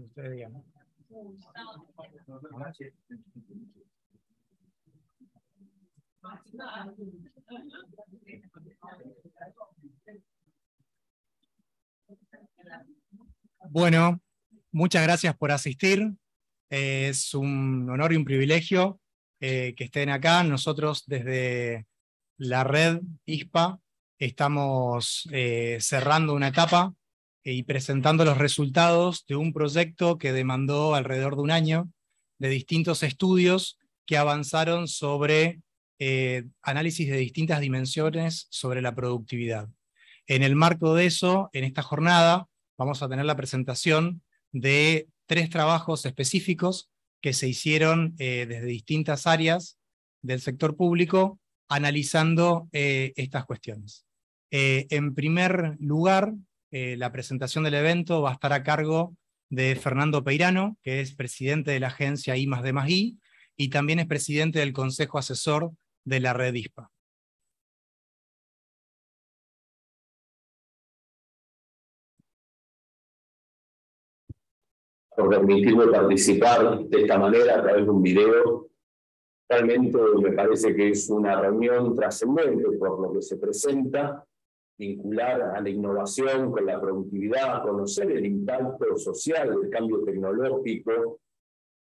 ustedes Bueno, muchas gracias por asistir. es un honor y un privilegio eh, que estén acá. Nosotros desde la red ISPA estamos eh, cerrando una etapa y presentando los resultados de un proyecto que demandó alrededor de un año de distintos estudios que avanzaron sobre eh, análisis de distintas dimensiones sobre la productividad. En el marco de eso, en esta jornada, vamos a tener la presentación de tres trabajos específicos que se hicieron eh, desde distintas áreas del sector público analizando eh, estas cuestiones. en primer lugar, eh, la presentación del evento va a estar a cargo de Fernando Peirano, que es presidente de la agencia I D y también es presidente del Consejo Asesor de la Red ISPA. por permitirme participar de esta manera a través de un video. Realmente me parece que es una reunión trascendente por lo que se presenta vincular a la innovación con la productividad, conocer el impacto social del cambio tecnológico,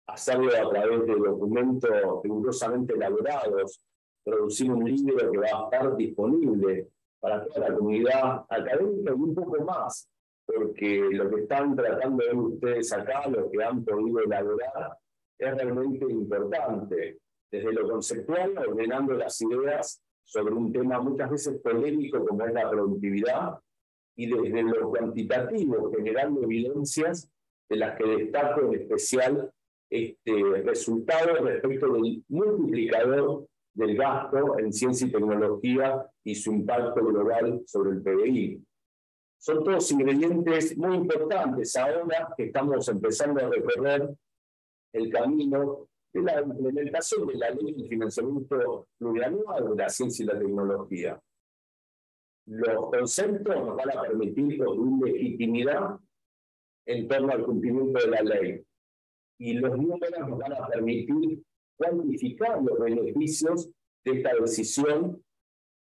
hacerlo a través de documentos rigurosamente elaborados, producir un libro que va a estar disponible para toda la comunidad académica y un poco más, porque lo que están tratando de ustedes acá, lo que han podido elaborar, es realmente importante, desde lo conceptual, ordenando las ideas sobre un tema muchas veces polémico como es la productividad y desde lo cuantitativo generando evidencias de las que destaco en especial este, resultados respecto del multiplicador del gasto en ciencia y tecnología y su impacto global sobre el PBI. Son todos ingredientes muy importantes ahora que estamos empezando a recorrer el camino de la implementación de la ley de financiamiento plurianual de la ciencia y la tecnología. Los conceptos nos van a permitir una legitimidad en torno al cumplimiento de la ley. Y los números nos van a permitir cuantificar los beneficios de esta decisión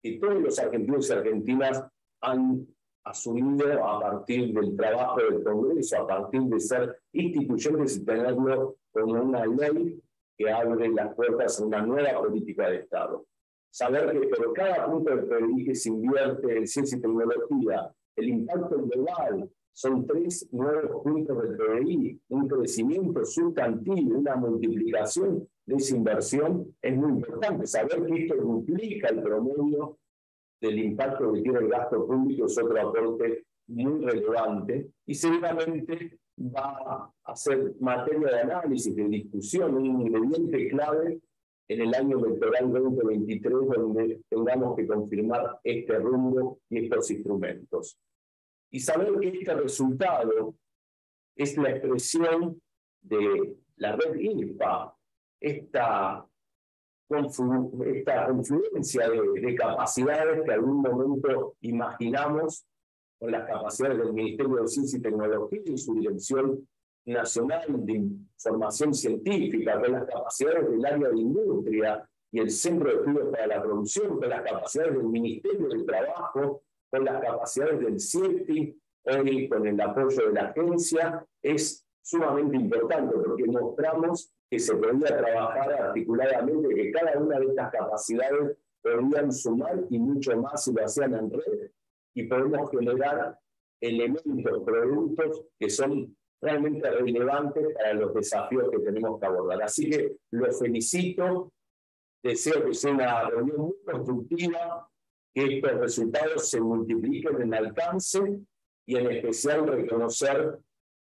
que todos los argentinos y argentinas han asumido a partir del trabajo del Congreso, a partir de ser instituciones y tenerlo como una ley que abre las puertas a una nueva política de Estado. Saber que por cada punto del PBI que se invierte en ciencia y tecnología, el impacto global son tres nuevos puntos del PBI, un crecimiento sustantivo, una multiplicación de esa inversión, es muy importante. Saber que esto duplica el promedio del impacto que tiene el gasto público es otro aporte muy relevante y seguramente va a ser materia de análisis, de discusión, un ingrediente clave en el año electoral 2023, donde tengamos que confirmar este rumbo y estos instrumentos. Y saber que este resultado es la expresión de la red INPA, esta, esta confluencia de, capacidades que algún momento imaginamos con las capacidades del Ministerio de Ciencia y Tecnología y su Dirección Nacional de Información Científica, con las capacidades del área de industria y el Centro de Estudios para la Producción, con las capacidades del Ministerio del Trabajo, con las capacidades del CIETI, y con el apoyo de la agencia, es sumamente importante porque mostramos que se podía trabajar articuladamente, que cada una de estas capacidades podían sumar y mucho más si lo hacían en red y podemos generar elementos, productos que son realmente relevantes para los desafíos que tenemos que abordar. Así que los felicito, deseo que sea una reunión muy constructiva, que estos resultados se multipliquen en alcance y en especial reconocer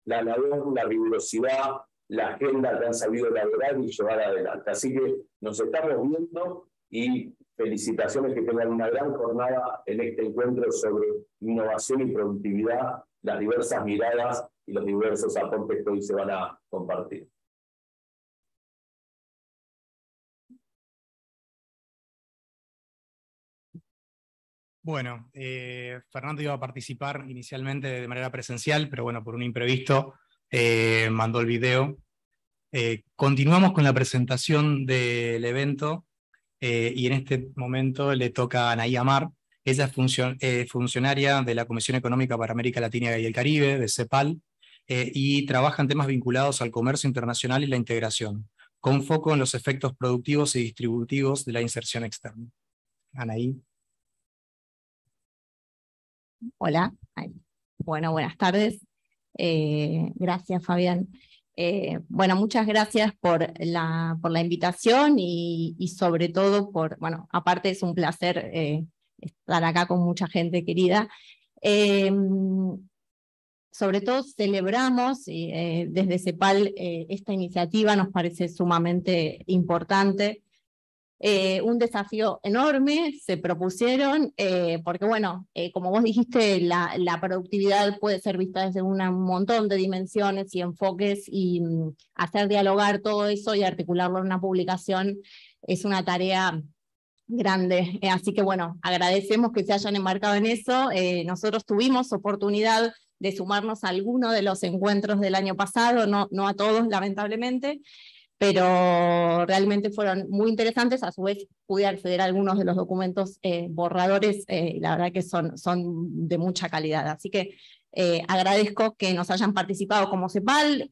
la labor, la rigurosidad, la agenda que han sabido elaborar y llevar adelante. Así que nos estamos viendo y felicitaciones que tengan una gran jornada en este encuentro sobre innovación y productividad, las diversas miradas y los diversos aportes que hoy se van a compartir. Bueno, eh, Fernando iba a participar inicialmente de manera presencial, pero bueno, por un imprevisto eh, mandó el video. Eh, continuamos con la presentación del evento eh, y en este momento le toca a Anaí Amar. Ella es eh, funcionaria de la Comisión Económica para América Latina y el Caribe, de CEPAL, eh, y trabaja en temas vinculados al comercio internacional y la integración, con foco en los efectos productivos y distributivos de la inserción externa. Anaí. Hola. Bueno, buenas tardes. gracias, Fabián. Eh, bueno, muchas gracias por la, invitación y, sobre todo por, bueno, aparte es un placer eh, estar acá con mucha gente querida. Eh, sobre todo celebramos desde CEPAL esta iniciativa, nos parece sumamente importante. Eh, un desafío enorme, se propusieron, eh, porque bueno, eh, como vos dijiste, la, productividad puede ser vista desde un montón de dimensiones y enfoques y mm, hacer dialogar todo eso y articularlo en una publicación es una tarea grande. así que bueno, agradecemos que se hayan embarcado en eso. nosotros tuvimos oportunidad de sumarnos a alguno de los encuentros del año pasado, no, no a todos lamentablemente pero realmente fueron muy interesantes. A su vez, pude acceder a algunos de los documentos eh, borradores, eh, y la verdad que son, son de mucha calidad. Así que eh, agradezco que nos hayan participado como CEPAL,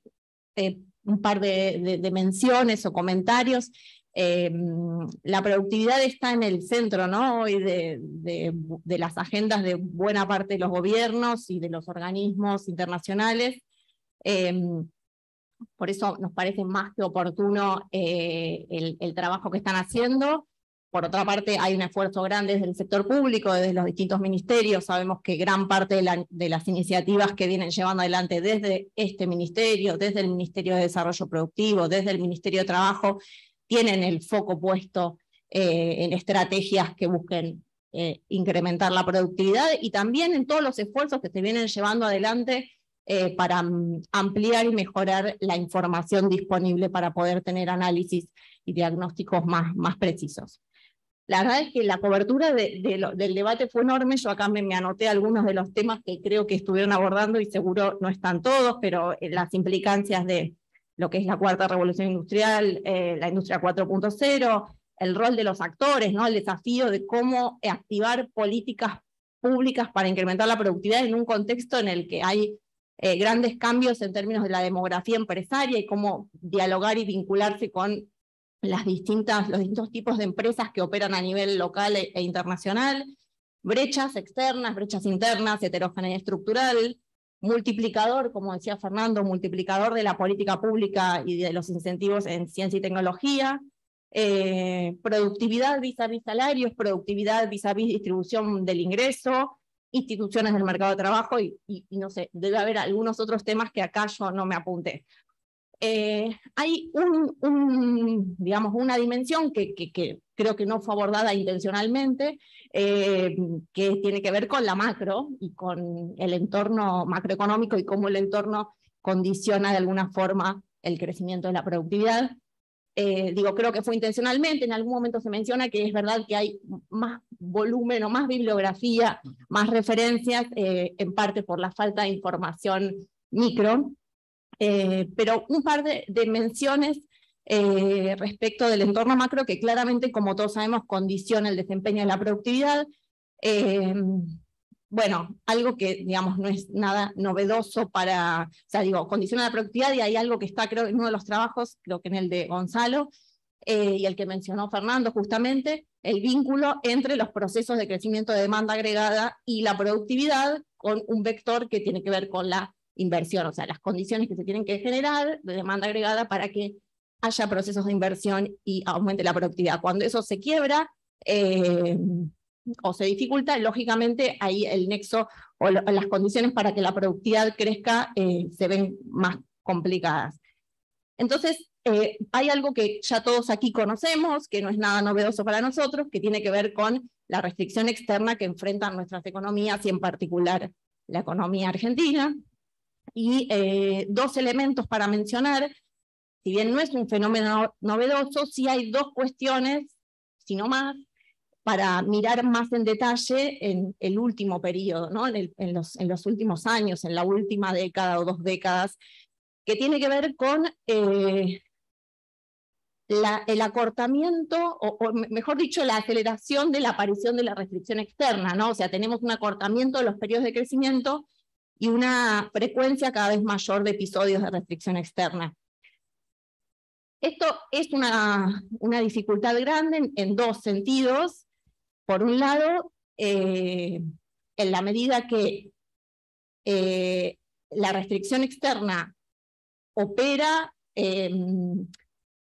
un par de, menciones o comentarios. la productividad está en el centro ¿no? hoy de, las agendas de buena parte de los gobiernos y de los organismos internacionales. Por eso nos parece más que oportuno eh, el, trabajo que están haciendo. Por otra parte, hay un esfuerzo grande desde el sector público, desde los distintos ministerios. Sabemos que gran parte de, las iniciativas que vienen llevando adelante desde este ministerio, desde el Ministerio de Desarrollo Productivo, desde el Ministerio de Trabajo, tienen el foco puesto eh, en estrategias que busquen eh, incrementar la productividad y también en todos los esfuerzos que se vienen llevando adelante eh, para mm, ampliar y mejorar la información disponible para poder tener análisis y diagnósticos más, más precisos. La verdad es que la cobertura de, del debate fue enorme. Yo acá me, me, anoté algunos de los temas que creo que estuvieron abordando y seguro no están todos, pero eh, las implicancias de lo que es la cuarta revolución industrial, eh, la industria 4.0, el rol de los actores, ¿no? el desafío de cómo activar políticas públicas para incrementar la productividad en un contexto en el que hay eh, grandes cambios en términos de la demografía empresaria y cómo dialogar y vincularse con las distintas, los distintos tipos de empresas que operan a nivel local e, e internacional, brechas externas, brechas internas, heterogeneidad estructural, multiplicador, como decía Fernando, multiplicador de la política pública y de los incentivos en ciencia y tecnología, eh, productividad vis a vis salarios, productividad vis a vis distribución del ingreso, instituciones del mercado de trabajo y, no sé, debe haber algunos otros temas que acá yo no me apunté. Eh, hay un, digamos, una dimensión que, creo que no fue abordada intencionalmente, eh, que tiene que ver con la macro y con el entorno macroeconómico y cómo el entorno condiciona de alguna forma el crecimiento de la productividad. Eh, digo, creo que fue intencionalmente, en algún momento se menciona que es verdad que hay más volumen o más bibliografía, más referencias, eh, en parte por la falta de información micro, eh, pero un par de, de menciones respecto del entorno macro que claramente, como todos sabemos, condiciona el desempeño de la productividad bueno, algo que, digamos, no es nada novedoso para, o sea, digo, condiciona la productividad y hay algo que está, creo, en uno de los trabajos, creo que en el de Gonzalo, eh, y el que mencionó Fernando justamente, el vínculo entre los procesos de crecimiento de demanda agregada y la productividad con un vector que tiene que ver con la inversión, o sea, las condiciones que se tienen que generar de demanda agregada para que haya procesos de inversión y aumente la productividad. Cuando eso se quiebra, eh, o se dificulta, lógicamente ahí el nexo o las condiciones para que la productividad crezca eh, se ven más complicadas. Entonces, eh, hay algo que ya todos aquí conocemos, que no es nada novedoso para nosotros, que tiene que ver con la restricción externa que enfrentan nuestras economías y en particular la economía argentina. Y eh, dos elementos para mencionar, si bien no es un fenómeno novedoso, sí hay dos cuestiones, si no más, para mirar más en detalle en el último periodo, ¿no? en, los, últimos años, en la última década o dos décadas, que tiene que ver con eh, el acortamiento, o, mejor dicho, la aceleración de la aparición de la restricción externa. ¿no? O sea, tenemos un acortamiento de los periodos de crecimiento y una frecuencia cada vez mayor de episodios de restricción externa. Esto es una, una dificultad grande en, dos sentidos. Por un lado, eh, en la medida que eh, la restricción externa opera, eh,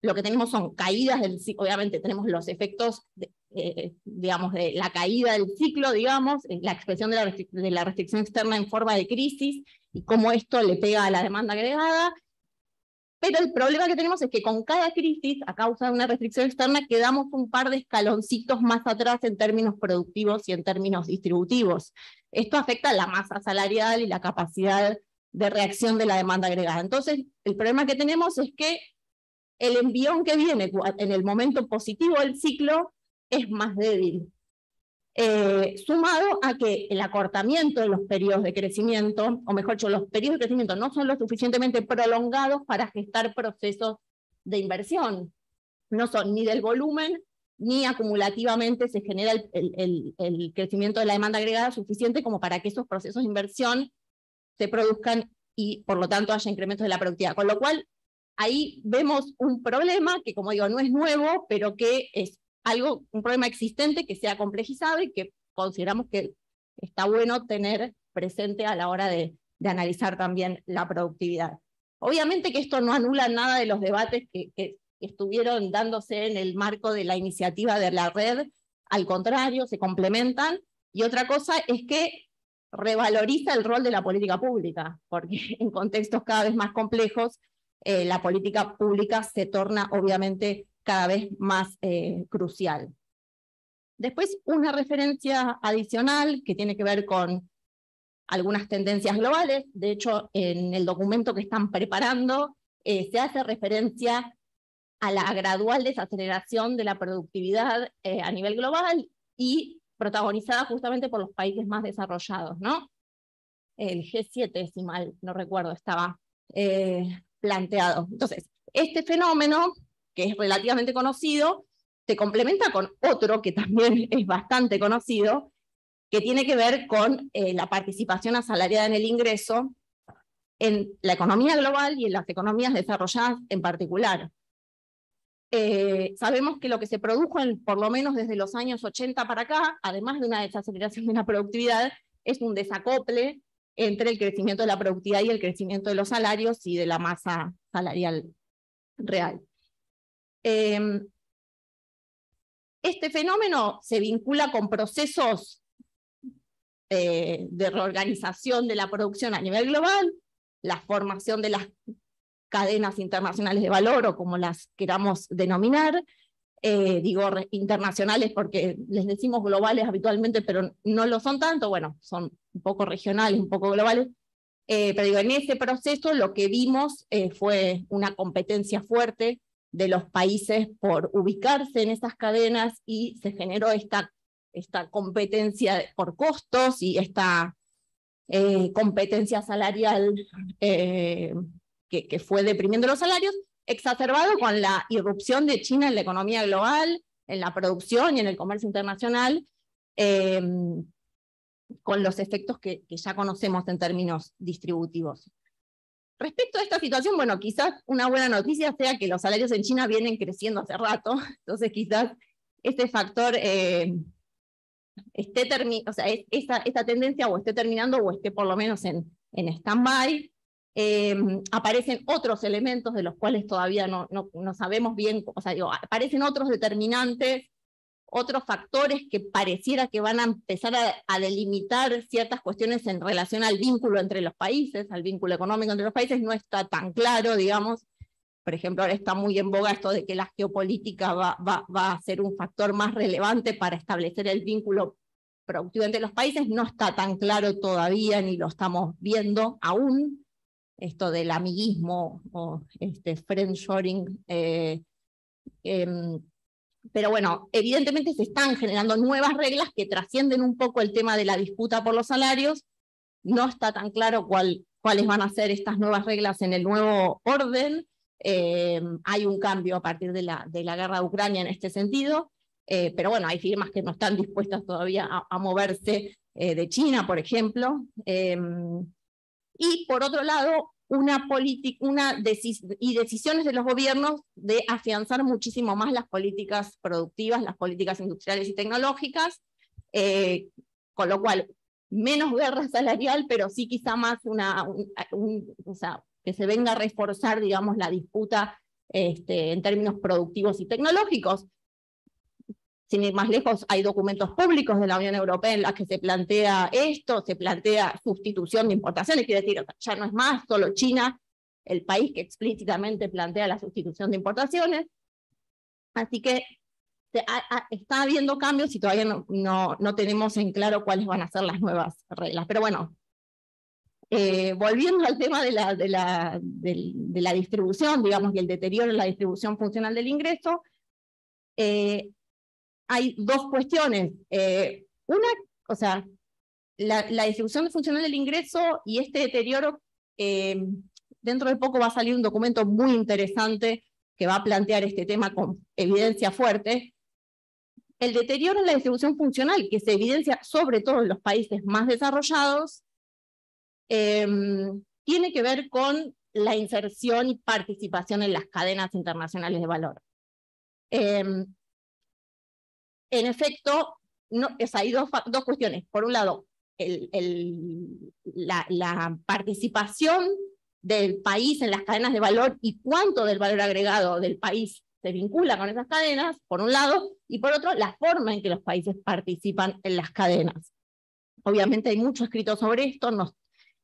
lo que tenemos son caídas del ciclo, obviamente tenemos los efectos, de, digamos, de la caída del ciclo, digamos, la expresión de la, de la, restricción externa en forma de crisis y cómo esto le pega a la demanda agregada, pero el problema que tenemos es que con cada crisis, a causa de una restricción externa, quedamos un par de escaloncitos más atrás en términos productivos y en términos distributivos. Esto afecta la masa salarial y la capacidad de reacción de la demanda agregada. Entonces, el problema que tenemos es que el envión que viene en el momento positivo del ciclo es más débil. Eh, sumado a que el acortamiento de los periodos de crecimiento, o mejor dicho, los periodos de crecimiento no son lo suficientemente prolongados para gestar procesos de inversión. No son ni del volumen, ni acumulativamente se genera el, el crecimiento de la demanda agregada suficiente como para que esos procesos de inversión se produzcan y por lo tanto haya incrementos de la productividad. Con lo cual, ahí vemos un problema que, como digo, no es nuevo, pero que es algo, un problema existente que sea complejizado y que consideramos que está bueno tener presente a la hora de, analizar también la productividad. Obviamente que esto no anula nada de los debates que, estuvieron dándose en el marco de la iniciativa de la red, al contrario, se complementan. Y otra cosa es que revaloriza el rol de la política pública, porque en contextos cada vez más complejos, eh, la política pública se torna obviamente cada vez más eh, crucial. Después, una referencia adicional que tiene que ver con algunas tendencias globales. De hecho, en el documento que están preparando eh, se hace referencia a la gradual desaceleración de la productividad eh, a nivel global y protagonizada justamente por los países más desarrollados, ¿no? El G7, si mal no recuerdo, estaba planteado. Entonces, este fenómeno que es relativamente conocido, se complementa con otro que también es bastante conocido, que tiene que ver con eh, la participación asalariada en el ingreso en la economía global y en las economías desarrolladas en particular. Eh, sabemos que lo que se produjo, por lo menos desde los años 80 para acá, además de una desaceleración de la productividad, es un desacople entre el crecimiento de la productividad y el crecimiento de los salarios y de la masa salarial real. Em, este fenómeno se vincula con procesos eh, de reorganización de la producción a nivel global, la formación de las cadenas internacionales de valor o como las queramos denominar, eh, digo internacionales porque les decimos globales habitualmente, pero no lo son tanto, bueno, son un poco regionales, un poco globales, eh, pero digo, en ese proceso lo que vimos fue una competencia fuerte de los países por ubicarse en esas cadenas y se generó esta, esta competencia por costos y esta eh, competencia salarial eh, que, que fue deprimiendo los salarios, exacerbado con la irrupción de China en la economía global, en la producción y en el comercio internacional, eh, con los efectos que, que, ya conocemos en términos distributivos. Respecto a esta situación, bueno, quizás una buena noticia sea que los salarios en China vienen creciendo hace rato, entonces quizás este factor eh, esté o sea, esta, esta, tendencia o esté terminando o esté por lo menos en, en stand-by. Eh, aparecen otros elementos de los cuales todavía no, no, no sabemos bien, o sea, aparecen otros determinantes otros factores que pareciera que van a empezar a, delimitar ciertas cuestiones en relación al vínculo entre los países, al vínculo económico entre los países, no está tan claro, digamos. Por ejemplo, ahora está muy en boga esto de que la geopolítica va, va, a ser un factor más relevante para establecer el vínculo productivo entre los países, no está tan claro todavía, ni lo estamos viendo aún, esto del amiguismo o este friendshoring. Eh, em, pero bueno, evidentemente se están generando nuevas reglas que trascienden un poco el tema de la disputa por los salarios. No está tan claro cuáles van a ser estas nuevas reglas en el nuevo orden. Eh, hay un cambio a partir de la, de la, guerra de Ucrania en este sentido, eh, pero bueno, hay firmas que no están dispuestas todavía a, moverse eh, de China, por ejemplo. y por otro lado, una política una y decisiones de los gobiernos de afianzar muchísimo más las políticas productivas, las políticas industriales y tecnológicas, eh, con lo cual menos guerra salarial, pero sí quizá más una, o sea, que se venga a reforzar, digamos, la disputa este, en términos productivos y tecnológicos. Sin ir más lejos, hay documentos públicos de la Unión Europea en los que se plantea esto, se plantea sustitución de importaciones, quiere decir, ya no es más solo China el país que explícitamente plantea la sustitución de importaciones. Así que está habiendo cambios y todavía no, no, tenemos en claro cuáles van a ser las nuevas reglas. Pero bueno, eh, volviendo al tema de la, de, la, de, la, distribución, digamos, y el deterioro en la distribución funcional del ingreso, eh, hay dos cuestiones. Eh, una, o sea, la, distribución funcional del ingreso y este deterioro, eh, dentro de poco va a salir un documento muy interesante que va a plantear este tema con evidencia fuerte. El deterioro en la distribución funcional, que se evidencia sobre todo en los países más desarrollados, eh, tiene que ver con la inserción y participación en las cadenas internacionales de valor. Eh, en efecto, no, es, hay dos, dos cuestiones. Por un lado, la, participación del país en las cadenas de valor y cuánto del valor agregado del país se vincula con esas cadenas, por un lado, y por otro, la forma en que los países participan en las cadenas. Obviamente hay mucho escrito sobre esto,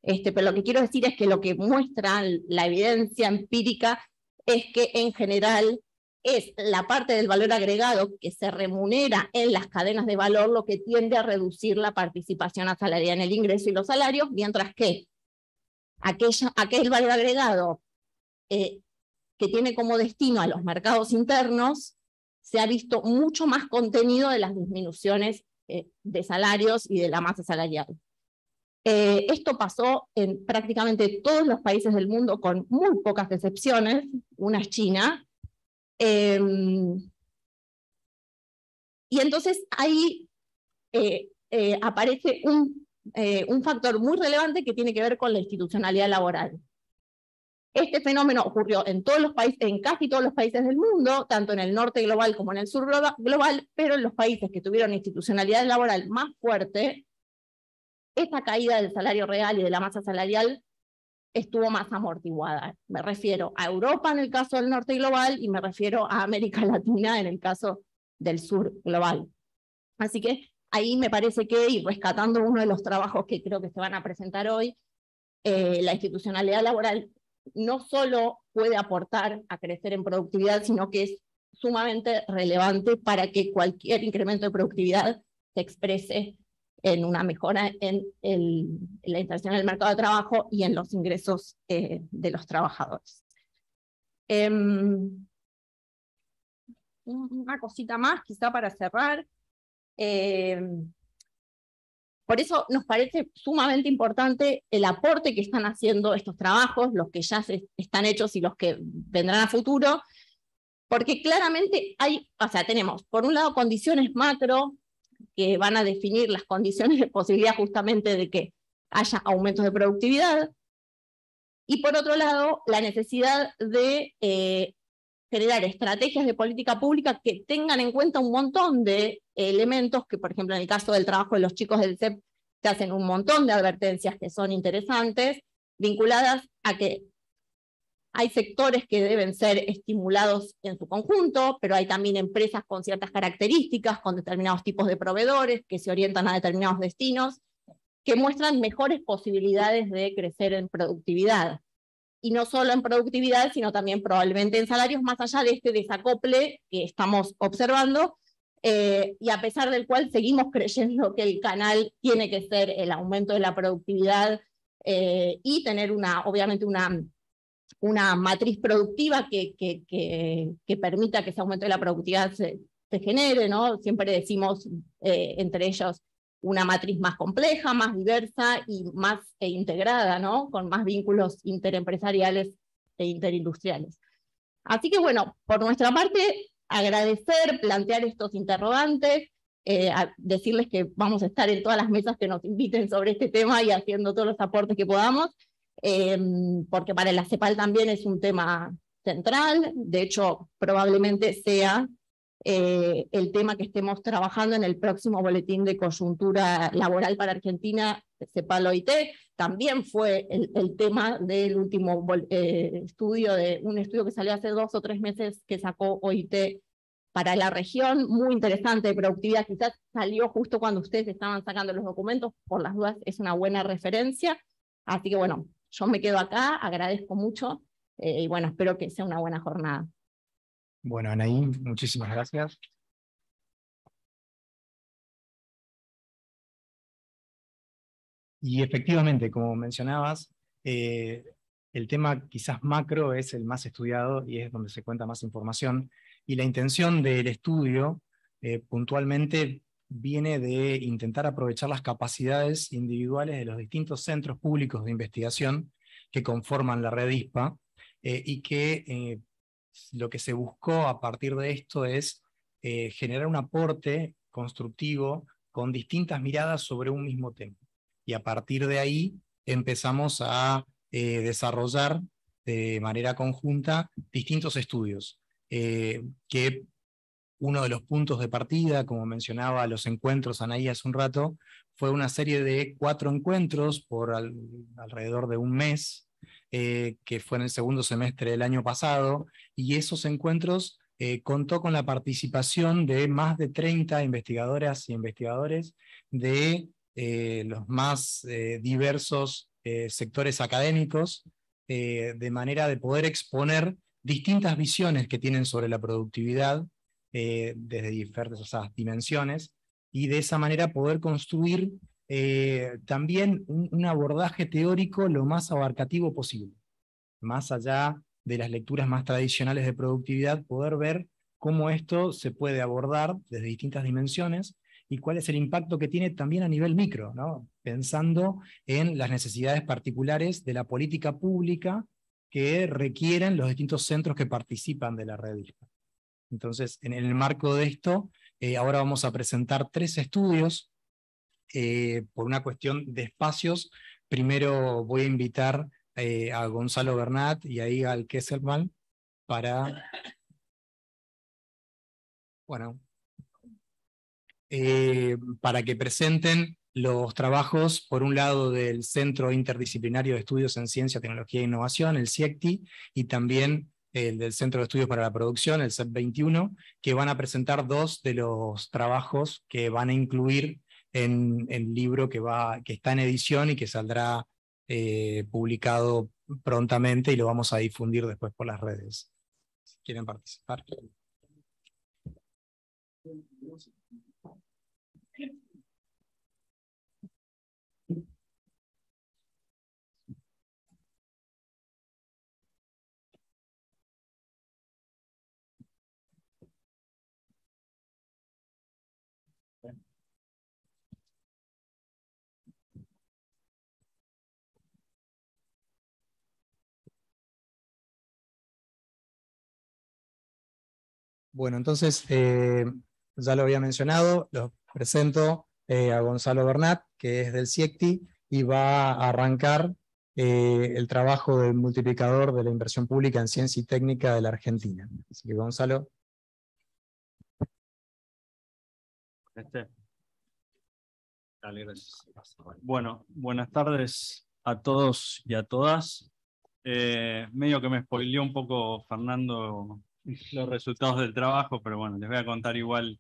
este, pero lo que quiero decir es que lo que muestra la evidencia empírica es que en general es la parte del valor agregado que se remunera en las cadenas de valor lo que tiende a reducir la participación asalariada en el ingreso y los salarios, mientras que aquel valor agregado eh, que tiene como destino a los mercados internos se ha visto mucho más contenido de las disminuciones eh, de salarios y de la masa salarial. Eh, esto pasó en prácticamente todos los países del mundo con muy pocas excepciones, una es China, Em, y entonces ahí eh, eh, aparece un, eh, un factor muy relevante que tiene que ver con la institucionalidad laboral. Este fenómeno ocurrió en todos los países, en casi todos los países del mundo, tanto en el norte global como en el sur global, pero en los países que tuvieron institucionalidad laboral más fuerte, esta caída del salario real y de la masa salarial estuvo más amortiguada. Me refiero a Europa en el caso del norte global y me refiero a América Latina en el caso del sur global. Así que ahí me parece que, y rescatando uno de los trabajos que creo que se van a presentar hoy, eh, la institucionalidad laboral no solo puede aportar a crecer en productividad, sino que es sumamente relevante para que cualquier incremento de productividad se exprese en una mejora en, la inserción en el mercado de trabajo y en los ingresos eh, de los trabajadores. Em, una cosita más, quizá para cerrar. Em, por eso nos parece sumamente importante el aporte que están haciendo estos trabajos, los que ya se están hechos y los que vendrán a futuro, porque claramente hay, o sea, tenemos por un lado condiciones macro que van a definir las condiciones de posibilidad justamente de que haya aumentos de productividad. Y por otro lado, la necesidad de eh, generar estrategias de política pública que tengan en cuenta un montón de elementos que, por ejemplo, en el caso del trabajo de los chicos del CEP, se hacen un montón de advertencias que son interesantes, vinculadas a que hay sectores que deben ser estimulados en su conjunto, pero hay también empresas con ciertas características, con determinados tipos de proveedores que se orientan a determinados destinos, que muestran mejores posibilidades de crecer en productividad. Y no solo en productividad, sino también probablemente en salarios, más allá de este desacople que estamos observando, eh, y a pesar del cual seguimos creyendo que el canal tiene que ser el aumento de la productividad eh, y tener una, obviamente, una una matriz productiva que, que, permita que ese aumento de la productividad se, genere, ¿no? Siempre decimos eh, entre ellos una matriz más compleja, más diversa y más e integrada, ¿no? Con más vínculos interempresariales e interindustriales. Así que bueno, por nuestra parte, agradecer, plantear estos interrogantes, eh, decirles que vamos a estar en todas las mesas que nos inviten sobre este tema y haciendo todos los aportes que podamos. Em, porque para la CEPAL también es un tema central, de hecho probablemente sea eh, el tema que estemos trabajando en el próximo boletín de coyuntura laboral para Argentina, CEPAL OIT, también fue el, tema del último eh, estudio, de un estudio que salió hace dos o tres meses que sacó OIT para la región, muy interesante de productividad, quizás salió justo cuando ustedes estaban sacando los documentos, por las dudas es una buena referencia, así que bueno, yo me quedo acá, agradezco mucho eh, y bueno, espero que sea una buena jornada. Bueno, Anaí, muchísimas gracias. Y efectivamente, como mencionabas, eh, el tema quizás macro es el más estudiado y es donde se cuenta más información. Y la intención del estudio eh, puntualmente viene de intentar aprovechar las capacidades individuales de los distintos centros públicos de investigación que conforman la red ISPA eh, y que eh, lo que se buscó a partir de esto es eh, generar un aporte constructivo con distintas miradas sobre un mismo tema. Y a partir de ahí empezamos a desarrollar de manera conjunta distintos estudios que uno de los puntos de partida, como mencionaba los encuentros Anaí hace un rato, fue una serie de cuatro encuentros por alrededor de un mes, eh, que fue en el segundo semestre del año pasado, y esos encuentros eh, contó con la participación de más de 30 investigadoras y investigadores de eh, los más diversos sectores académicos, de manera de poder exponer distintas visiones que tienen sobre la productividad eh, desde diferentes dimensiones y de esa manera poder construir eh, también un, abordaje teórico lo más abarcativo posible, más allá de las lecturas más tradicionales de productividad, poder ver cómo esto se puede abordar desde distintas dimensiones y cuál es el impacto que tiene también a nivel micro, ¿no? pensando en las necesidades particulares de la política pública que requieren los distintos centros que participan de la red. Entonces, en el marco de esto, eh, ahora vamos a presentar tres estudios eh, por una cuestión de espacios. Primero voy a invitar eh, a Gonzalo Bernat y a Igal Kesselman para... para que presenten los trabajos, por un lado, del Centro Interdisciplinario de Estudios en Ciencia, Tecnología e Innovación, el CIECTI, e y también el del Centro de Estudios para la Producción, el CEP 21, que van a presentar dos de los trabajos que van a incluir en el libro que, va, que está en edición y que saldrá eh, publicado prontamente y lo vamos a difundir después por las redes. Si quieren participar. Bueno, entonces, eh, ya lo había mencionado, lo presento eh, a Gonzalo Bernat, que es del CIECTI y va a arrancar eh, el trabajo del multiplicador de la inversión pública en ciencia y técnica de la Argentina. Así que, Gonzalo. Este. bueno, buenas tardes a todos y a todas. medio que me spoileó un poco Fernando los resultados del trabajo, pero bueno, les voy a contar igual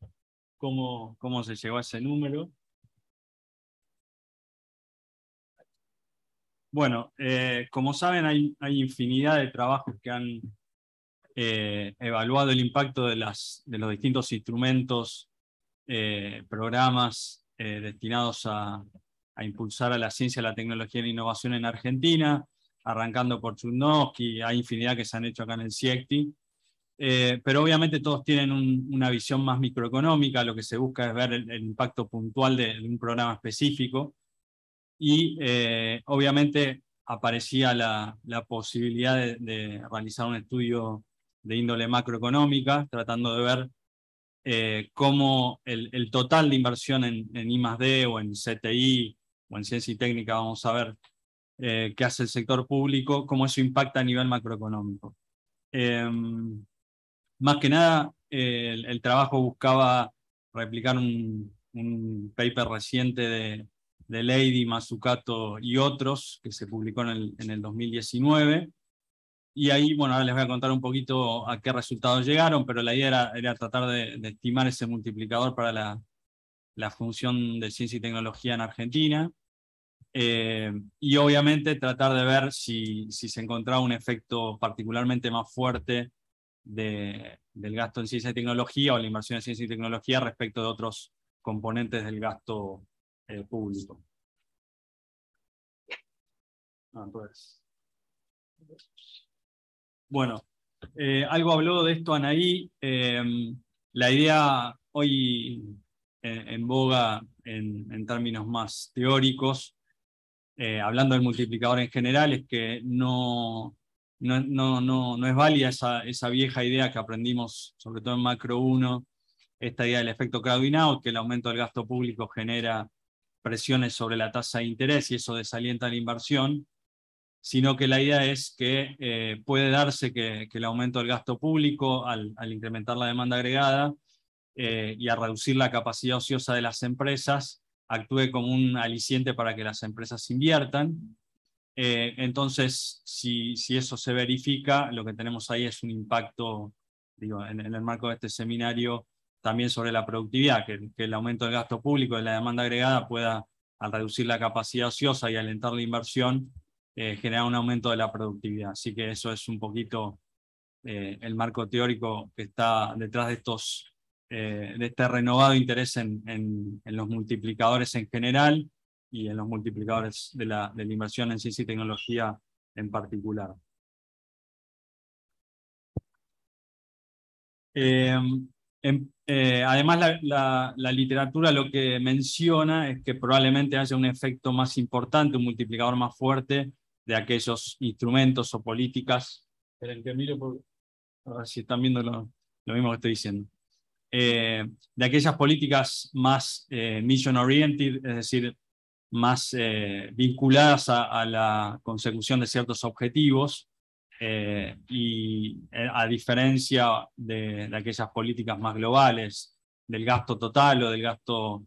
cómo, cómo se llegó a ese número. Bueno, eh, como saben, hay, infinidad de trabajos que han eh, evaluado el impacto de, las, de los distintos instrumentos, eh, programas destinados a, impulsar a la ciencia, la tecnología y la innovación en Argentina, arrancando por chunovsky hay infinidad que se han hecho acá en el CIECTI, eh, pero obviamente todos tienen una visión más microeconómica, lo que se busca es ver el, impacto puntual de, un programa específico. Y eh, obviamente aparecía la, posibilidad de, realizar un estudio de índole macroeconómica, tratando de ver eh, cómo el, total de inversión en, en más +D, o en CTI o en ciencia y técnica, vamos a ver qué hace el sector público, cómo eso impacta a nivel macroeconómico. Em, más que nada, eh, el, trabajo buscaba replicar un, un paper reciente de, de Lady Mazzucato y otros, que se publicó en el, 2019. Y ahí, bueno, ahora les voy a contar un poquito a qué resultados llegaron, pero la idea era, tratar de, estimar ese multiplicador para la, función de ciencia y tecnología en Argentina. Eh, y obviamente tratar de ver si, si se encontraba un efecto particularmente más fuerte del gasto en ciencia y tecnología o la inversión en ciencia y tecnología respecto de otros componentes del gasto eh, público. Ah, bueno, eh, algo habló de esto Anaí. Eh, la idea hoy en, boga en, términos más teóricos, hablando del multiplicador en general, es que no, no, no, no, es válida esa, vieja idea que aprendimos, sobre todo en Macro 1, esta idea del efecto crowding out, que el aumento del gasto público genera presiones sobre la tasa de interés y eso desalienta la inversión, sino que la idea es que eh, puede darse que, el aumento del gasto público al, incrementar la demanda agregada eh, y a reducir la capacidad ociosa de las empresas actúe como un aliciente para que las empresas inviertan eh, entonces, si, eso se verifica, lo que tenemos ahí es un impacto, digo, en, el marco de este seminario, también sobre la productividad, que, el aumento del gasto público y la demanda agregada pueda, al reducir la capacidad ociosa y alentar la inversión, eh, generar un aumento de la productividad. Así que eso es un poquito eh, el marco teórico que está detrás de, estos, de este renovado interés en, los multiplicadores en general y en los multiplicadores de la, de la inversión en ciencia y tecnología en particular. Em, em, eh, además, la, la, literatura lo que menciona es que probablemente haya un efecto más importante, un multiplicador más fuerte de aquellos instrumentos o políticas. Esperen que miro por, a ver si están viendo lo, lo mismo que estoy diciendo. Eh, de aquellas políticas más eh, mission oriented, es decir, más eh, vinculadas a, la consecución de ciertos objetivos eh, y eh, a diferencia de, aquellas políticas más globales del gasto total o del gasto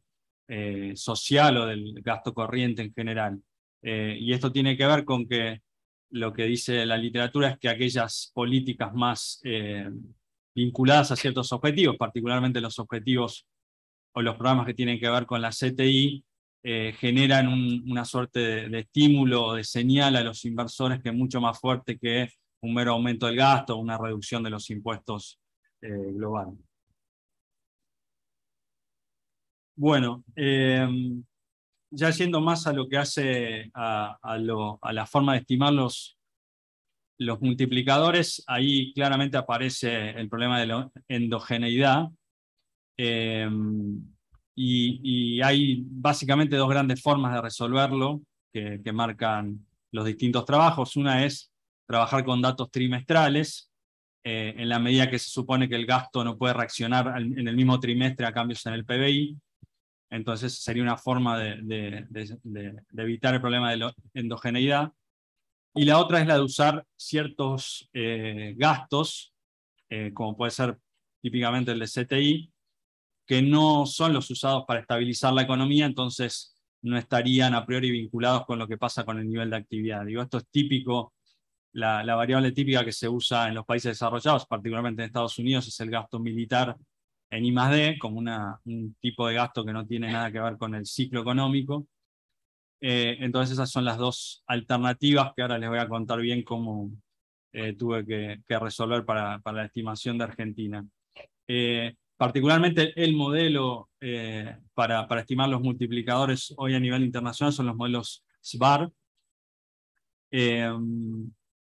social o del gasto corriente en general. y esto tiene que ver con que lo que dice la literatura es que aquellas políticas más vinculadas a ciertos objetivos, particularmente los objetivos o los programas que tienen que ver con la CTI, eh, generan una suerte de, estímulo o de señal a los inversores que es mucho más fuerte que un mero aumento del gasto o una reducción de los impuestos eh, globales. Bueno, eh, ya yendo más a lo que hace a, la forma de estimar los, multiplicadores, ahí claramente aparece el problema de la endogeneidad y, hay básicamente dos grandes formas de resolverlo que, marcan los distintos trabajos. Una es trabajar con datos trimestrales, eh, en la medida que se supone que el gasto no puede reaccionar en el mismo trimestre a cambios en el PBI. Entonces sería una forma de, evitar el problema de la endogeneidad. Y la otra es la de usar ciertos eh, gastos, eh, como puede ser típicamente el de CTI, que no son los usados para estabilizar la economía, entonces no estarían a priori vinculados con lo que pasa con el nivel de actividad. Digo, esto es típico, la, variable típica que se usa en los países desarrollados, particularmente en Estados Unidos, es el gasto militar en D, como una, un tipo de gasto que no tiene nada que ver con el ciclo económico. Eh, entonces esas son las dos alternativas que ahora les voy a contar bien cómo eh, tuve que, resolver para, la estimación de Argentina. Eh, Particularmente el modelo eh, para, estimar los multiplicadores hoy a nivel internacional son los modelos SBAR. Eh,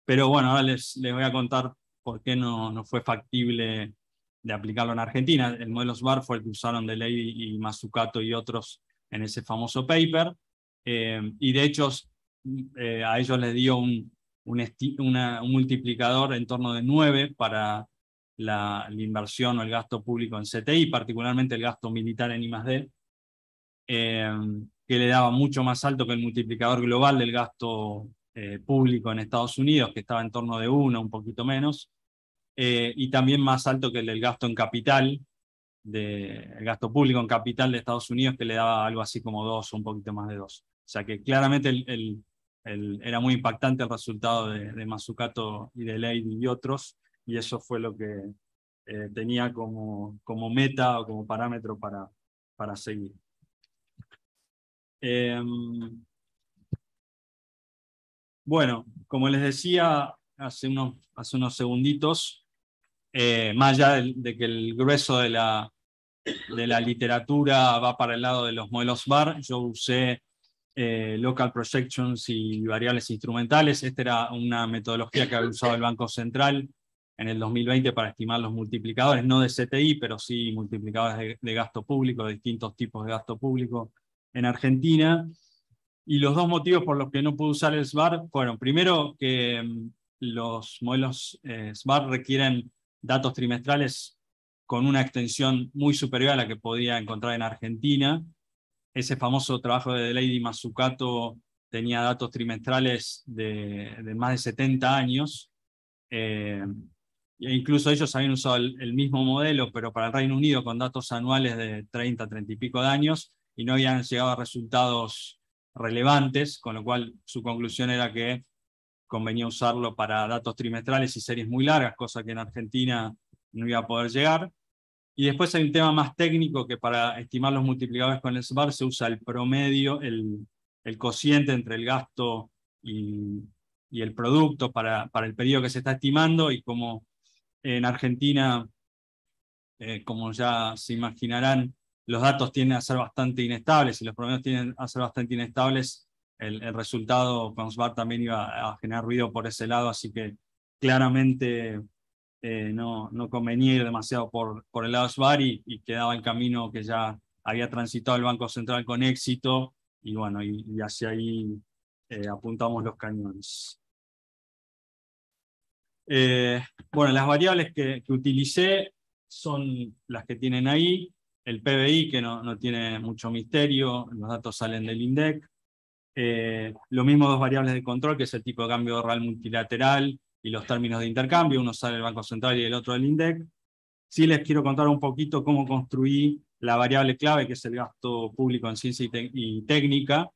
pero bueno, ahora les, les, voy a contar por qué no, no, fue factible de aplicarlo en Argentina. El modelo SBAR fue el que usaron ley y Mazzucato y otros en ese famoso paper. Eh, y de hecho, a ellos les dio un, un, multiplicador en torno de 9 para la, inversión o el gasto público en CTI, particularmente el gasto militar en I+.D., eh, em, que le daba mucho más alto que el multiplicador global del gasto eh, público en Estados Unidos, que estaba en torno de uno, un poquito menos, eh, y también más alto que el del gasto en capital, de, el gasto público en capital de Estados Unidos, que le daba algo así como dos, un poquito más de dos. O sea que claramente el, era muy impactante el resultado de, de Mazzucato y de Ley y otros, y eso fue lo que eh, tenía como, meta o como parámetro para, para seguir. Em, bueno, como les decía hace unos, hace unos segunditos, eh, más allá de, que el grueso de la, literatura va para el lado de los modelos VAR, yo usé eh, local projections y variables instrumentales. Esta era una metodología que había usado el Banco Central en el 2020 para estimar los multiplicadores, no de CTI, pero sí multiplicadores de, gasto público, de distintos tipos de gasto público en Argentina. Y los dos motivos por los que no pude usar el SBAR fueron, primero, que mm, los modelos eh, SBAR requieren datos trimestrales con una extensión muy superior a la que podía encontrar en Argentina. Ese famoso trabajo de Lady Mazzucato tenía datos trimestrales de, más de 70 años. Eh, e incluso ellos habían usado el, mismo modelo, pero para el Reino Unido con datos anuales de 30, 30 y pico de años, y no habían llegado a resultados relevantes, con lo cual su conclusión era que convenía usarlo para datos trimestrales y series muy largas, cosa que en Argentina no iba a poder llegar. Y después hay un tema más técnico que para estimar los multiplicadores con el SBAR se usa el promedio, el, cociente entre el gasto y, el producto para, para el periodo que se está estimando y como en Argentina, eh, como ya se imaginarán, los datos tienden a ser bastante inestables y los promedios tienden a ser bastante inestables. El, resultado con SBAR también iba a generar ruido por ese lado, así que claramente eh, no, no convenía ir demasiado por, por el lado SBAR y, quedaba el camino que ya había transitado el Banco Central con éxito y bueno, y, hacia ahí eh, apuntamos los cañones. Eh, bueno, las variables que, utilicé son las que tienen ahí, el PBI, que no, tiene mucho misterio, los datos salen del INDEC, eh, lo mismo dos variables de control, que es el tipo de cambio real multilateral y los términos de intercambio, uno sale del Banco Central y el otro del INDEC. Sí les quiero contar un poquito cómo construí la variable clave, que es el gasto público en ciencia y técnica,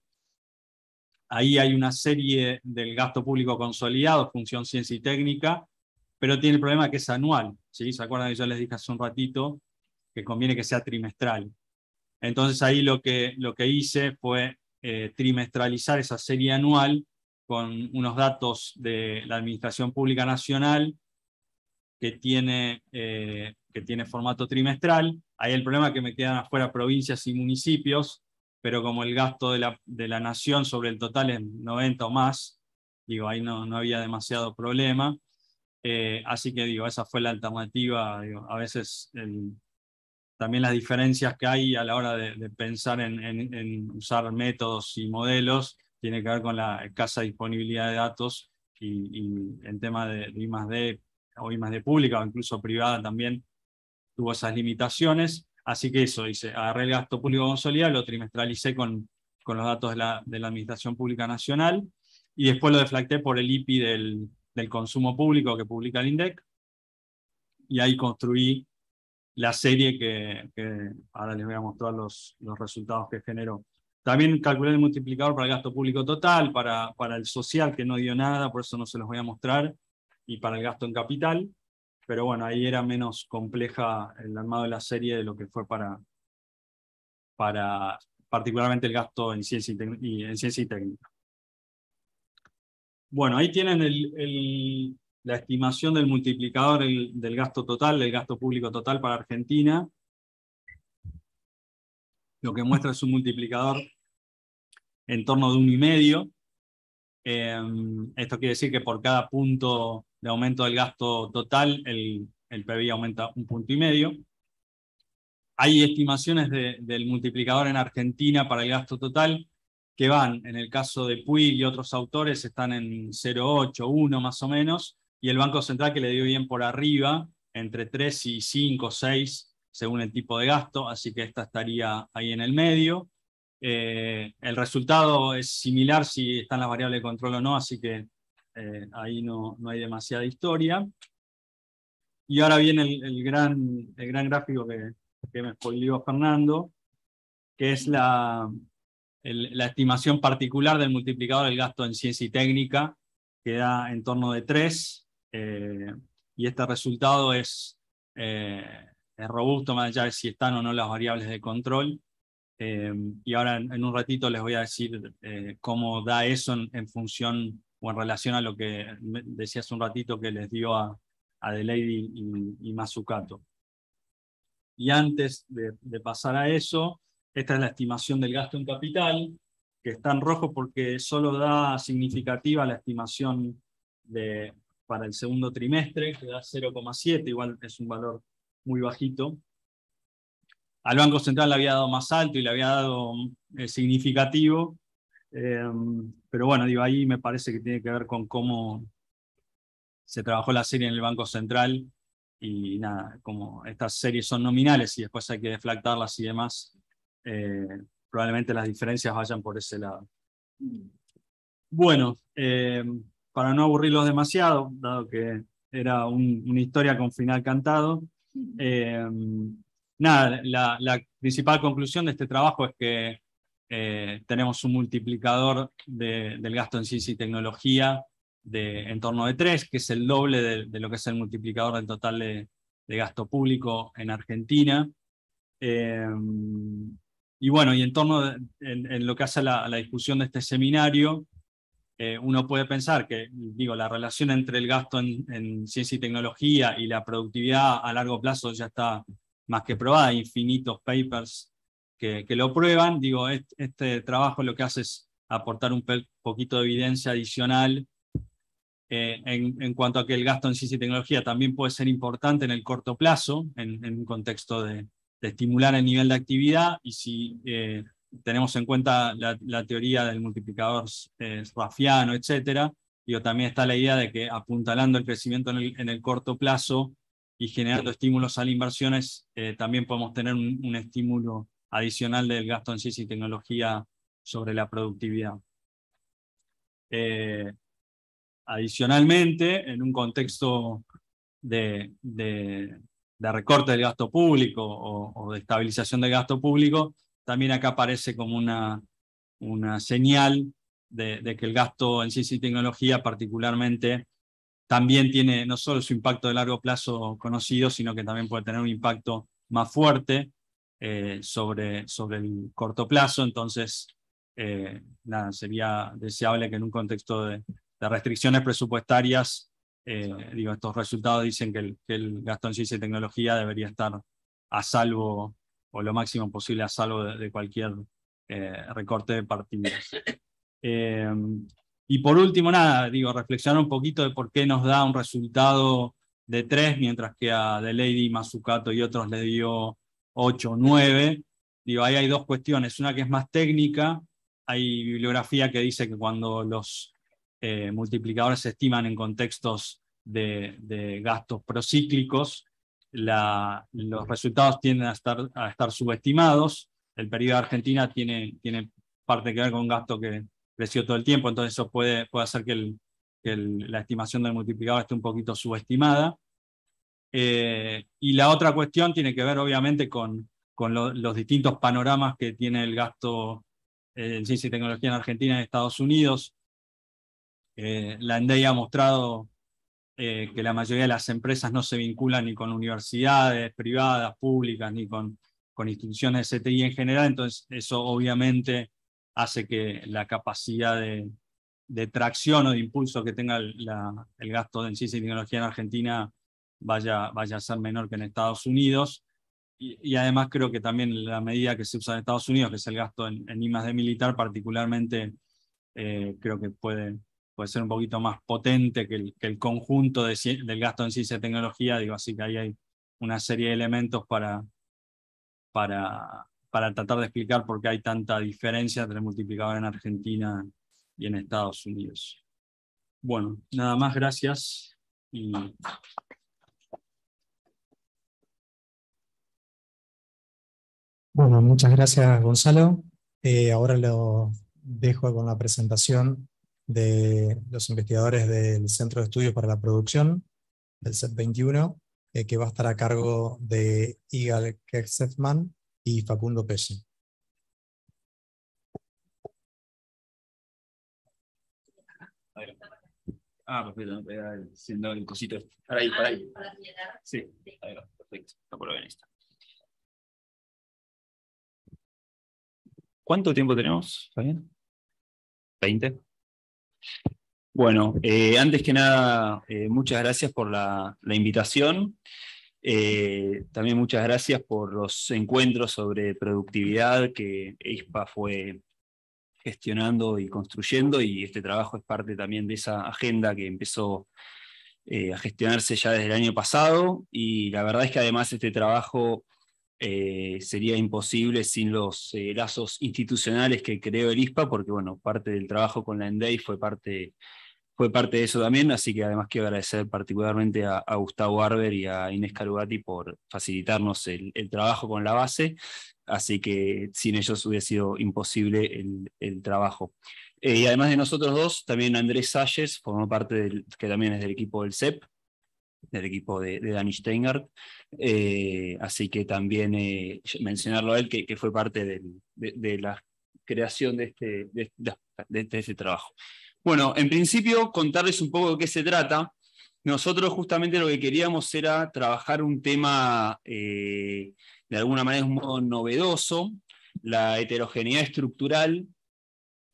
Ahí hay una serie del gasto público consolidado, función ciencia y técnica, pero tiene el problema que es anual. ¿sí? ¿Se acuerdan que yo les dije hace un ratito que conviene que sea trimestral? Entonces ahí lo que, lo que hice fue eh, trimestralizar esa serie anual con unos datos de la Administración Pública Nacional que tiene, eh, que tiene formato trimestral. Ahí el problema que me quedan afuera provincias y municipios, pero como el gasto de la, de la nación sobre el total es 90 o más, digo, ahí no, no había demasiado problema. Eh, así que digo, esa fue la alternativa. Digo, a veces también las diferencias que hay a la hora de, pensar en, en, usar métodos y modelos tiene que ver con la escasa disponibilidad de datos y, en tema de, de hoy o de pública o incluso privada también tuvo esas limitaciones. Así que eso, dice, agarré el gasto público consolidado, lo trimestralicé con, con los datos de la, Administración Pública Nacional y después lo deflacté por el IPI del, consumo público que publica el INDEC y ahí construí la serie que, ahora les voy a mostrar los, los resultados que generó. También calculé el multiplicador para el gasto público total, para, para el social que no dio nada, por eso no se los voy a mostrar, y para el gasto en capital pero bueno, ahí era menos compleja el armado de la serie de lo que fue para, para particularmente el gasto en ciencia y, en ciencia técnica. Bueno, ahí tienen la estimación del multiplicador del gasto total, del gasto público total para Argentina. Lo que muestra es un multiplicador en torno de 1,5. medio. Em, esto quiere decir que por cada punto de aumento del gasto total, el, el PBI aumenta un punto y medio. Hay estimaciones del multiplicador en Argentina para el gasto total que van, en el caso de Puig y otros autores, están en 0,8, 1 más o menos, y el Banco Central que le dio bien por arriba, entre 3 y 5, 6, según el tipo de gasto, así que esta estaría ahí en el medio. Eh, el resultado es similar si están las variables de control o no, así que eh, ahí no, hay demasiada historia. Y ahora viene el, el gran, gráfico que, me spoileó Fernando, que es la, estimación particular del multiplicador del gasto en ciencia y técnica, que da en torno de 3, eh, y este resultado eh, es, robusto, más allá de si están o no las variables de control. y ahora en, un ratito les voy a decir cómo da eso en función o en relación a lo que decías un ratito que les dio a, a y, y, Mazzucato. Y antes de, pasar a eso, esta es la estimación del gasto en capital, que está en rojo porque solo da significativa la estimación de, para el segundo trimestre, que da 0,7, igual es un valor muy bajito. Al Banco Central le había dado más alto y le había dado eh, significativo, Em, pero bueno, digo, ahí me parece que tiene que ver con cómo se trabajó la serie en el Banco Central y nada, como estas series son nominales y después hay que deflactarlas y demás, eh, probablemente las diferencias vayan por ese lado. Bueno, em, para no aburrirlos demasiado, dado que era una historia con final cantado, em, nada, la principal conclusión de este trabajo es que eh, tenemos un multiplicador del gasto en ciencia y tecnología de en torno de 3, que es el doble de, lo que es el multiplicador del total de, gasto público en Argentina. Eh, y bueno, y en torno en, lo que hace la, discusión de este seminario, eh, uno puede pensar que, digo, la relación entre el gasto en, en, ciencia y tecnología y la productividad a largo plazo ya está más que probada, infinitos papers que, lo prueban. Digo, este, trabajo lo que hace es aportar un poquito de evidencia adicional eh, en, en, cuanto a que el gasto en ciencia y tecnología también puede ser importante en el corto plazo, en, en un contexto de, de, estimular el nivel de actividad, y si eh, tenemos en cuenta la, teoría del multiplicador eh, rafiano, etcétera, yo también está la idea de que apuntalando el crecimiento en el, en el corto plazo y generando estímulos a las inversiones también podemos tener un estímulo adicional del gasto en ciencia y tecnología sobre la productividad. Eh, adicionalmente, en un contexto de, recorte del gasto público o, de estabilización del gasto público, también acá aparece como una, señal de, de, que el gasto en ciencia y tecnología particularmente también tiene no solo su impacto de largo plazo conocido, sino que también puede tener un impacto más fuerte eh, sobre, sobre el corto plazo, entonces eh, nada, sería deseable que en un contexto de, restricciones presupuestarias, eh, digo, estos resultados dicen que el, gasto en ciencia y tecnología debería estar a salvo o lo máximo posible a salvo de, cualquier recorte de partidas. y por último, nada, digo, reflexionar un poquito de por qué nos da un resultado de tres mientras que a Lady Mazzucato y otros le dio 8, 9. Digo, ahí hay dos cuestiones. Una que es más técnica. Hay bibliografía que dice que cuando los eh, multiplicadores se estiman en contextos de, gastos procíclicos, la, los resultados tienden a estar, a estar subestimados. El periodo de Argentina tiene, tiene parte que ver con un gasto que creció todo el tiempo, entonces eso puede, puede hacer que, la estimación del multiplicador esté un poquito subestimada. Eh, y la otra cuestión tiene que ver obviamente con, los distintos panoramas que tiene el gasto eh, en ciencia y tecnología en Argentina y en Estados Unidos. Eh, la ENDEI ha mostrado que la mayoría de las empresas no se vinculan ni con universidades privadas, públicas, ni con, instituciones de CTI en general, entonces eso obviamente hace que la capacidad de, tracción o de impulso que tenga el gasto en ciencia y tecnología en Argentina vaya, vaya a ser menor que en Estados Unidos. Y, además creo que también la medida que se usa en Estados Unidos, que es el gasto en, en de militar, particularmente eh, creo que puede, puede ser un poquito más potente que el, que el conjunto del gasto en ciencia y tecnología. Digo, así que ahí hay una serie de elementos para, para, para tratar de explicar por qué hay tanta diferencia entre el multiplicador en Argentina y en Estados Unidos. Bueno, nada más, gracias. Bueno, muchas gracias Gonzalo. Eh, ahora lo dejo con la presentación de los investigadores del Centro de Estudios para la Producción, del CEP 21, eh, que va a estar a cargo de Igal Kersetman y Facundo Pesci. Ah, perfecto, haciendo el cosito. Para ahí, para ahí. Sí, ahí va, perfecto. Está por ¿Cuánto tiempo tenemos, Fabián? ¿20? Bueno, eh, antes que nada, eh, muchas gracias por la, invitación. Eh, también muchas gracias por los encuentros sobre productividad que ISPA fue gestionando y construyendo y este trabajo es parte también de esa agenda que empezó a gestionarse ya desde el año pasado y la verdad es que además este trabajo eh, sería imposible sin los eh, lazos institucionales que creó el ISPA, porque bueno, parte del trabajo con la ENDEI fue parte, fue parte de eso también, así que además quiero agradecer particularmente a, Gustavo Arber y a Inés Carugati por facilitarnos el, trabajo con la base, así que sin ellos hubiera sido imposible el, trabajo. Eh, y además de nosotros dos, también Andrés Salles, formó parte del, que también es del equipo del CEP, del equipo de, de Danny Steingart. Eh, así que también eh, mencionarlo a él, que, que fue parte de, la creación de este, de, este, este trabajo. Bueno, en principio, contarles un poco de qué se trata. Nosotros justamente lo que queríamos era trabajar un tema eh, de alguna manera un modo novedoso, la heterogeneidad estructural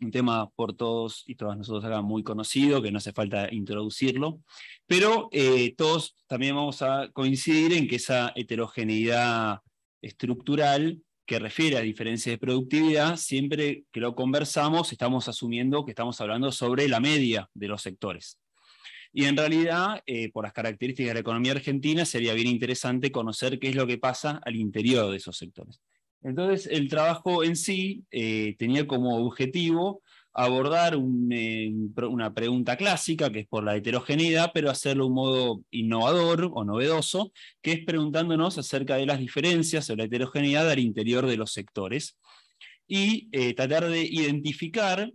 un tema por todos y todas nosotros acá muy conocido, que no hace falta introducirlo, pero eh, todos también vamos a coincidir en que esa heterogeneidad estructural que refiere a diferencias de productividad, siempre que lo conversamos estamos asumiendo que estamos hablando sobre la media de los sectores. Y en realidad, eh, por las características de la economía argentina, sería bien interesante conocer qué es lo que pasa al interior de esos sectores. Entonces, el trabajo en sí eh, tenía como objetivo abordar eh, una pregunta clásica, que es por la heterogeneidad, pero hacerlo de un modo innovador o novedoso, que es preguntándonos acerca de las diferencias o la heterogeneidad al interior de los sectores y eh, tratar de identificar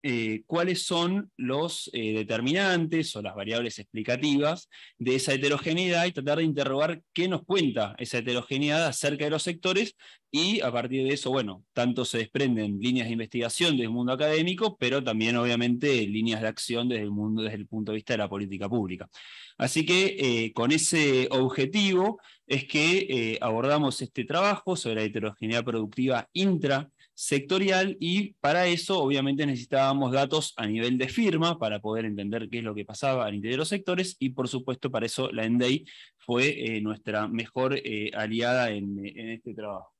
eh, cuáles son los eh, determinantes o las variables explicativas de esa heterogeneidad y tratar de interrogar qué nos cuenta esa heterogeneidad acerca de los sectores y a partir de eso, bueno, tanto se desprenden líneas de investigación desde el mundo académico, pero también obviamente líneas de acción desde el mundo, desde el punto de vista de la política pública. Así que eh, con ese objetivo es que abordamos este trabajo sobre la heterogeneidad productiva intra sectorial y para eso obviamente necesitábamos datos a nivel de firma para poder entender qué es lo que pasaba en interior de los sectores y por supuesto para eso la ENDEI fue eh, nuestra mejor eh, aliada eh, en, este trabajo.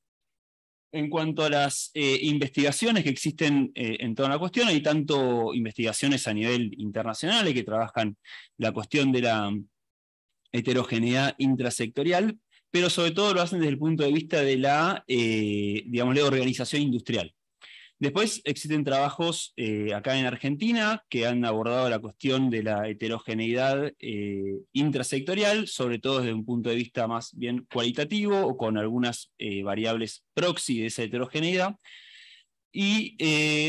En cuanto a las investigaciones que existen en toda la cuestión, hay tanto investigaciones a nivel internacional que trabajan la cuestión de la heterogeneidad intrasectorial, pero sobre todo lo hacen desde el punto de vista de la, eh, digamos, la organización industrial. Después existen trabajos eh, acá en Argentina que han abordado la cuestión de la heterogeneidad eh, intrasectorial, sobre todo desde un punto de vista más bien cualitativo o con algunas variables proxy de esa heterogeneidad. Y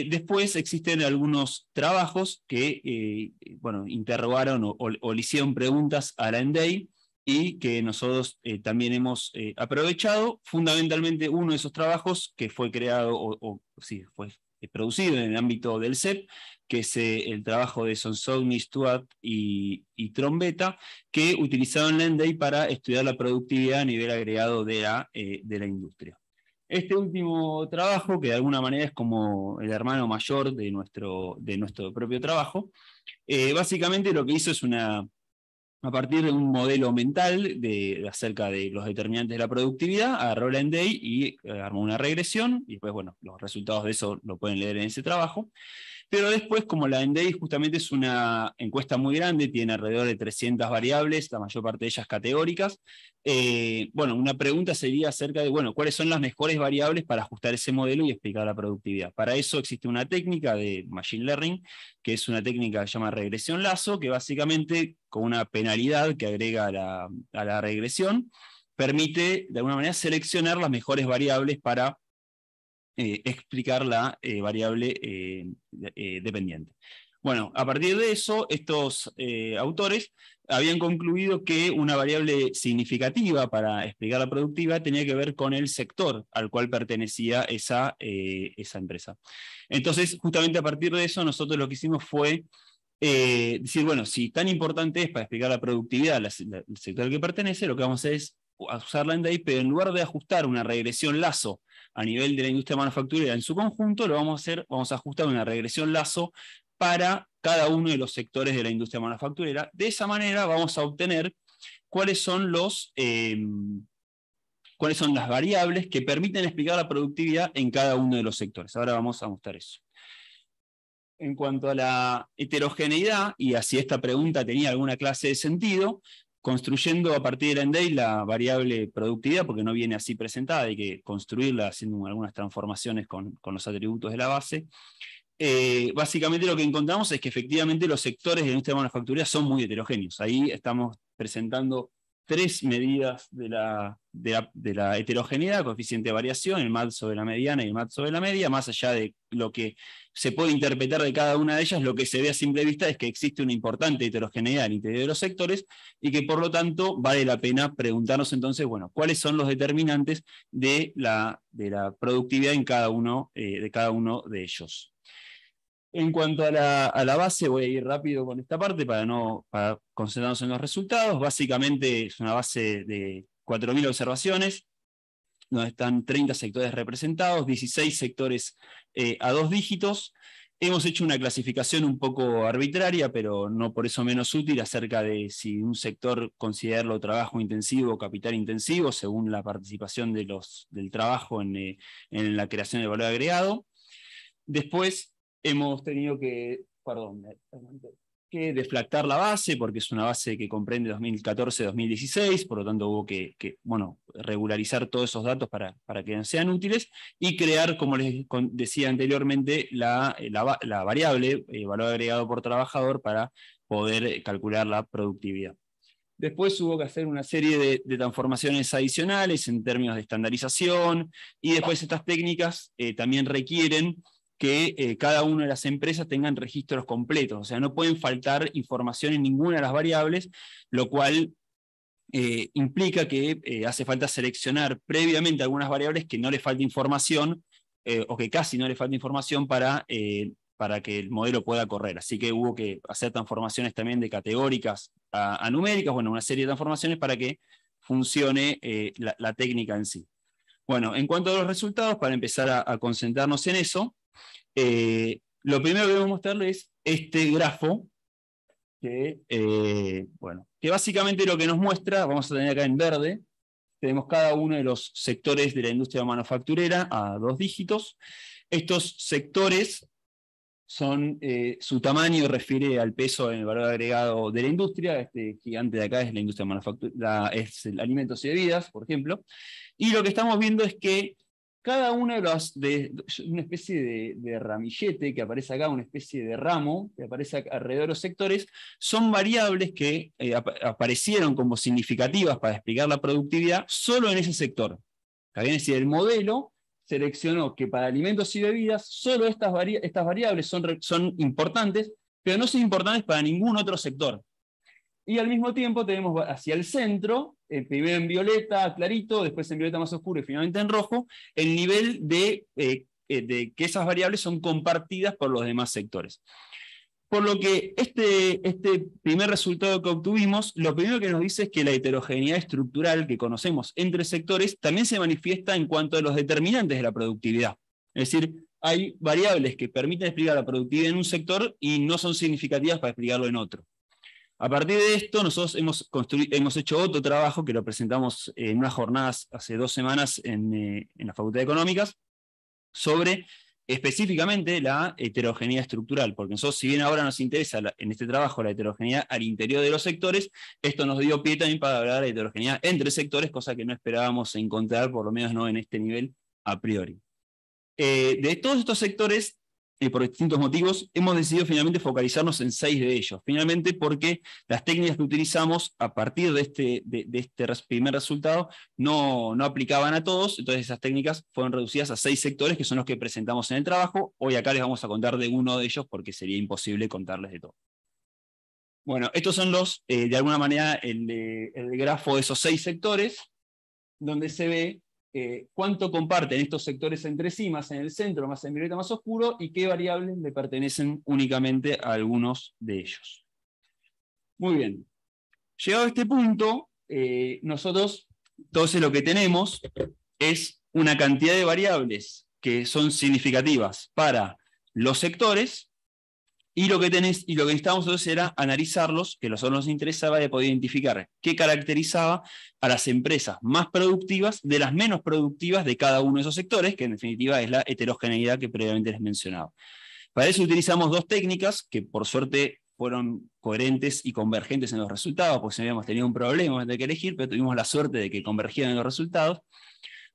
después existen algunos trabajos que bueno, interrogaron o, le hicieron preguntas a la ENDEI y que nosotros eh, también hemos eh, aprovechado. Fundamentalmente uno de esos trabajos que fue creado o, sí, fue eh, producido en el ámbito del CEP, que es el trabajo de Sonsoni, Stuart y, Trombeta, que utilizaron Lenday para estudiar la productividad a nivel agregado de la, de la industria. Este último trabajo, que de alguna manera es como el hermano mayor de nuestro, de nuestro propio trabajo, básicamente lo que hizo es una a partir de un modelo mental de, acerca de los determinantes de la productividad, agarró Roland Day y eh, armó una regresión, y después, bueno, los resultados de eso lo pueden leer en ese trabajo. Pero después, como la ENDEI justamente es una encuesta muy grande, tiene alrededor de 300 variables, la mayor parte de ellas categóricas, eh, bueno, una pregunta sería acerca de, bueno, ¿cuáles son las mejores variables para ajustar ese modelo y explicar la productividad? Para eso existe una técnica de Machine Learning, que es una técnica que se llama regresión lazo, que básicamente con una penalidad que agrega a la, a la regresión, permite de alguna manera seleccionar las mejores variables para eh, explicar la eh, variable eh, dependiente. Bueno, a partir de eso, estos autores habían concluido que una variable significativa para explicar la productiva tenía que ver con el sector al cual pertenecía esa, esa empresa. Entonces, justamente a partir de eso, nosotros lo que hicimos fue decir, bueno, si tan importante es para explicar la productividad el sector al que pertenece, lo que vamos a hacer es usar la pero en lugar de ajustar una regresión lazo a nivel de la industria manufacturera en su conjunto, lo vamos a hacer, vamos a ajustar una regresión lazo para cada uno de los sectores de la industria manufacturera. De esa manera vamos a obtener cuáles son los... Em, cuáles son las variables que permiten explicar la productividad en cada uno de los sectores. Ahora vamos a mostrar eso. En cuanto a la heterogeneidad, y así esta pregunta tenía alguna clase de sentido, construyendo a partir de la Enday la variable productividad, porque no viene así presentada, hay que construirla haciendo algunas transformaciones con, con los atributos de la base. Eh, básicamente lo que encontramos es que efectivamente los sectores de nuestra manufactura son muy heterogéneos. Ahí estamos presentando tres medidas de la, de la, heterogeneidad, coeficiente de variación, el MAT sobre la mediana y el MAT sobre la media, más allá de lo que se puede interpretar de cada una de ellas, lo que se ve a simple vista es que existe una importante heterogeneidad el interior de los sectores y que por lo tanto vale la pena preguntarnos entonces, bueno, ¿cuáles son los determinantes de la, de la productividad en cada uno, eh, de cada uno de ellos? En cuanto a la, base, voy a ir rápido con esta parte para no para concentrarnos en los resultados. Básicamente es una base de 4.000 observaciones, donde están 30 sectores representados, 16 sectores eh, a dos dígitos. Hemos hecho una clasificación un poco arbitraria, pero no por eso menos útil, acerca de si un sector considerarlo trabajo intensivo o capital intensivo, según la participación de los, del trabajo en, eh, la creación de valor agregado. Después hemos tenido que... Perdón, que eh, deflactar la base, porque es una base que comprende 2014-2016, por lo tanto hubo que, bueno, regularizar todos esos datos para, para, que sean útiles, y crear, como les decía anteriormente, la, eh, variable el eh, valor agregado por trabajador para poder calcular la productividad. Después hubo que hacer una serie de, transformaciones adicionales en términos de estandarización y después estas técnicas también requieren que eh, cada una de las empresas tengan registros completos, o sea, no pueden faltar información en ninguna de las variables, lo cual eh, implica que eh, hace falta seleccionar previamente algunas variables que no le falte información o que casi no le falte información para, para que el modelo pueda correr. Así que hubo que hacer transformaciones también de categóricas a, numéricas, bueno, una serie de transformaciones para que funcione la, técnica en sí. Bueno, en cuanto a los resultados, para empezar a concentrarnos en eso, eh, lo primero que a mostrarles es este grafo, eh, que, básicamente lo que nos muestra, vamos a tener acá en verde, tenemos cada uno de los sectores de la industria manufacturera a dos dígitos. Estos sectores son, eh, su tamaño refiere al peso en el valor agregado de la industria, este gigante de acá es la industria manufacturera, es el alimentos y bebidas, por ejemplo, y lo que estamos viendo es que cada una de las, de, una especie de, ramillete que aparece acá, una especie de ramo que aparece alrededor de los sectores, son variables que eh, aparecieron como significativas para explicar la productividad solo en ese sector. decir, el modelo seleccionó que para alimentos y bebidas solo estas, estas variables son, son importantes, pero no son importantes para ningún otro sector. Y al mismo tiempo tenemos hacia el centro, eh, primero en violeta clarito, después en violeta más oscuro y finalmente en rojo, el nivel de, eh, eh, de que esas variables son compartidas por los demás sectores. Por lo que este, este, primer resultado que obtuvimos, lo primero que nos dice es que la heterogeneidad estructural que conocemos entre sectores también se manifiesta en cuanto a los determinantes de la productividad. Es decir, hay variables que permiten explicar la productividad en un sector y no son significativas para explicarlo en otro. A partir de esto, nosotros hemos, hemos hecho otro trabajo que lo presentamos en unas jornadas hace dos semanas en, eh, la Facultad de Económicas, sobre específicamente la heterogeneidad estructural, porque nosotros, si bien ahora nos interesa en este trabajo la heterogeneidad al interior de los sectores, esto nos dio pie también para hablar de heterogeneidad entre sectores, cosa que no esperábamos encontrar, por lo menos no en este nivel a priori. Eh, de todos estos sectores, y por distintos motivos, hemos decidido finalmente focalizarnos en seis de ellos. Finalmente, porque las técnicas que utilizamos a partir de este, de, este primer resultado no, no aplicaban a todos, entonces esas técnicas fueron reducidas a seis sectores que son los que presentamos en el trabajo. Hoy acá les vamos a contar de uno de ellos porque sería imposible contarles de todo. Bueno, estos son los, eh, de alguna manera, el, eh, el grafo de esos seis sectores, donde se ve eh, cuánto comparten estos sectores entre sí, más en el centro, más en violeta, más oscuro, y qué variables le pertenecen únicamente a algunos de ellos. Muy bien. Llegado a este punto, eh, nosotros, entonces lo que tenemos es una cantidad de variables que son significativas para los sectores y lo que, tenés, y lo que necesitábamos entonces era analizarlos, que nosotros nos interesaba de poder identificar qué caracterizaba a las empresas más productivas de las menos productivas de cada uno de esos sectores, que en definitiva es la heterogeneidad que previamente les mencionaba. Para eso utilizamos dos técnicas que por suerte fueron coherentes y convergentes en los resultados, porque si habíamos tenido un problema de que elegir, pero tuvimos la suerte de que convergían en los resultados.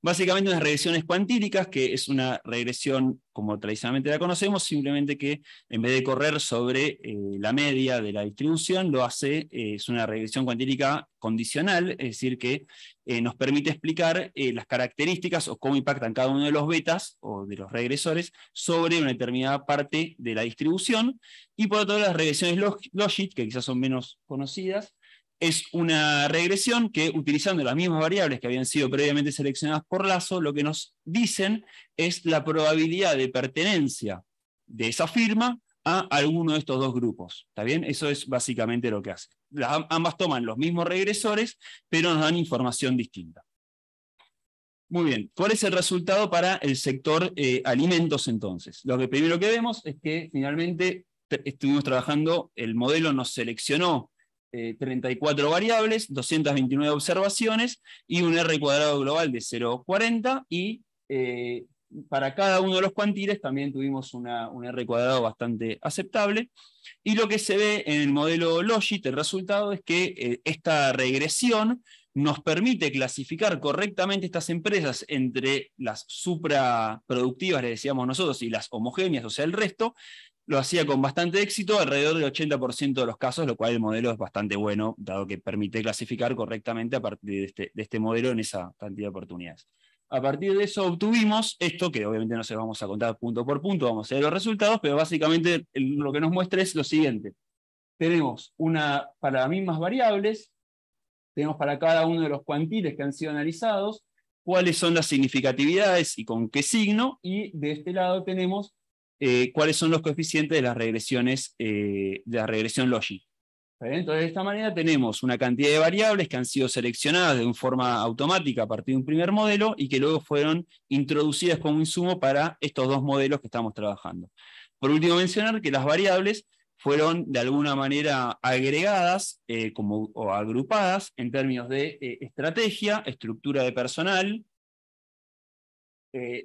Básicamente unas regresiones cuantílicas, que es una regresión como tradicionalmente la conocemos, simplemente que en vez de correr sobre eh, la media de la distribución, lo hace, eh, es una regresión cuantílica condicional, es decir, que eh, nos permite explicar las características o cómo impactan cada uno de los betas o de los regresores sobre una determinada parte de la distribución. Y por otro lado, las regresiones logit, que quizás son menos conocidas, es una regresión que, utilizando las mismas variables que habían sido previamente seleccionadas por Lazo, lo que nos dicen es la probabilidad de pertenencia de esa firma a alguno de estos dos grupos. ¿Está bien? Eso es básicamente lo que hace. ambas toman los mismos regresores, pero nos dan información distinta. Muy bien, ¿cuál es el resultado para el sector eh, alimentos entonces? Lo que primero que vemos es que finalmente estuvimos trabajando, el modelo nos seleccionó 34 eh, variables, 229 observaciones y un R cuadrado global de 0,40 y eh, para cada uno de los cuantiles también tuvimos un R cuadrado bastante aceptable. Y lo que se ve en el modelo Logit, el resultado es que eh, esta regresión nos permite clasificar correctamente estas empresas entre las supraproductivas, le decíamos nosotros, y las homogéneas, o sea, el resto, lo hacía con bastante éxito, alrededor del 80% de los casos, lo cual el modelo es bastante bueno, dado que permite clasificar correctamente a partir de este, de este modelo en esa cantidad de oportunidades. A partir de eso obtuvimos esto, que obviamente no se vamos a contar punto por punto, vamos a ver los resultados, pero básicamente lo que nos muestra es lo siguiente. Tenemos una para las mismas variables, tenemos para cada uno de los cuantiles que han sido analizados, cuáles son las significatividades y con qué signo, y de este lado tenemos eh, cuáles son los coeficientes de las regresiones, eh, de la regresión logic. ¿Eh? Entonces, de esta manera tenemos una cantidad de variables que han sido seleccionadas de una forma automática a partir de un primer modelo y que luego fueron introducidas como insumo para estos dos modelos que estamos trabajando. Por último, mencionar que las variables fueron de alguna manera agregadas como, o agrupadas en términos de estrategia, estructura de personal,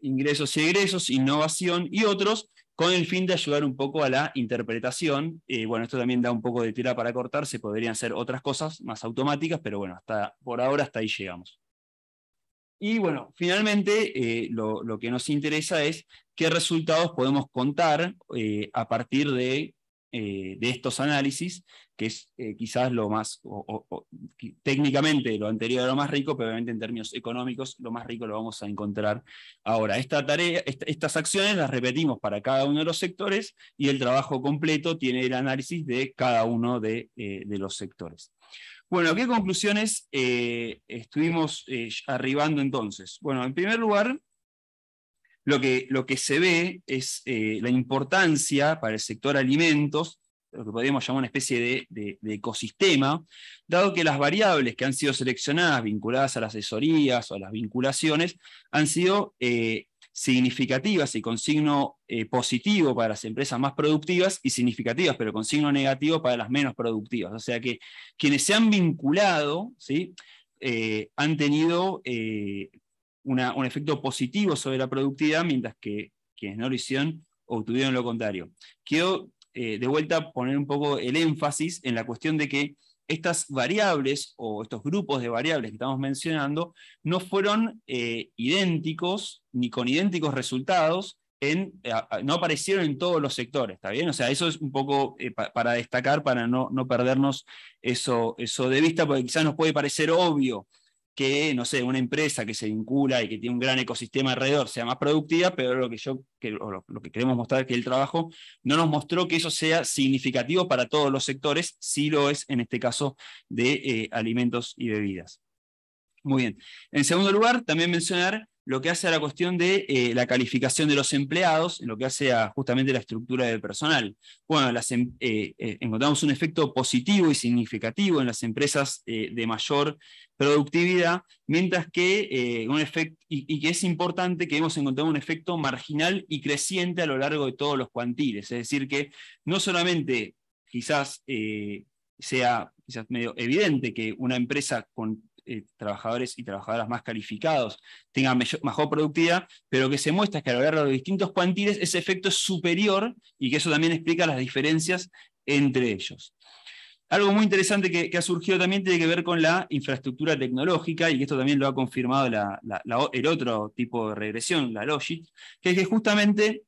ingresos y egresos, innovación y otros, con el fin de ayudar un poco a la interpretación. Eh, bueno, esto también da un poco de tira para cortarse podrían hacer otras cosas más automáticas, pero bueno, hasta, por ahora hasta ahí llegamos. Y bueno, finalmente eh, lo, que nos interesa es qué resultados podemos contar eh, a partir de eh, de estos análisis, que es eh, quizás lo más, técnicamente lo anterior era lo más rico, pero obviamente en términos económicos lo más rico lo vamos a encontrar ahora. Esta tarea, estas acciones las repetimos para cada uno de los sectores y el trabajo completo tiene el análisis de cada uno de eh, los sectores. Bueno, ¿qué conclusiones estuvimos arribando entonces? Bueno, en primer lugar, lo que, lo que se ve es eh, la importancia para el sector alimentos, lo que podríamos llamar una especie de, ecosistema, dado que las variables que han sido seleccionadas vinculadas a las asesorías o a las vinculaciones han sido eh, significativas y con signo eh, positivo para las empresas más productivas y significativas, pero con signo negativo para las menos productivas. O sea que quienes se han vinculado ¿sí? han tenido un efecto positivo sobre la productividad, mientras que quienes no lo hicieron obtuvieron lo contrario. Quiero eh, de vuelta poner un poco el énfasis en la cuestión de que estas variables o estos grupos de variables que estamos mencionando no fueron eh, idénticos ni con idénticos resultados, eh, no aparecieron en todos los sectores, ¿está bien? O sea, eso es un poco para destacar, para no, no perdernos eso, eso, de vista, porque quizás nos puede parecer obvio que, no sé, una empresa que se vincula y que tiene un gran ecosistema alrededor sea más productiva, pero lo que yo, lo, que queremos mostrar es que el trabajo no nos mostró que eso sea significativo para todos los sectores, si lo es en este caso de eh, alimentos y bebidas. Muy bien. En segundo lugar, también mencionar lo que hace a la cuestión de eh, la calificación de los empleados, en lo que hace a justamente la estructura del personal. Bueno, em, eh, eh, encontramos un efecto positivo y significativo en las empresas de mayor productividad, mientras que un efecto, y, que es importante que hemos encontrado un efecto marginal y creciente a lo largo de todos los cuantiles. Es decir, que no solamente quizás sea quizás medio evidente que una empresa con eh, trabajadores y trabajadoras más calificados tengan mejor, productividad, pero que se muestra que a lo largo de los distintos cuantiles ese efecto es superior y que eso también explica las diferencias entre ellos. Algo muy interesante que, ha surgido también tiene que ver con la infraestructura tecnológica, y que esto también lo ha confirmado el otro tipo de regresión, la Logit, que es que justamente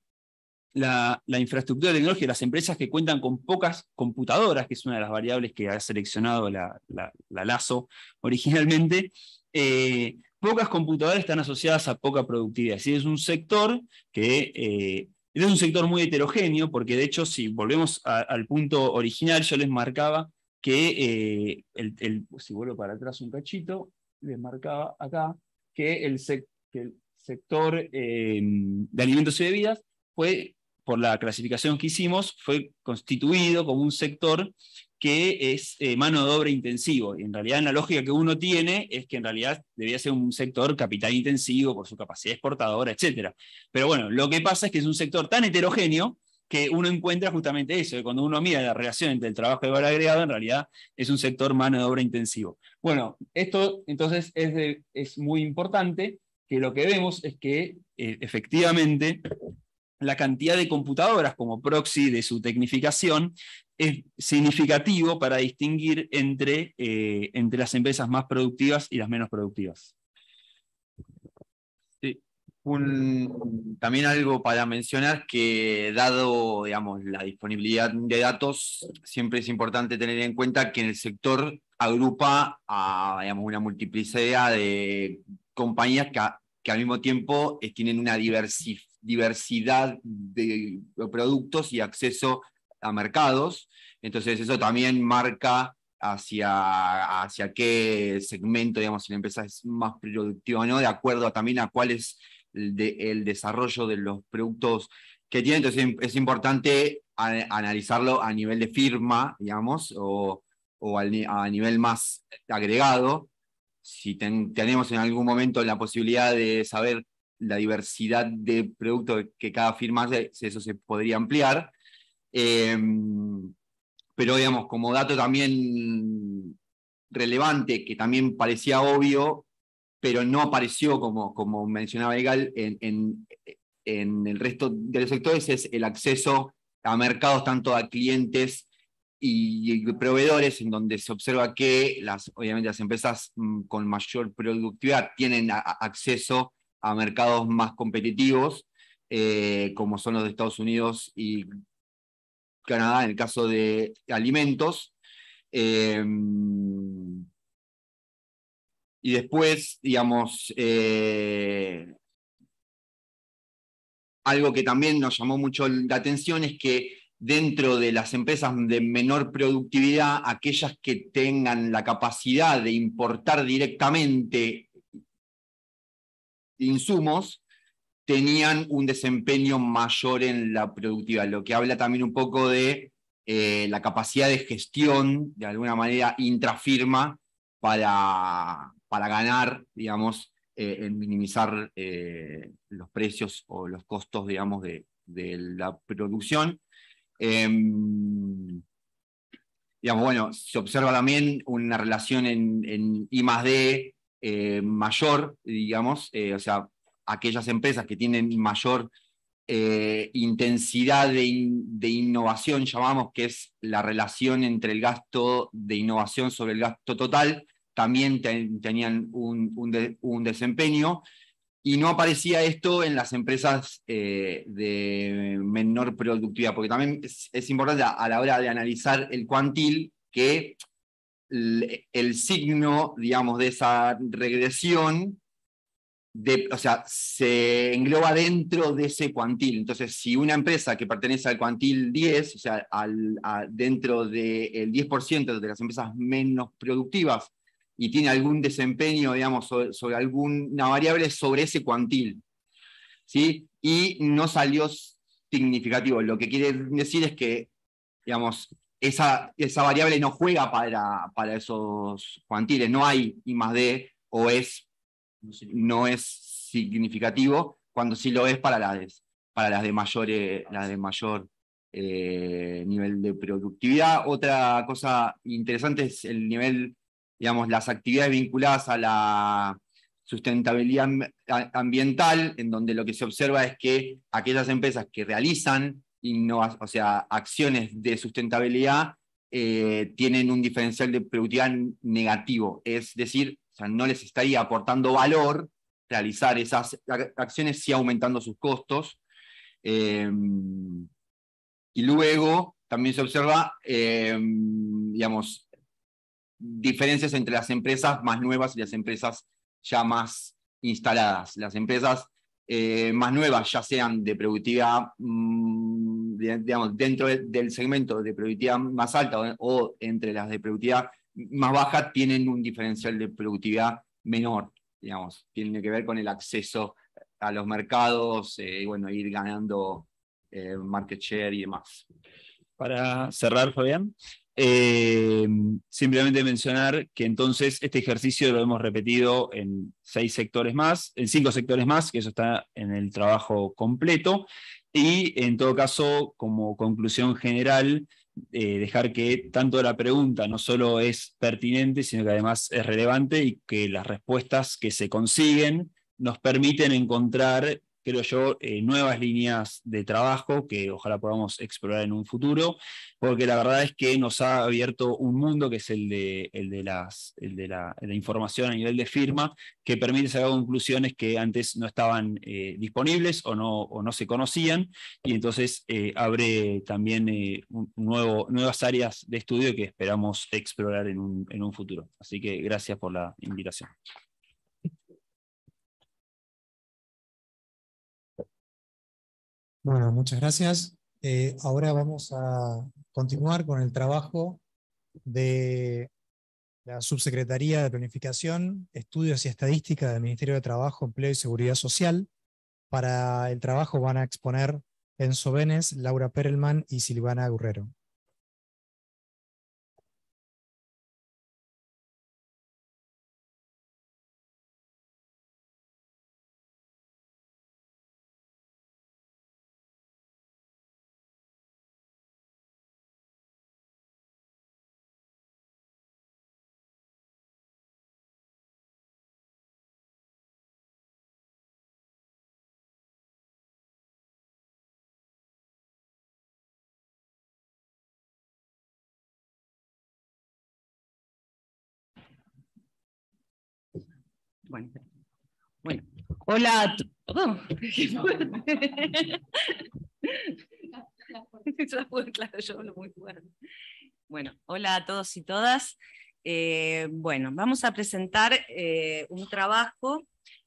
la, la, infraestructura tecnológica, las empresas que cuentan con pocas computadoras, que es una de las variables que ha seleccionado la, la, Lazo originalmente, eh, pocas computadoras están asociadas a poca productividad. Es decir, es un sector que eh, es un sector muy heterogéneo, porque de hecho, si volvemos al punto original, yo les marcaba que, eh, el, pues si vuelvo para atrás un cachito, les marcaba acá que el sector de alimentos y bebidas fue por la clasificación que hicimos, fue constituido como un sector que es eh, mano de obra intensivo. Y en realidad, la lógica que uno tiene es que en realidad debía ser un sector capital intensivo por su capacidad exportadora, etc. Pero bueno, lo que pasa es que es un sector tan heterogéneo que uno encuentra justamente eso, que cuando uno mira la relación entre el trabajo y el valor agregado, en realidad es un sector mano de obra intensivo. Bueno, esto entonces es, es muy importante, que lo que vemos es que eh, efectivamente la cantidad de computadoras como proxy de su tecnificación es significativo para distinguir entre, eh, entre las empresas más productivas y las menos productivas. también algo para mencionar que dado digamos, la disponibilidad de datos, siempre es importante tener en cuenta que en el sector agrupa a digamos, una multiplicidad de compañías que, que al mismo tiempo eh, tienen una diversidad diversidad de productos y acceso a mercados. Entonces eso también marca hacia, hacia qué segmento, digamos, si la empresa es más productiva o no, de acuerdo también a cuál es el, desarrollo de los productos que tiene. Entonces es importante analizarlo a nivel de firma, digamos, o, a nivel más agregado. Si tenemos en algún momento la posibilidad de saber la diversidad de productos que cada firma hace, eso se podría ampliar. Em, pero digamos, como dato también relevante, que también parecía obvio, pero no apareció, como, como mencionaba Egal, en, en, el resto de los sectores, es el acceso a mercados, tanto a clientes y proveedores en donde se observa que las, obviamente las empresas mm, con mayor productividad tienen acceso a mercados más competitivos, eh, como son los de Estados Unidos y Canadá en el caso de alimentos. Em, y después, digamos, eh, algo que también nos llamó mucho la atención es que dentro de las empresas de menor productividad, aquellas que tengan la capacidad de importar directamente insumos tenían un desempeño mayor en la productividad, lo que habla también un poco de eh, la capacidad de gestión, de alguna manera, intrafirma para, para ganar, digamos, eh, en minimizar eh, los precios o los costos, digamos, de, la producción. Em, digamos, bueno, se observa también una relación en, en I D eh, mayor, digamos, eh, o sea, aquellas empresas que tienen mayor eh, intensidad de, innovación, llamamos, que es la relación entre el gasto de innovación sobre el gasto total, también tenían un, un, desempeño. Y no aparecía esto en las empresas de menor productividad, porque también es, importante a, a, la hora de analizar el cuantil que el, signo, digamos, de esa regresión o sea, se engloba dentro de ese cuantil. Entonces, si una empresa que pertenece al cuantil 10, o sea, al, dentro del 10% de las empresas menos productivas y tiene algún desempeño, digamos, sobre, alguna variable, sobre ese cuantil. ¿sí? Y no salió significativo. Lo que quiere decir es que, digamos, esa, variable no juega para, para esos cuantiles, no hay I más D o es, no es significativo cuando sí lo es para las, para las de mayor, las de mayor eh, nivel de productividad. Otra cosa interesante es el nivel, digamos, las actividades vinculadas a la sustentabilidad ambiental, en donde lo que se observa es que aquellas empresas que realizan o sea, acciones de sustentabilidad eh, tienen un diferencial de productividad negativo. Es decir, no les estaría aportando valor realizar esas acciones sí aumentando sus costos. Em, y luego también se observa, em, digamos, diferencias entre las empresas más nuevas y las empresas ya más instaladas. Las empresas eh, más nuevas, ya sean de productividad, mm, digamos, dentro del segmento de productividad más alta o, entre las de productividad más baja, tienen un diferencial de productividad menor, digamos, tiene que ver con el acceso a los mercados eh, y bueno, ir ganando eh, market share y demás. Para cerrar, Fabián. Eh, simplemente mencionar que entonces este ejercicio lo hemos repetido en seis sectores más, en cinco sectores más, que eso está en el trabajo completo. Y en todo caso, como conclusión general, eh, dejar que tanto la pregunta no solo es pertinente, sino que además es relevante y que las respuestas que se consiguen nos permiten encontrar creo yo, eh, nuevas líneas de trabajo que ojalá podamos explorar en un futuro, porque la verdad es que nos ha abierto un mundo que es el de, la, información a nivel de firma, que permite sacar conclusiones que antes no estaban eh, disponibles o no, o no se conocían, y entonces eh, abre también nuevo, nuevas áreas de estudio que esperamos explorar en un futuro. Así que gracias por la invitación. Bueno, muchas gracias. Eh, ahora vamos a continuar con el trabajo de la Subsecretaría de Planificación, Estudios y Estadística del Ministerio de Trabajo, Empleo y Seguridad Social. Para el trabajo van a exponer Enzo Benes, Laura Perelman y Silvana Gurrero. Bueno, bueno. hola a todos. Bueno, hola a todos y todas. Eh, bueno, vamos a presentar eh, un trabajo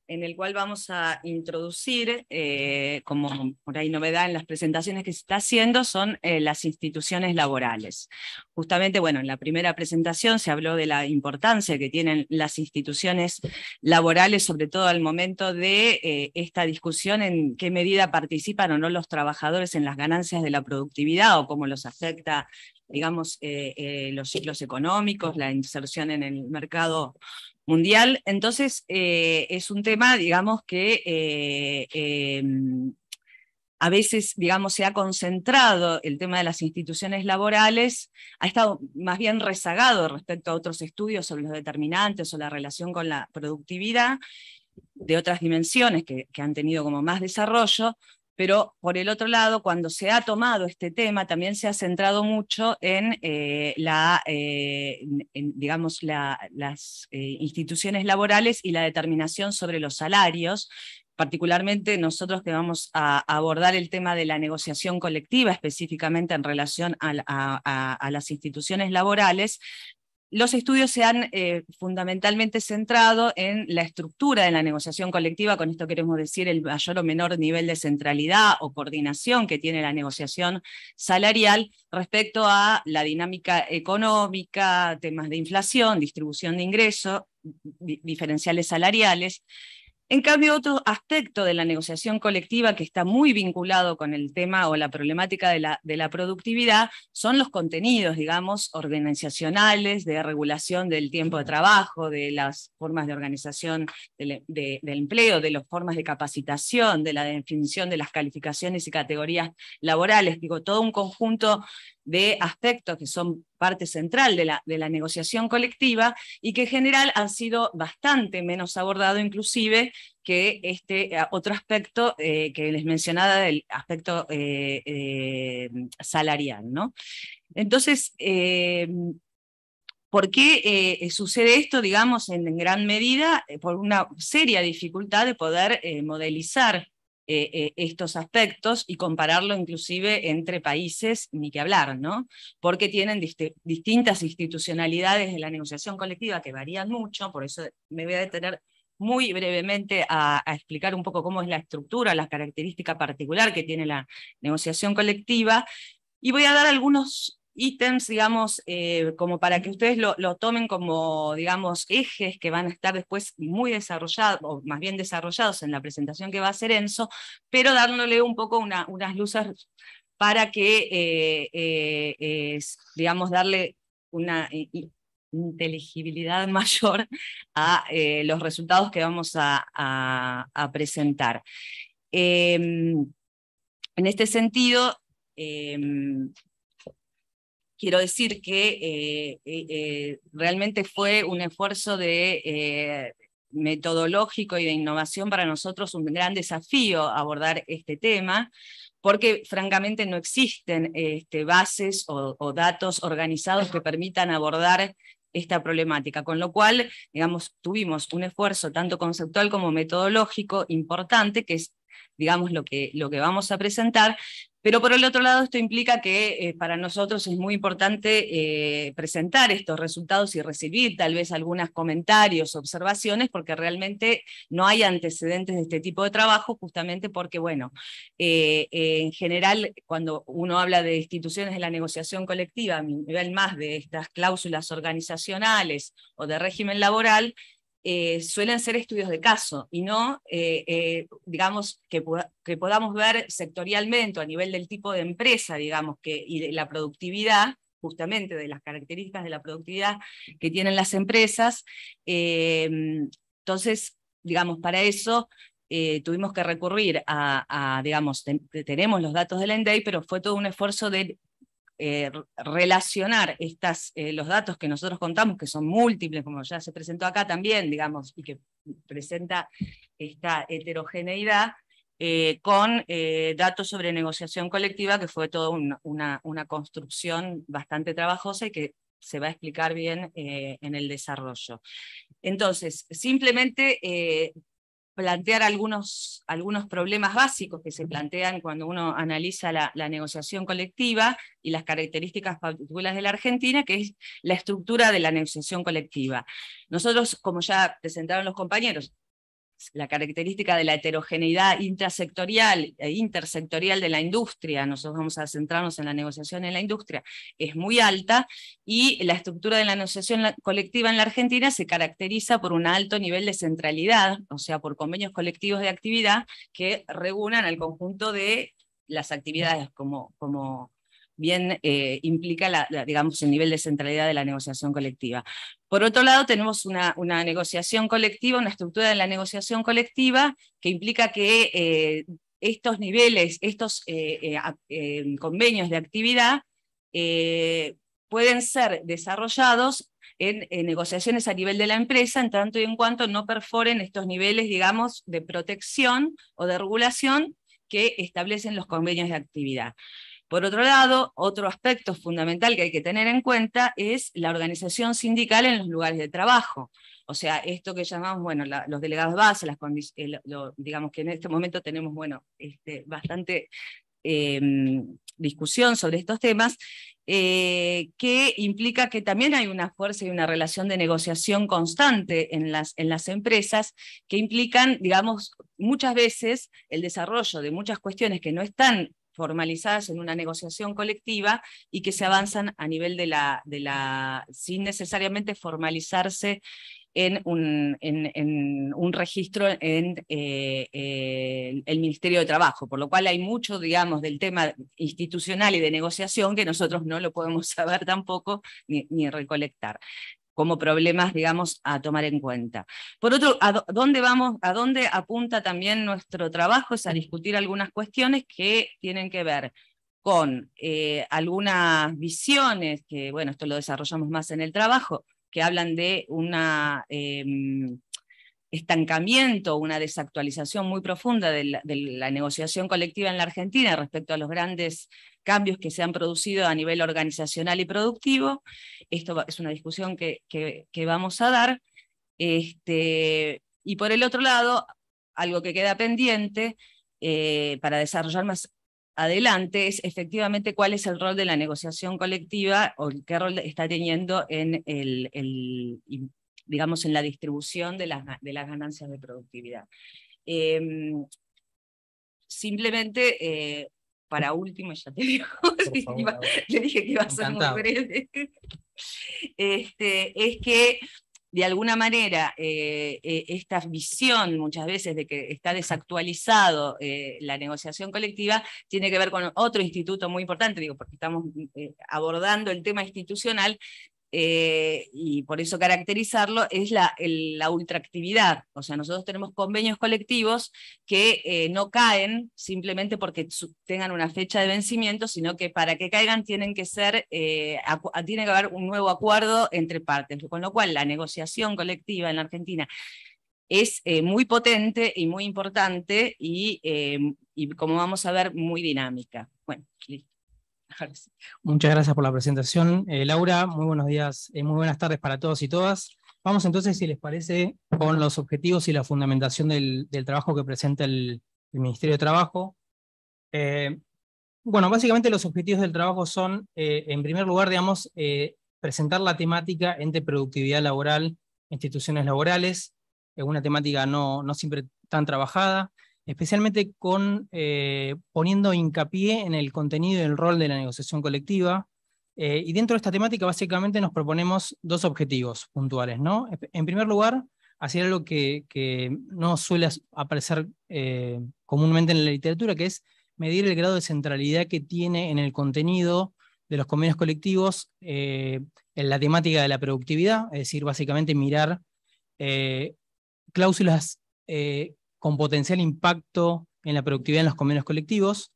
en el cual vamos a introducir, eh, como por ahí novedad en las presentaciones que se está haciendo, son eh, las instituciones laborales. Justamente, bueno, en la primera presentación se habló de la importancia que tienen las instituciones laborales, sobre todo al momento de eh, esta discusión en qué medida participan o no los trabajadores en las ganancias de la productividad o cómo los afecta digamos, los ciclos económicos, la inserción en el mercado mundial. Entonces, eh, es un tema, digamos, que eh, em, a veces, digamos, se ha concentrado el tema de las instituciones laborales, ha estado más bien rezagado respecto a otros estudios sobre los determinantes o la relación con la productividad de otras dimensiones que, que han tenido como más desarrollo, pero por el otro lado, cuando se ha tomado este tema, también se ha centrado mucho en, eh, la, eh, digamos, las eh, instituciones laborales y la determinación sobre los salarios, particularmente nosotros que vamos a abordar el tema de la negociación colectiva específicamente en relación a las instituciones laborales, los estudios se han eh, fundamentalmente centrado en la estructura de la negociación colectiva, con esto queremos decir el mayor o menor nivel de centralidad o coordinación que tiene la negociación salarial respecto a la dinámica económica, temas de inflación, distribución de ingresos, diferenciales salariales. En cambio, otro aspecto de la negociación colectiva que está muy vinculado con el tema o la problemática de la, productividad son los contenidos, digamos, organizacionales, de regulación del tiempo de trabajo, de las formas de organización del, del empleo, de las formas de capacitación, de la definición de las calificaciones y categorías laborales. Digo, todo un conjunto de aspectos que son parte central de la, de la negociación colectiva y que en general han sido bastante menos abordados inclusive que este eh, otro aspecto eh, que les mencionaba del aspecto eh, salarial. ¿no? Entonces, ¿Por qué sucede esto, digamos, en, gran medida? por una seria dificultad de poder modelizar eh, eh, estos aspectos y compararlo inclusive entre países, ni que hablar, ¿no? Porque tienen distintas institucionalidades de la negociación colectiva que varían mucho, por eso me voy a detener muy brevemente a, a, explicar un poco cómo es la estructura, la característica particular que tiene la negociación colectiva, y voy a dar algunos ítems, digamos, eh, como para que ustedes lo, tomen como, digamos, ejes que van a estar después muy desarrollados, o más bien desarrollados en la presentación que va a hacer Enzo, pero dándole un poco unas luces para que, eh, eh, digamos, darle una inteligibilidad mayor a los resultados que vamos a presentar. Em, en este sentido, em, quiero decir que eh, eh, eh, realmente fue un esfuerzo de, metodológico y de innovación para nosotros un gran desafío abordar este tema porque francamente no existen este, bases o, datos organizados que permitan abordar esta problemática, con lo cual, digamos, tuvimos un esfuerzo tanto conceptual como metodológico importante, que es, digamos, lo que, lo que vamos a presentar, pero por el otro lado, esto implica que eh, para nosotros es muy importante eh, presentar estos resultados y recibir tal vez algunos comentarios, observaciones, porque realmente no hay antecedentes de este tipo de trabajo, justamente porque, bueno, eh, en general, cuando uno habla de instituciones de la negociación colectiva, a nivel más de estas cláusulas organizacionales o de régimen laboral, eh, suelen ser estudios de caso y no, eh, eh, digamos, que, que, podamos ver sectorialmente a nivel del tipo de empresa, digamos, que, y de la productividad, justamente de las características de la productividad que tienen las empresas. entonces, digamos, para eso tuvimos que recurrir a, digamos, tenemos los datos del ENDEI, pero fue todo un esfuerzo de eh, relacionar estas, eh, los datos que nosotros contamos, que son múltiples, como ya se presentó acá también, digamos, y que presenta esta heterogeneidad, eh, con datos sobre negociación colectiva, que fue toda una, una, construcción bastante trabajosa y que se va a explicar bien en el desarrollo. Entonces, simplemente plantear algunos, algunos problemas básicos que se plantean cuando uno analiza la, la, negociación colectiva y las características particulares de la Argentina, que es la estructura de la negociación colectiva. Nosotros, como ya presentaron los compañeros, la característica de la heterogeneidad intrasectorial e intersectorial de la industria, nosotros vamos a centrarnos en la negociación en la industria, es muy alta y la estructura de la negociación colectiva en la Argentina se caracteriza por un alto nivel de centralidad, o sea, por convenios colectivos de actividad que regulan al conjunto de las actividades como, como bien eh, implica, digamos, el nivel de centralidad de la negociación colectiva. Por otro lado, tenemos una, negociación colectiva, una estructura de la negociación colectiva que implica que eh, estos niveles, estos eh, convenios de actividad pueden ser desarrollados en, en, negociaciones a nivel de la empresa, en tanto y en cuanto no perforen estos niveles, digamos, de protección o de regulación que establecen los convenios de actividad. Por otro lado, otro aspecto fundamental que hay que tener en cuenta es la organización sindical en los lugares de trabajo. O sea, esto que llamamos, bueno, los delegados base, las digamos que en este momento tenemos, bueno, este, bastante em, discusión sobre estos temas, eh, que implica que también hay una fuerza y una relación de negociación constante en las, en las empresas, que implican, digamos, muchas veces el desarrollo de muchas cuestiones que no están formalizadas en una negociación colectiva y que se avanzan a nivel de la, de la sin necesariamente formalizarse en un, en, un registro en eh, eh, el Ministerio de Trabajo, por lo cual hay mucho, digamos, del tema institucional y de negociación que nosotros no lo podemos saber tampoco ni, ni recolectar como problemas, digamos, a tomar en cuenta. Por otro, ¿a dónde vamos, a dónde apunta también nuestro trabajo? Es a discutir algunas cuestiones que tienen que ver con eh, algunas visiones, que bueno, esto lo desarrollamos más en el trabajo, que hablan de una em, estancamiento, una desactualización muy profunda de la, negociación colectiva en la Argentina respecto a los grandes cambios que se han producido a nivel organizacional y productivo. Esto es una discusión que, que, vamos a dar. Este, y por el otro lado, algo que queda pendiente eh, para desarrollar más adelante es efectivamente cuál es el rol de la negociación colectiva o qué rol está teniendo en el digamos, en la distribución de las, ganancias de productividad. Em, simplemente, eh, para último, ya te digo, le dije que iba a ser muy breve, este, es que de alguna manera eh, eh, esta visión muchas veces de que está desactualizado la negociación colectiva tiene que ver con otro instituto muy importante, digo, porque estamos abordando el tema institucional, eh, y por eso caracterizarlo, es la, la, ultraactividad. O sea, nosotros tenemos convenios colectivos que eh, no caen simplemente porque tengan una fecha de vencimiento, sino que para que caigan tienen que ser, eh, tiene que haber un nuevo acuerdo entre partes, con lo cual la negociación colectiva en la Argentina es muy potente y muy importante y, y, como vamos a ver, muy dinámica. Bueno, listo. Muchas gracias por la presentación, eh, Laura. Muy buenos días, y eh, muy buenas tardes para todos y todas. Vamos entonces, si les parece, con los objetivos y la fundamentación del, trabajo que presenta el, Ministerio de Trabajo. Eh, bueno, básicamente los objetivos del trabajo son, en primer lugar, digamos, presentar la temática entre productividad laboral, instituciones laborales, es una temática no, no siempre tan trabajada especialmente con, eh, poniendo hincapié en el contenido y el rol de la negociación colectiva. Eh, y dentro de esta temática, básicamente, nos proponemos dos objetivos puntuales. ¿no? En primer lugar, hacer algo que, no suele aparecer eh, comúnmente en la literatura, que es medir el grado de centralidad que tiene en el contenido de los convenios colectivos en la temática de la productividad, es decir, básicamente mirar cláusulas con potencial impacto en la productividad en los convenios colectivos.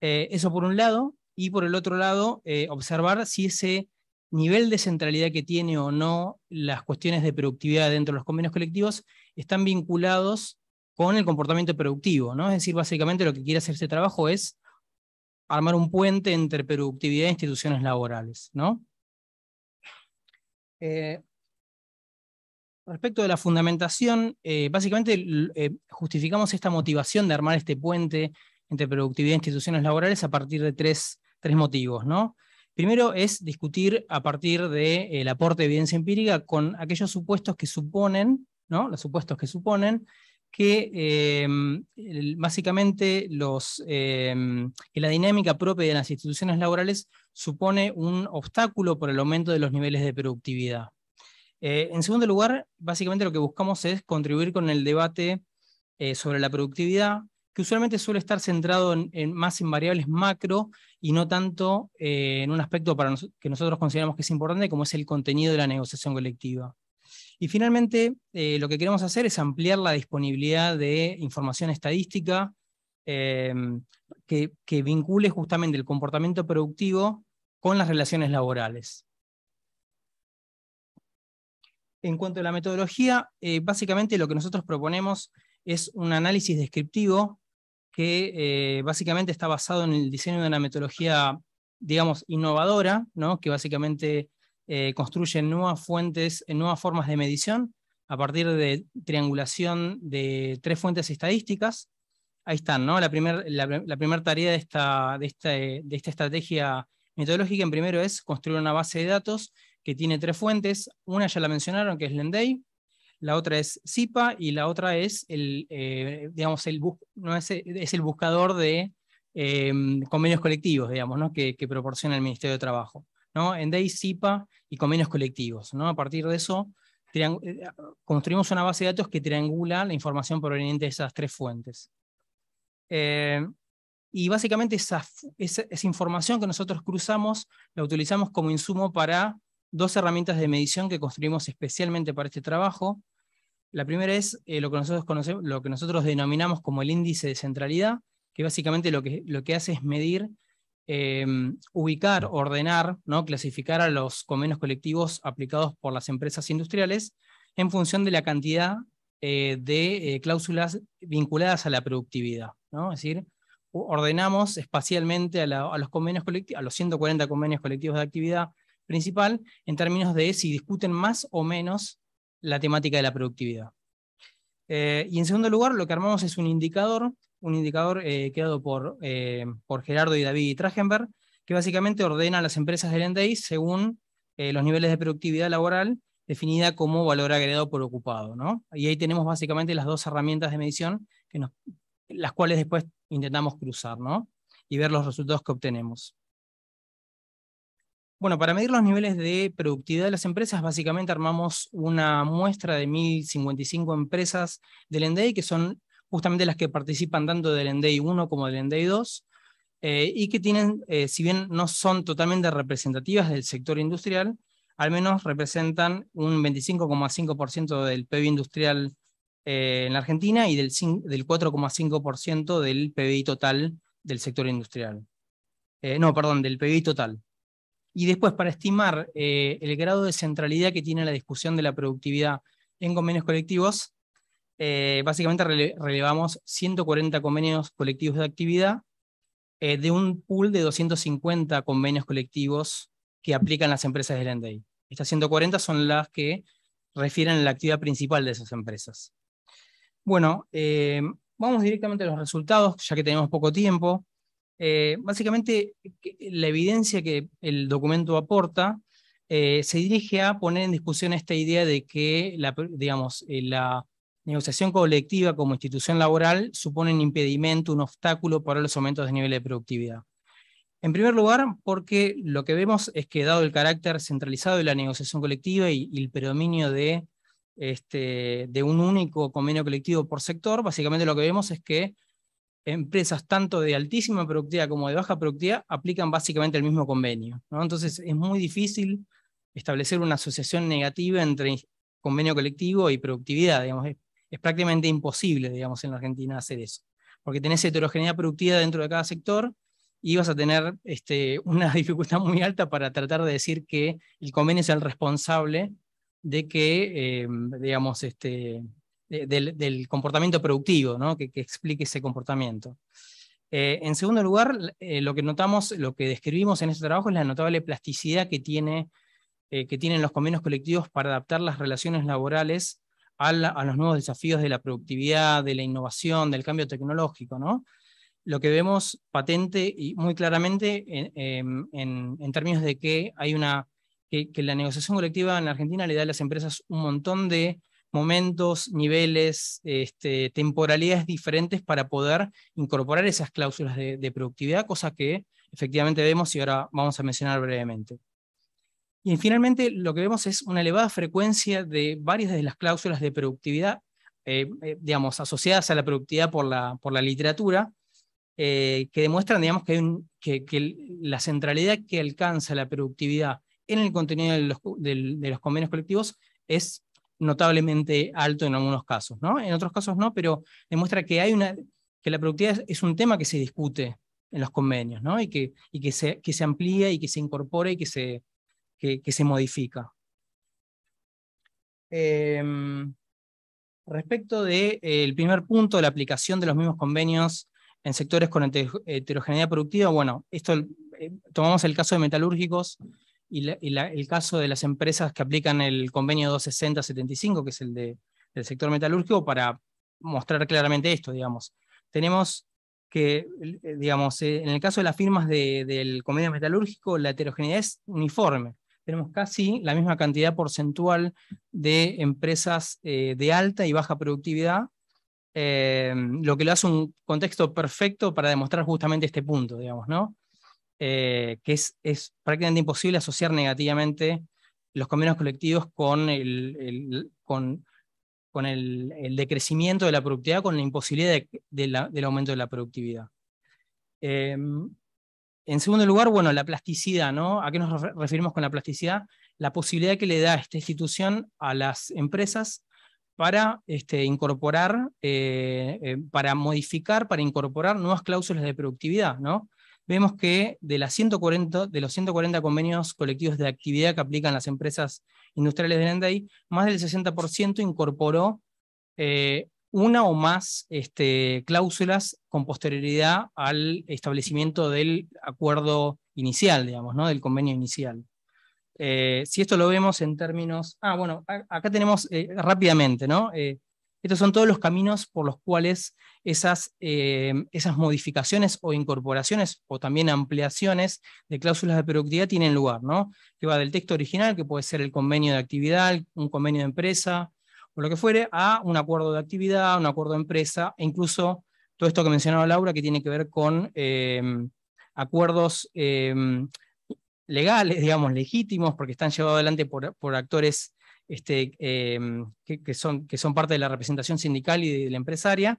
Eh, eso por un lado, y por el otro lado, eh, observar si ese nivel de centralidad que tiene o no las cuestiones de productividad dentro de los convenios colectivos están vinculados con el comportamiento productivo, ¿no? Es decir, básicamente lo que quiere hacer este trabajo es armar un puente entre productividad e instituciones laborales, ¿no? Eh, Respecto de la fundamentación, eh, básicamente eh, justificamos esta motivación de armar este puente entre productividad e instituciones laborales a partir de tres, tres motivos. ¿no? Primero es discutir a partir del eh, aporte de evidencia empírica con aquellos supuestos que suponen, ¿no? los supuestos que suponen que básicamente los, la dinámica propia de las instituciones laborales supone un obstáculo por el aumento de los niveles de productividad. Eh, en segundo lugar, básicamente lo que buscamos es contribuir con el debate eh, sobre la productividad, que usualmente suele estar centrado en, más en variables macro y no tanto eh, en un aspecto para que nosotros consideramos que es importante, como es el contenido de la negociación colectiva. Y finalmente, lo que queremos hacer es ampliar la disponibilidad de información estadística que vincule justamente el comportamiento productivo con las relaciones laborales. En cuanto a la metodología, eh, básicamente lo que nosotros proponemos es un análisis descriptivo que eh, básicamente está basado en el diseño de una metodología, digamos, innovadora, ¿no? que básicamente eh, construye nuevas fuentes, nuevas formas de medición a partir de triangulación de tres fuentes estadísticas. Ahí están, ¿no? La primera tarea de esta, este, de esta estrategia metodológica, en primero, es construir una base de datos tiene tres fuentes. Una ya la mencionaron, que es ENDEI, la otra es SIPA y la otra es el, eh, digamos, el no es, el buscador de eh, convenios colectivos, digamos, ¿no? que, proporciona el Ministerio de Trabajo. ¿no? SIPA y convenios colectivos. ¿no? A partir de eso, eh, construimos una base de datos que triangula la información proveniente de esas tres fuentes. y básicamente esa, información que nosotros cruzamos la utilizamos como insumo para dos herramientas de medición que construimos especialmente para este trabajo. La primera es eh, lo, que nosotros conocemos, lo que nosotros denominamos como el índice de centralidad, que básicamente lo que, lo que hace es medir, em, ubicar, ordenar, ¿no? clasificar a los convenios colectivos aplicados por las empresas industriales en función de la cantidad eh, de eh, cláusulas vinculadas a la productividad. ¿no? Es decir, ordenamos espacialmente a, los convenios a los 140 convenios colectivos de actividad principal en términos de si discuten más o menos la temática de la productividad. Eh, y en segundo lugar, lo que armamos es un indicador, un indicador eh, creado por, eh, por, Gerardo y David Tragenberg, que básicamente ordena a las empresas del NDI según los niveles de productividad laboral definida como valor agregado por ocupado. ¿no? Y ahí tenemos básicamente las dos herramientas de medición, que nos, las cuales después intentamos cruzar ¿no? y ver los resultados que obtenemos. Bueno, para medir los niveles de productividad de las empresas, básicamente armamos una muestra de 1.055 empresas del ENDEI, que son justamente las que participan tanto del NDI 1 como del ENDEI 2, eh, y que tienen, eh, si bien no son totalmente representativas del sector industrial, al menos representan un 25,5% del PIB industrial eh, en la Argentina y del, del 4,5% del PBI total del sector industrial. no, perdón, del PBI total. Y después, para estimar eh, el grado de centralidad que tiene la discusión de la productividad en convenios colectivos, eh, básicamente relevamos 140 convenios colectivos de actividad eh, de un pool de 250 convenios colectivos que aplican las empresas del NDI. Estas 140 son las que refieren la actividad principal de esas empresas. Bueno, vamos directamente a los resultados, ya que tenemos poco tiempo. Eh, básicamente, eh, la evidencia que el documento aporta eh, se dirige a poner en discusión esta idea de que la, digamos, la negociación colectiva como institución laboral supone un impedimento, un obstáculo para los aumentos de nivel de productividad. En primer lugar, porque lo que vemos es que dado el carácter centralizado de la negociación colectiva y, el predominio de, este, de un único convenio colectivo por sector, básicamente lo que vemos es que empresas tanto de altísima productividad como de baja productividad aplican básicamente el mismo convenio. Entonces es muy difícil establecer una asociación negativa entre convenio colectivo y productividad. Digamos. Es, prácticamente imposible digamos, en la Argentina hacer eso, porque tenés heterogeneidad productiva dentro de cada sector y vas a tener este, una dificultad muy alta para tratar de decir que el convenio es el responsable de que, eh, digamos, este, del, comportamiento productivo, ¿no? que, explique ese comportamiento. Eh, en segundo lugar, eh, lo que notamos, lo que describimos en este trabajo es la notable plasticidad que, tiene, eh, que tienen los convenios colectivos para adaptar las relaciones laborales a, los nuevos desafíos de la productividad, de la innovación, del cambio tecnológico. ¿no? Lo que vemos patente y muy claramente en, em, términos de que hay una que, la negociación colectiva en Argentina le da a las empresas un montón de momentos, niveles, este, temporalidades diferentes para poder incorporar esas cláusulas de, productividad, cosa que efectivamente vemos y ahora vamos a mencionar brevemente. Y finalmente lo que vemos es una elevada frecuencia de varias de las cláusulas de productividad, eh, eh, digamos, asociadas a la productividad por la, por la literatura, eh, que demuestran, digamos, que, la centralidad que alcanza la productividad en el contenido de los, de los convenios colectivos es notablemente alto en algunos casos, ¿no? En otros casos no, pero demuestra que hay una que la productividad es un tema que se discute en los convenios, ¿no? Y que, y que, se, que se amplía y que se incorpora y que se, que, se modifica. Em, respecto del de, eh, primer punto, la aplicación de los mismos convenios en sectores con heterogeneidad productiva, bueno, esto eh, tomamos el caso de metalúrgicos, y, el caso de las empresas que aplican el convenio 260-75, que es el de, del sector metalúrgico, para mostrar claramente esto, digamos. Tenemos que, eh, digamos, eh, en el caso de las firmas del convenio metalúrgico, la heterogeneidad es uniforme. Tenemos casi la misma cantidad porcentual de empresas eh, de alta y baja productividad, lo que lo hace un contexto perfecto para demostrar justamente este punto, digamos, ¿no? Eh, que es, prácticamente imposible asociar negativamente los convenios colectivos con el, con, el, decrecimiento de la productividad, con la imposibilidad del aumento de la productividad. Eh, en segundo lugar, bueno, la plasticidad, ¿no? ¿A qué nos referimos con la plasticidad? La posibilidad que le da esta institución a las empresas para este, incorporar, eh, para modificar, para incorporar nuevas cláusulas de productividad, ¿no? vemos que de, las 140, de los 140 convenios colectivos de actividad que aplican las empresas industriales de Nendai, más del 60% incorporó eh, una o más este, cláusulas con posterioridad al establecimiento del acuerdo inicial, digamos, ¿no? del convenio inicial. Eh, si esto lo vemos en términos... Ah, bueno, acá tenemos eh, rápidamente, ¿no? Estos son todos los caminos por los cuales esas, eh, esas modificaciones o incorporaciones o también ampliaciones de cláusulas de productividad tienen lugar, ¿no? Que va del texto original, que puede ser el convenio de actividad, un convenio de empresa o lo que fuere, a un acuerdo de actividad, un acuerdo de empresa e incluso todo esto que mencionaba Laura que tiene que ver con eh, acuerdos eh, legales, digamos, legítimos, porque están llevados adelante por, por actores este, em, que, son, que son parte de la representación sindical y de la empresaria,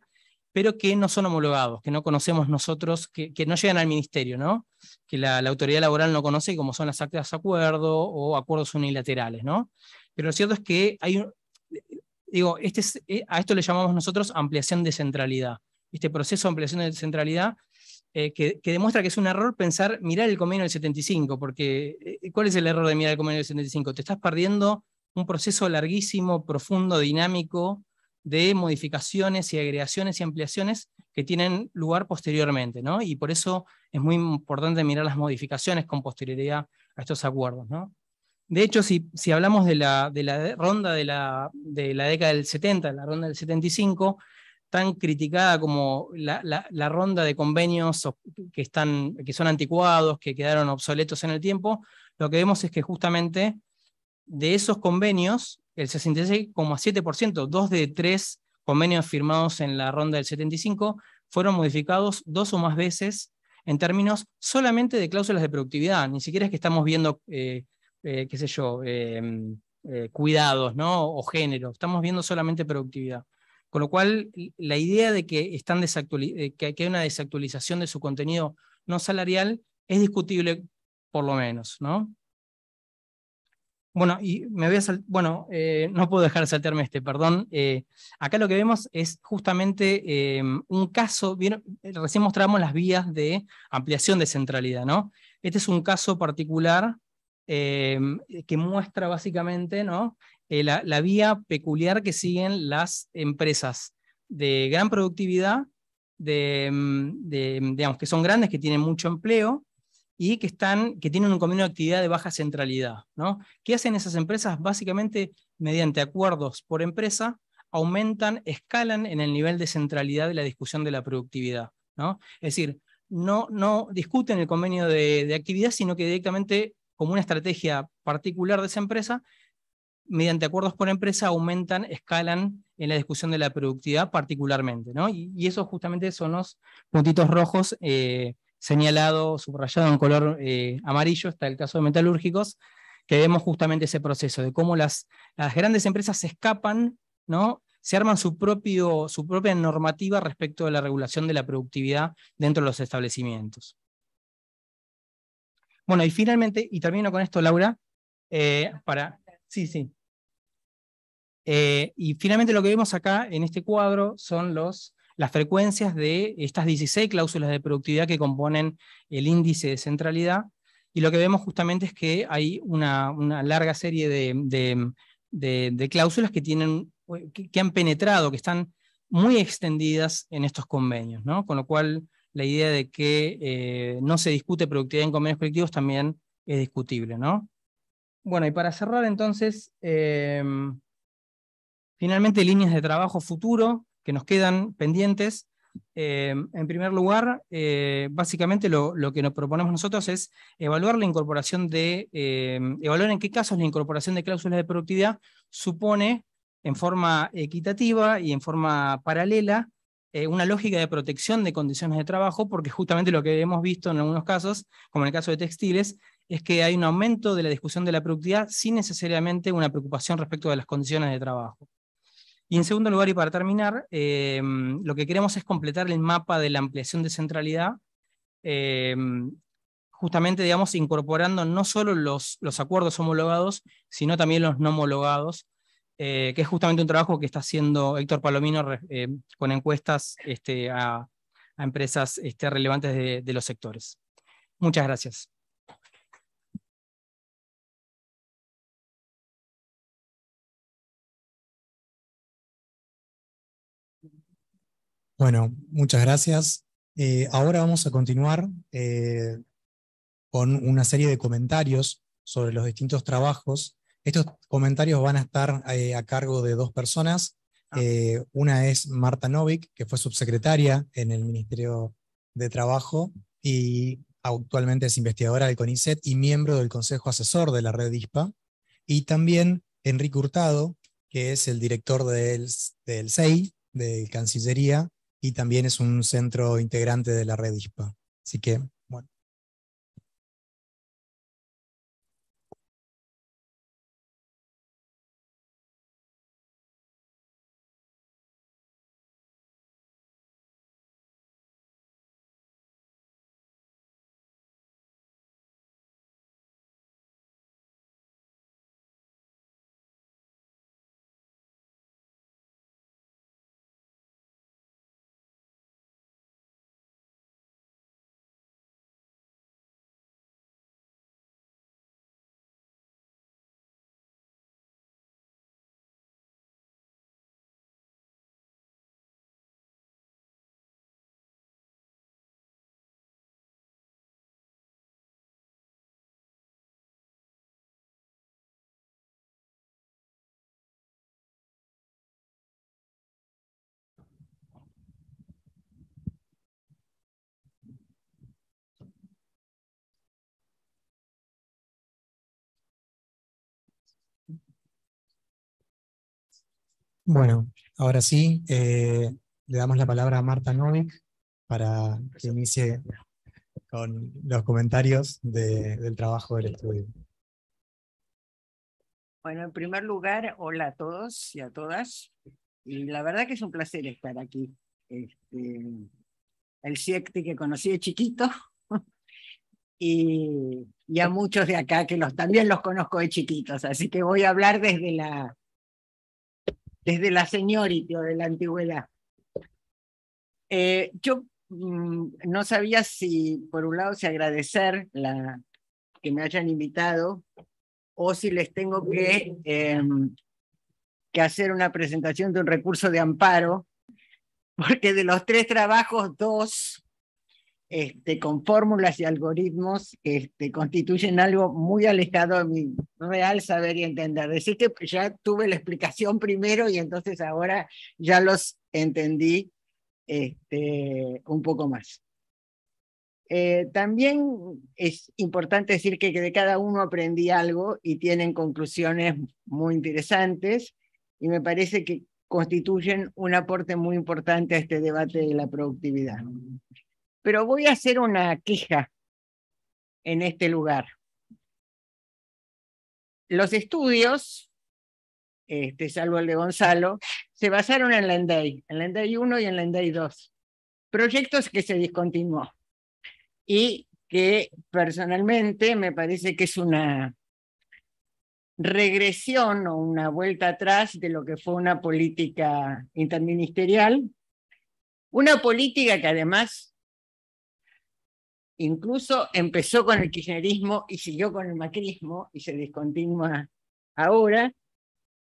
pero que no son homologados, que no conocemos nosotros, que, no llegan al ministerio, ¿no? que la, autoridad laboral no conoce, como son las actas de acuerdo o acuerdos unilaterales. ¿no? Pero lo cierto es que hay digo, este eh, a esto le llamamos nosotros ampliación de centralidad. Este proceso de ampliación de centralidad eh, que, demuestra que es un error pensar mirar el convenio del 75, porque eh, ¿cuál es el error de mirar el convenio del 75? Te estás perdiendo un proceso larguísimo, profundo, dinámico de modificaciones y agregaciones y ampliaciones que tienen lugar posteriormente, ¿no? Y por eso es muy importante mirar las modificaciones con posterioridad a estos acuerdos, ¿no? De hecho, si, si hablamos de la, de la ronda de la, de la, década del 70, la ronda del 75, tan criticada como la, ronda de convenios que, están, que son anticuados, que quedaron obsoletos en el tiempo, lo que vemos es que justamente de esos convenios, el 66,7%, dos de tres convenios firmados en la ronda del 75, fueron modificados dos o más veces en términos solamente de cláusulas de productividad. Ni siquiera es que estamos viendo, eh, eh, qué sé yo, em, eh, cuidados ¿no? o género, estamos viendo solamente productividad. Con lo cual, la idea de que, están que hay una desactualización de su contenido no salarial es discutible, por lo menos. ¿no? Bueno, y me voy a bueno, eh, no puedo dejar de saltarme este, perdón. Eh, acá lo que vemos es justamente eh, un caso, recién mostramos las vías de ampliación de centralidad, ¿no? Este es un caso particular que muestra básicamente ¿no? la, vía peculiar que siguen las empresas de gran productividad, de, mm, de, digamos, que son grandes, que tienen mucho empleo, y que, están, que tienen un convenio de actividad de baja centralidad. ¿no? ¿Qué hacen esas empresas? Básicamente, mediante acuerdos por empresa, aumentan, escalan en el nivel de centralidad de la discusión de la productividad. ¿no? Es decir, no, no discuten el convenio de, actividad, sino que directamente, como una estrategia particular de esa empresa, mediante acuerdos por empresa, aumentan, escalan en la discusión de la productividad particularmente. ¿no? Y, eso esos justamente son los puntitos rojos eh, señalado, subrayado en color eh, amarillo, está el caso de metalúrgicos, que vemos justamente ese proceso de cómo las, las grandes empresas se escapan, ¿no? se arman su, propio, su propia normativa respecto de la regulación de la productividad dentro de los establecimientos. Bueno, y finalmente, y termino con esto, Laura, eh, para... Sí, sí. Eh, y finalmente lo que vemos acá en este cuadro son los las frecuencias de estas 16 cláusulas de productividad que componen el índice de centralidad. Y lo que vemos justamente es que hay una, larga serie de, cláusulas que, tienen, que, han penetrado, que están muy extendidas en estos convenios, ¿no? con lo cual la idea de que eh, no se discute productividad en convenios colectivos también es discutible. ¿no? Bueno, y para cerrar entonces, eh, finalmente líneas de trabajo futuro, que nos quedan pendientes. Eh, en primer lugar, eh, básicamente lo, que nos proponemos nosotros es evaluar la incorporación de, eh, evaluar en qué casos la incorporación de cláusulas de productividad supone en forma equitativa y en forma paralela una lógica de protección de condiciones de trabajo, porque justamente lo que hemos visto en algunos casos, como en el caso de textiles, es que hay un aumento de la discusión de la productividad sin necesariamente una preocupación respecto de las condiciones de trabajo. Y en segundo lugar, y para terminar, em, lo que queremos es completar el mapa de la ampliación de centralidad, em, justamente, digamos, incorporando no solo los, los, acuerdos homologados, sino también los no homologados, eh, que es justamente un trabajo que está haciendo Héctor Palomino eh, con encuestas este, a, empresas este, relevantes de los sectores. Muchas gracias. Bueno, muchas gracias. Eh, ahora vamos a continuar eh, con una serie de comentarios sobre los distintos trabajos. Estos comentarios van a estar eh, a cargo de dos personas. Ah. una es Marta Novik, que fue subsecretaria en el Ministerio de Trabajo y actualmente es investigadora del CONICET y miembro del Consejo Asesor de la Red DISPA. Y también Enrique Hurtado, que es el director del, del CEI, de Cancillería, y también es un centro integrante de la red ISPA. Así que Bueno, ahora sí, eh, le damos la palabra a Marta Novik para que inicie con los comentarios del trabajo del estudio. Bueno, en primer lugar, hola a todos y a todas. Y la verdad que es un placer estar aquí. Este, el SIECTI que conocí de chiquito y, a muchos de acá que los, también los conozco de chiquitos. Así que voy a hablar desde la desde la señorita o de la antigüedad. Eh, yo mm, no sabía si, por un lado, si agradecer la, que me hayan invitado o si les tengo que, em, que hacer una presentación de un recurso de amparo, porque de los tres trabajos, dos este, con fórmulas y algoritmos que este, constituyen algo muy alejado de mi real saber y entender. Decir que ya tuve la explicación primero y entonces ahora ya los entendí este, un poco más. Eh, también es importante decir que, que de cada uno aprendí algo y tienen conclusiones muy interesantes y me parece que constituyen un aporte muy importante a este debate de la productividad. Pero voy a hacer una queja en este lugar. Los estudios, este, salvo el de Gonzalo, se basaron en la ENDEI, en la ENDEI 1 y en la ENDEI 2. Proyectos que se discontinuó y que personalmente me parece que es una regresión o una vuelta atrás de lo que fue una política interministerial, una política que además incluso empezó con el kirchnerismo y siguió con el macrismo y se discontinúa ahora,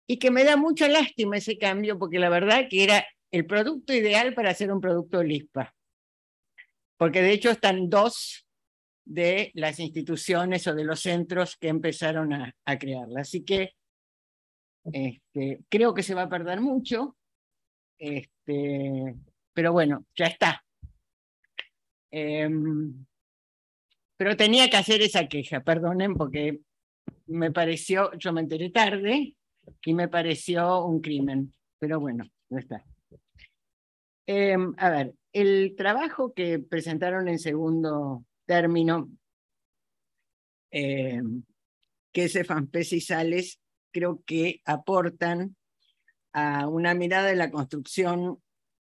y que me da mucha lástima ese cambio porque la verdad que era el producto ideal para hacer un producto LISPA, porque de hecho están dos de las instituciones o de los centros que empezaron a, crearla. Así que este, creo que se va a perder mucho, este, pero bueno, ya está. Em, pero tenía que hacer esa queja, perdonen, porque me pareció, yo me enteré tarde y me pareció un crimen, pero bueno, no está. Em, a ver, el trabajo que presentaron en segundo término, em, que es Fampes y Sales, creo que aportan a una mirada de la construcción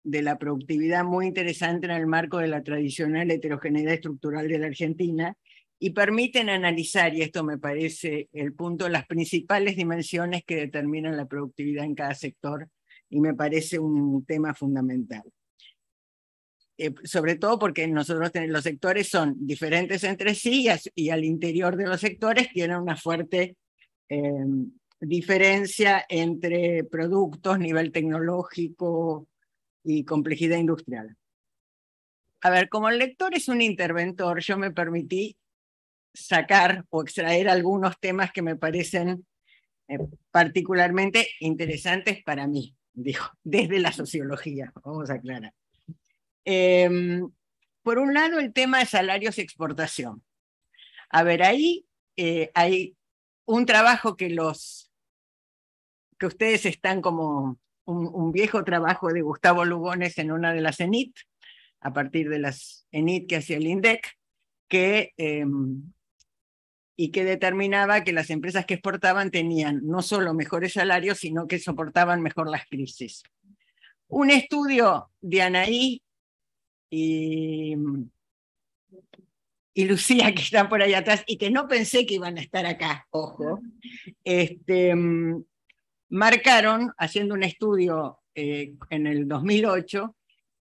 de la productividad muy interesante en el marco de la tradicional heterogeneidad estructural de la Argentina y permiten analizar, y esto me parece el punto, las principales dimensiones que determinan la productividad en cada sector y me parece un tema fundamental. Eh, sobre todo porque nosotros tenemos, los sectores son diferentes entre sí y, al interior de los sectores tienen una fuerte eh, diferencia entre productos, nivel tecnológico, y complejidad industrial. A ver, como el lector es un interventor, yo me permití sacar o extraer algunos temas que me parecen eh, particularmente interesantes para mí, dijo, desde la sociología, vamos a aclarar. Em, por un lado, el tema de salarios y exportación. A ver, ahí eh, hay un trabajo que los que ustedes están como un, viejo trabajo de Gustavo Lugones en una de las ENIT, a partir de las ENIT que hacía el INDEC, que, em, y que determinaba que las empresas que exportaban tenían no solo mejores salarios, sino que soportaban mejor las crisis. Un estudio de Anaí y, y Lucía, que están por allá atrás, y que no pensé que iban a estar acá, ojo, este, marcaron, haciendo un estudio eh, en el 2008,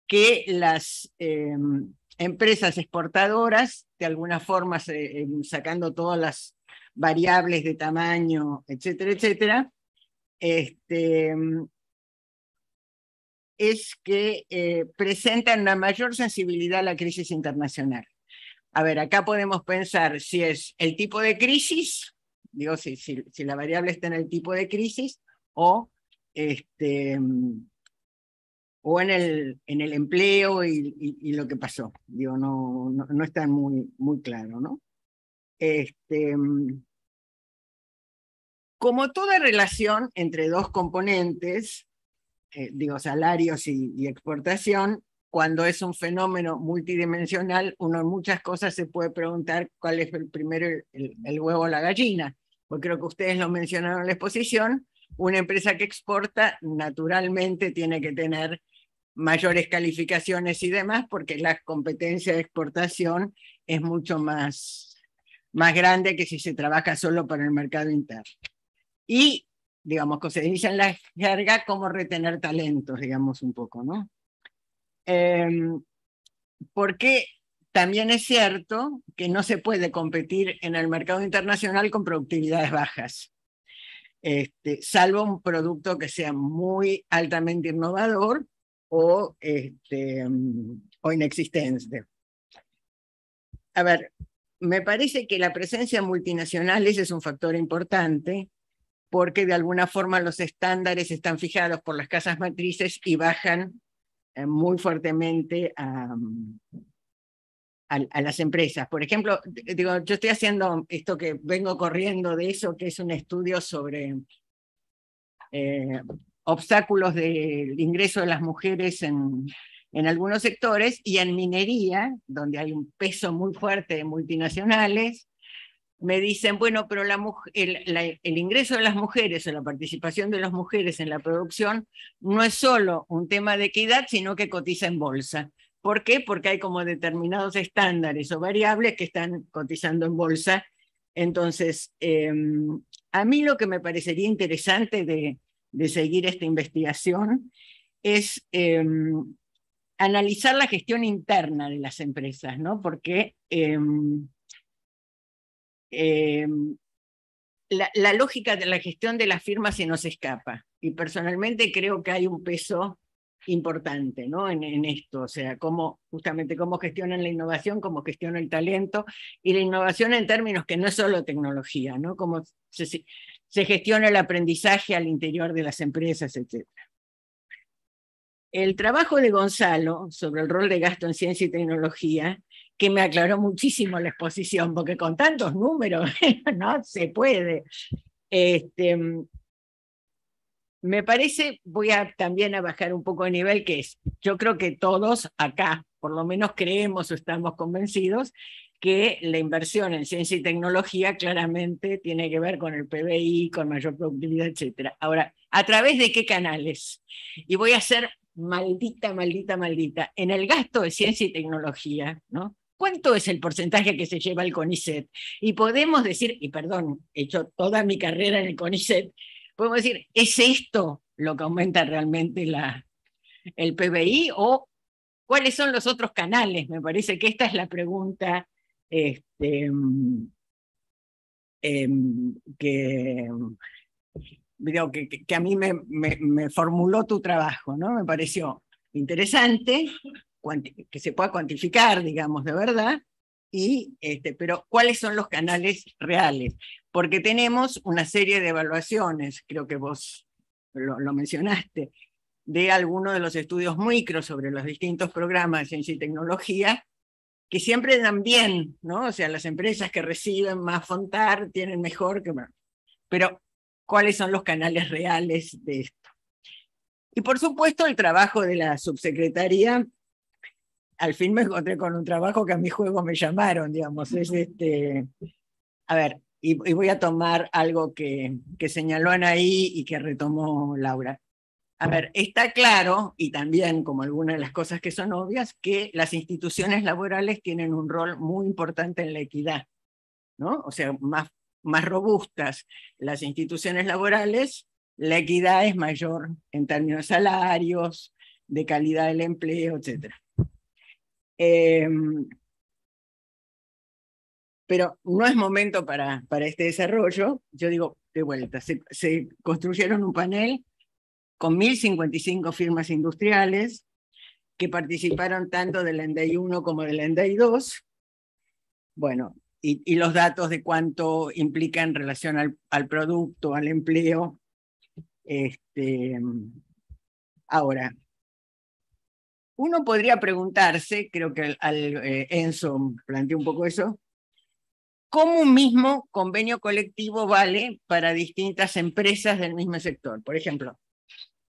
que las em, empresas exportadoras, de alguna forma em, sacando todas las variables de tamaño, etcétera, etcétera, este, em, es que eh, presentan una mayor sensibilidad a la crisis internacional. A ver, acá podemos pensar si es el tipo de crisis, digo, si la variable está en el tipo de crisis, o, este, o en, el, en el empleo y, lo que pasó. Digo, no, no, está muy, muy claro, ¿no? Este, como toda relación entre dos componentes, eh, digo, salarios y, exportación, cuando es un fenómeno multidimensional, uno en muchas cosas se puede preguntar cuál es el primero el, huevo o la gallina. porque creo que ustedes lo mencionaron en la exposición, una empresa que exporta naturalmente tiene que tener mayores calificaciones y demás, porque la competencia de exportación es mucho más, más grande que si se trabaja solo para el mercado interno. Y, digamos, como se dice en la jerga, cómo retener talentos, digamos, un poco, ¿no? Em, porque también es cierto que no se puede competir en el mercado internacional con productividades bajas. Este, salvo un producto que sea muy altamente innovador o, este, mm, o inexistente. A ver, me parece que la presencia multinacional multinacionales es un factor importante porque de alguna forma los estándares están fijados por las casas matrices y bajan eh, muy fuertemente a, mm, a, las empresas. Por ejemplo, digo, yo estoy haciendo esto que vengo corriendo de eso, que es un estudio sobre eh, obstáculos del ingreso de las mujeres en, algunos sectores y en minería, donde hay un peso muy fuerte de multinacionales, me dicen, bueno, pero el, ingreso de las mujeres o la participación de las mujeres en la producción no es solo un tema de equidad, sino que cotiza en bolsa. ¿Por qué? Porque hay como determinados estándares o variables que están cotizando en bolsa. Entonces, em, a mí lo que me parecería interesante de, seguir esta investigación es em, analizar la gestión interna de las empresas, ¿no? Porque em, la, la, lógica de la gestión de las firmas se nos escapa. Y personalmente creo que hay un peso importante ¿no? en, esto, o sea, cómo, justamente cómo gestionan la innovación, cómo gestionan el talento y la innovación en términos que no es solo tecnología, ¿no? cómo se, gestiona el aprendizaje al interior de las empresas, etc. El trabajo de Gonzalo sobre el rol de gasto en ciencia y tecnología, que me aclaró muchísimo la exposición, porque con tantos números no se puede. Este, me parece, voy a también a bajar un poco de nivel, que es, yo creo que todos acá, por lo menos creemos o estamos convencidos, que la inversión en ciencia y tecnología claramente tiene que ver con el PBI, con mayor productividad, etc. Ahora, ¿a través de qué canales? Y voy a ser maldita, maldita, maldita, en el gasto de ciencia y tecnología, ¿no? ¿Cuánto es el porcentaje que se lleva el CONICET? Y podemos decir, y perdón, he hecho toda mi carrera en el CONICET, podemos decir, ¿es esto lo que aumenta realmente la, el PBI o cuáles son los otros canales? Me parece que esta es la pregunta este, em, que, que, que, a mí me, me, me, formuló tu trabajo, ¿no? Me pareció interesante, que se pueda cuantificar, digamos, de verdad, y, este, pero cuáles son los canales reales, porque tenemos una serie de evaluaciones, creo que vos lo, mencionaste, de algunos de los estudios micro sobre los distintos programas de ciencia y tecnología, que siempre dan bien, ¿no? O sea, las empresas que reciben más Fontar tienen mejor que... Pero, ¿cuáles son los canales reales de esto? Y por supuesto, el trabajo de la subsecretaría al fin me encontré con un trabajo que a mi juego me llamaron, digamos. Es este, a ver, y, voy a tomar algo que, que señaló Anaí y que retomó Laura. A ver, está claro, y también como algunas de las cosas que son obvias, que las instituciones laborales tienen un rol muy importante en la equidad, ¿no? O sea, más, más robustas las instituciones laborales, la equidad es mayor en términos de salarios, de calidad del empleo, etcétera. Em, pero no es momento para, para este desarrollo. Yo digo, de vuelta, se, construyeron un panel con 1.055 firmas industriales que participaron tanto del Enday 1 como del Enday 2. Bueno, y, los datos de cuánto implica en relación al, al producto, al empleo. Este, ahora, uno podría preguntarse, creo que al, eh, Enzo planteó un poco eso, cómo un mismo convenio colectivo vale para distintas empresas del mismo sector. Por ejemplo,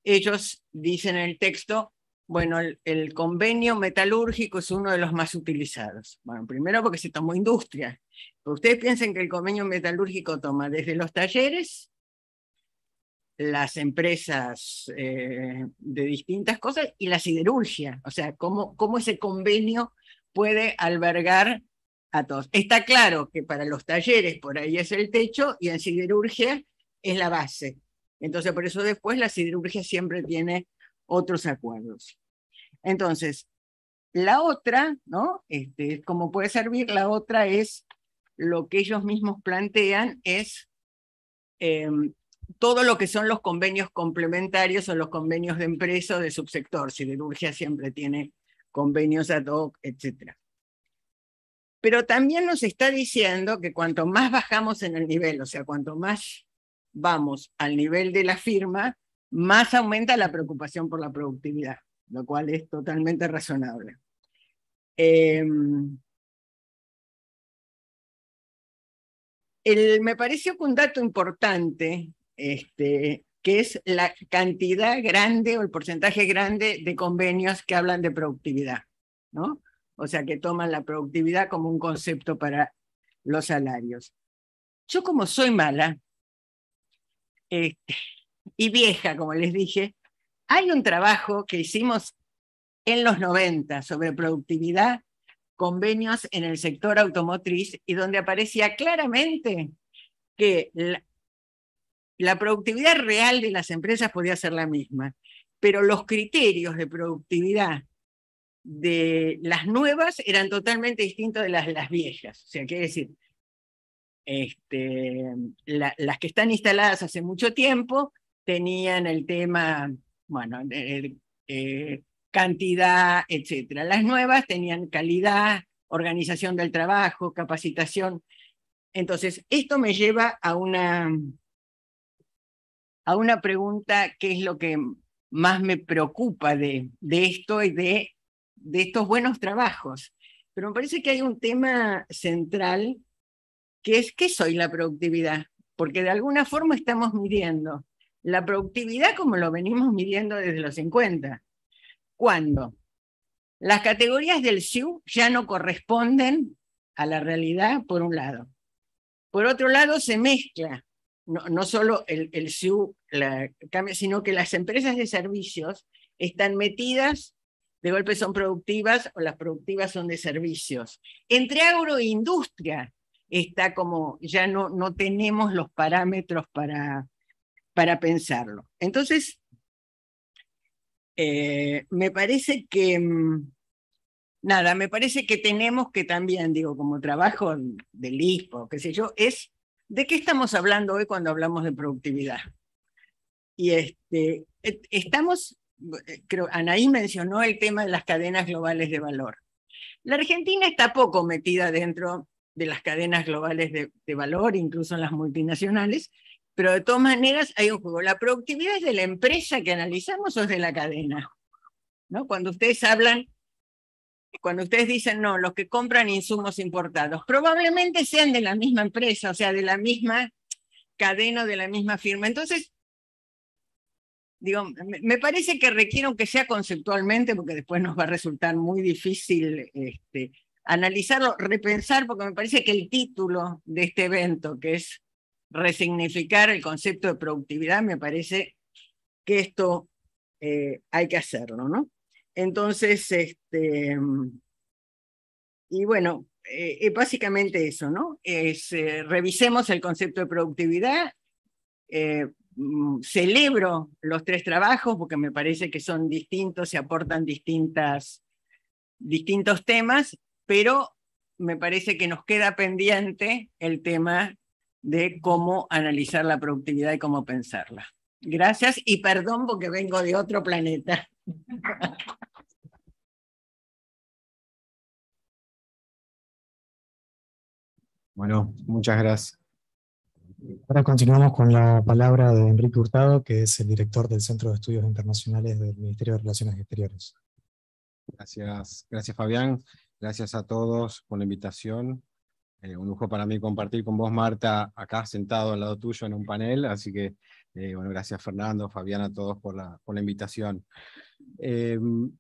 ellos dicen en el texto, bueno, el, convenio metalúrgico es uno de los más utilizados. Bueno, primero porque se tomó industria. ustedes piensen que el convenio metalúrgico toma desde los talleres las empresas eh, de distintas cosas y la siderurgia. O sea, cómo, cómo ese convenio puede albergar a todos. Está claro que para los talleres por ahí es el techo y en siderurgia es la base. Entonces, por eso después la siderurgia siempre tiene otros acuerdos. Entonces, la otra, ¿no? Este, como puede servir, la otra es lo que ellos mismos plantean es em, todo lo que son los convenios complementarios o los convenios de empresa o de subsector. Siderurgia siempre tiene convenios ad hoc, etc. Pero también nos está diciendo que cuanto más bajamos en el nivel, o sea, cuanto más vamos al nivel de la firma, más aumenta la preocupación por la productividad, lo cual es totalmente razonable. Em, me pareció que un dato importante este, que es la cantidad grande o el porcentaje grande de convenios que hablan de productividad, ¿no? O sea, que toman la productividad como un concepto para los salarios. Yo como soy mala este, y vieja, como les dije, hay un trabajo que hicimos en los 90 sobre productividad, convenios en el sector automotriz y donde aparecía claramente que la productividad real de las empresas podía ser la misma, pero los criterios de productividad de las nuevas eran totalmente distintos de las, las viejas. O sea, quiere decir, este, las que están instaladas hace mucho tiempo tenían el tema, bueno, eh, cantidad, etc. Las nuevas tenían calidad, organización del trabajo, capacitación. Entonces, esto me lleva a una a una pregunta que es lo que más me preocupa de, esto y de, de estos buenos trabajos. Pero me parece que hay un tema central que es qué soy la productividad, porque de alguna forma estamos midiendo la productividad como lo venimos midiendo desde los 50. ¿Cuándo? Las categorías del SIU ya no corresponden a la realidad, por un lado. Por otro lado, se mezcla no, solo el, el SIU, sino que las empresas de servicios están metidas, de golpe son productivas o las productivas son de servicios. Entre agro e industria está como, ya no, no tenemos los parámetros para, para pensarlo. Entonces, eh, me parece que, mm, nada, me parece que tenemos que también, digo, como trabajo del ISPO, qué sé yo, es ¿De qué estamos hablando hoy cuando hablamos de productividad? Y este, estamos, eh, creo, Anaí mencionó el tema de las cadenas globales de valor. La Argentina está poco metida dentro de las cadenas globales de, valor, incluso en las multinacionales, pero de todas maneras hay un juego. ¿La productividad es de la empresa que analizamos o es de la cadena? ¿No? Cuando ustedes hablan cuando ustedes dicen, no, los que compran insumos importados, probablemente sean de la misma empresa, o sea, de la misma cadena, de la misma firma. Entonces, digo, me parece que requiero que sea conceptualmente, porque después nos va a resultar muy difícil este, analizarlo, repensar, porque me parece que el título de este evento, que es resignificar el concepto de productividad, me parece que esto eh, hay que hacerlo, ¿no? Entonces, este, y bueno, eh, eh básicamente eso, ¿no? Es, eh, revisemos el concepto de productividad. Eh, mm, celebro los tres trabajos porque me parece que son distintos, se aportan distintas, distintos temas, pero me parece que nos queda pendiente el tema de cómo analizar la productividad y cómo pensarla. Gracias y perdón porque vengo de otro planeta. Bueno, muchas gracias. Ahora continuamos con la palabra de Enrique Hurtado, que es el director del Centro de Estudios Internacionales del Ministerio de Relaciones Exteriores. Gracias, gracias Fabián. Gracias a todos por la invitación. Eh, un lujo para mí compartir con vos, Marta, acá sentado al lado tuyo en un panel. Así que, eh, bueno, gracias Fernando, Fabián, a todos por la, por la invitación. Em,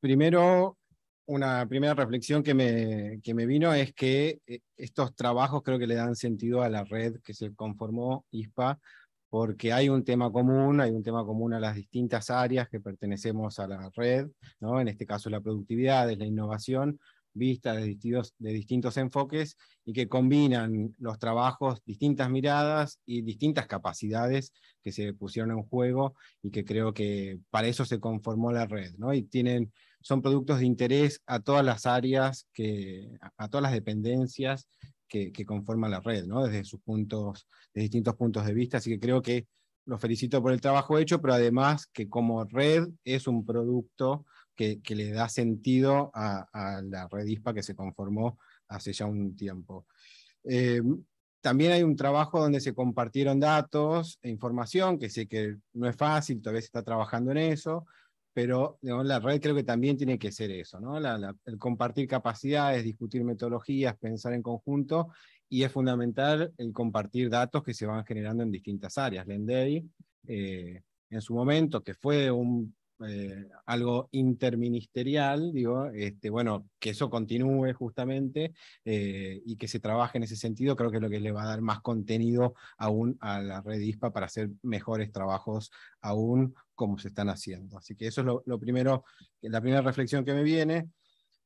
primero, una primera reflexión que me, que me, vino es que eh, estos trabajos creo que le dan sentido a la red que se conformó ISPA, porque hay un tema común, hay un tema común a las distintas áreas que pertenecemos a la red, ¿no? en este caso la productividad, es la innovación, vistas de distintos, de distintos enfoques y que combinan los trabajos, distintas miradas y distintas capacidades que se pusieron en juego y que creo que para eso se conformó la red, ¿no? Y tienen, son productos de interés a todas las áreas, que, a todas las dependencias que, conforman la red, ¿no? Desde sus puntos, de distintos puntos de vista, así que creo que los felicito por el trabajo hecho, pero además que como red es un producto que, le da sentido a, la la redispa que se conformó hace ya un tiempo. Eh, también hay un trabajo donde se compartieron datos e información, que sé que no es fácil, todavía se está trabajando en eso, pero la red creo que también tiene que ser eso, ¿no? el compartir capacidades, discutir metodologías, pensar en conjunto, y es fundamental el compartir datos que se van generando en distintas áreas. Lendei, eh, en su momento, que fue un eh, algo interministerial, digo, este, bueno, que eso continúe justamente eh, y que se trabaje en ese sentido, creo que es lo que le va a dar más contenido aún a la red ISPA para hacer mejores trabajos aún como se están haciendo. Así que eso es lo, primero, la primera reflexión que me viene.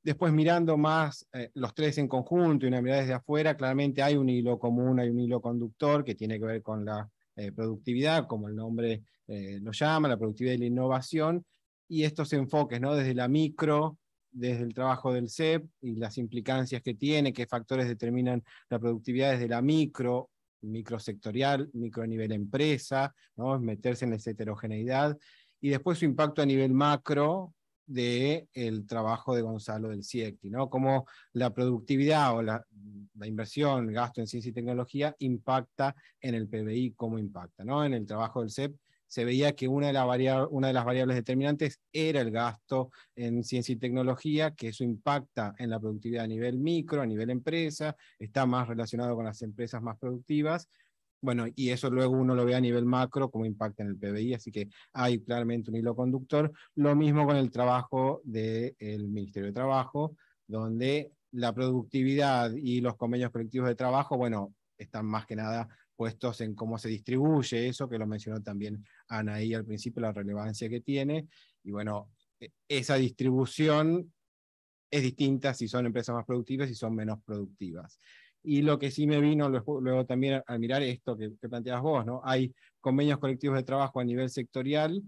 Después mirando más eh, los tres en conjunto y una mirada desde afuera, claramente hay un hilo común, hay un hilo conductor que tiene que ver con la eh, productividad, como el nombre eh, lo llama, la productividad y la innovación, y estos enfoques, ¿no? Desde la micro, desde el trabajo del CEP y las implicancias que tiene, qué factores determinan la productividad desde la micro, microsectorial, nivel empresa, ¿no? meterse en esa heterogeneidad, y después su impacto a nivel macro, de el trabajo de Gonzalo del CIECTI, ¿no? Cómo la productividad o la, la, inversión, el gasto en ciencia y tecnología impacta en el PBI, cómo impacta, ¿no? En el trabajo del CEP se veía que una de, una de las variables determinantes era el gasto en ciencia y tecnología, que eso impacta en la productividad a nivel micro, a nivel empresa, está más relacionado con las empresas más productivas, bueno, y eso luego uno lo ve a nivel macro, cómo impacta en el PBI, así que hay claramente un hilo conductor. Lo mismo con el trabajo del el Ministerio de Trabajo, donde la productividad y los convenios colectivos de trabajo, bueno, están más que nada puestos en cómo se distribuye eso, que lo mencionó también Anaí al principio, la relevancia que tiene. Y bueno, e, esa distribución es distinta si son empresas más productivas y son menos productivas. Y lo que sí me vino luego, también al mirar esto que, que, planteabas vos, ¿no? Hay convenios colectivos de trabajo a nivel sectorial,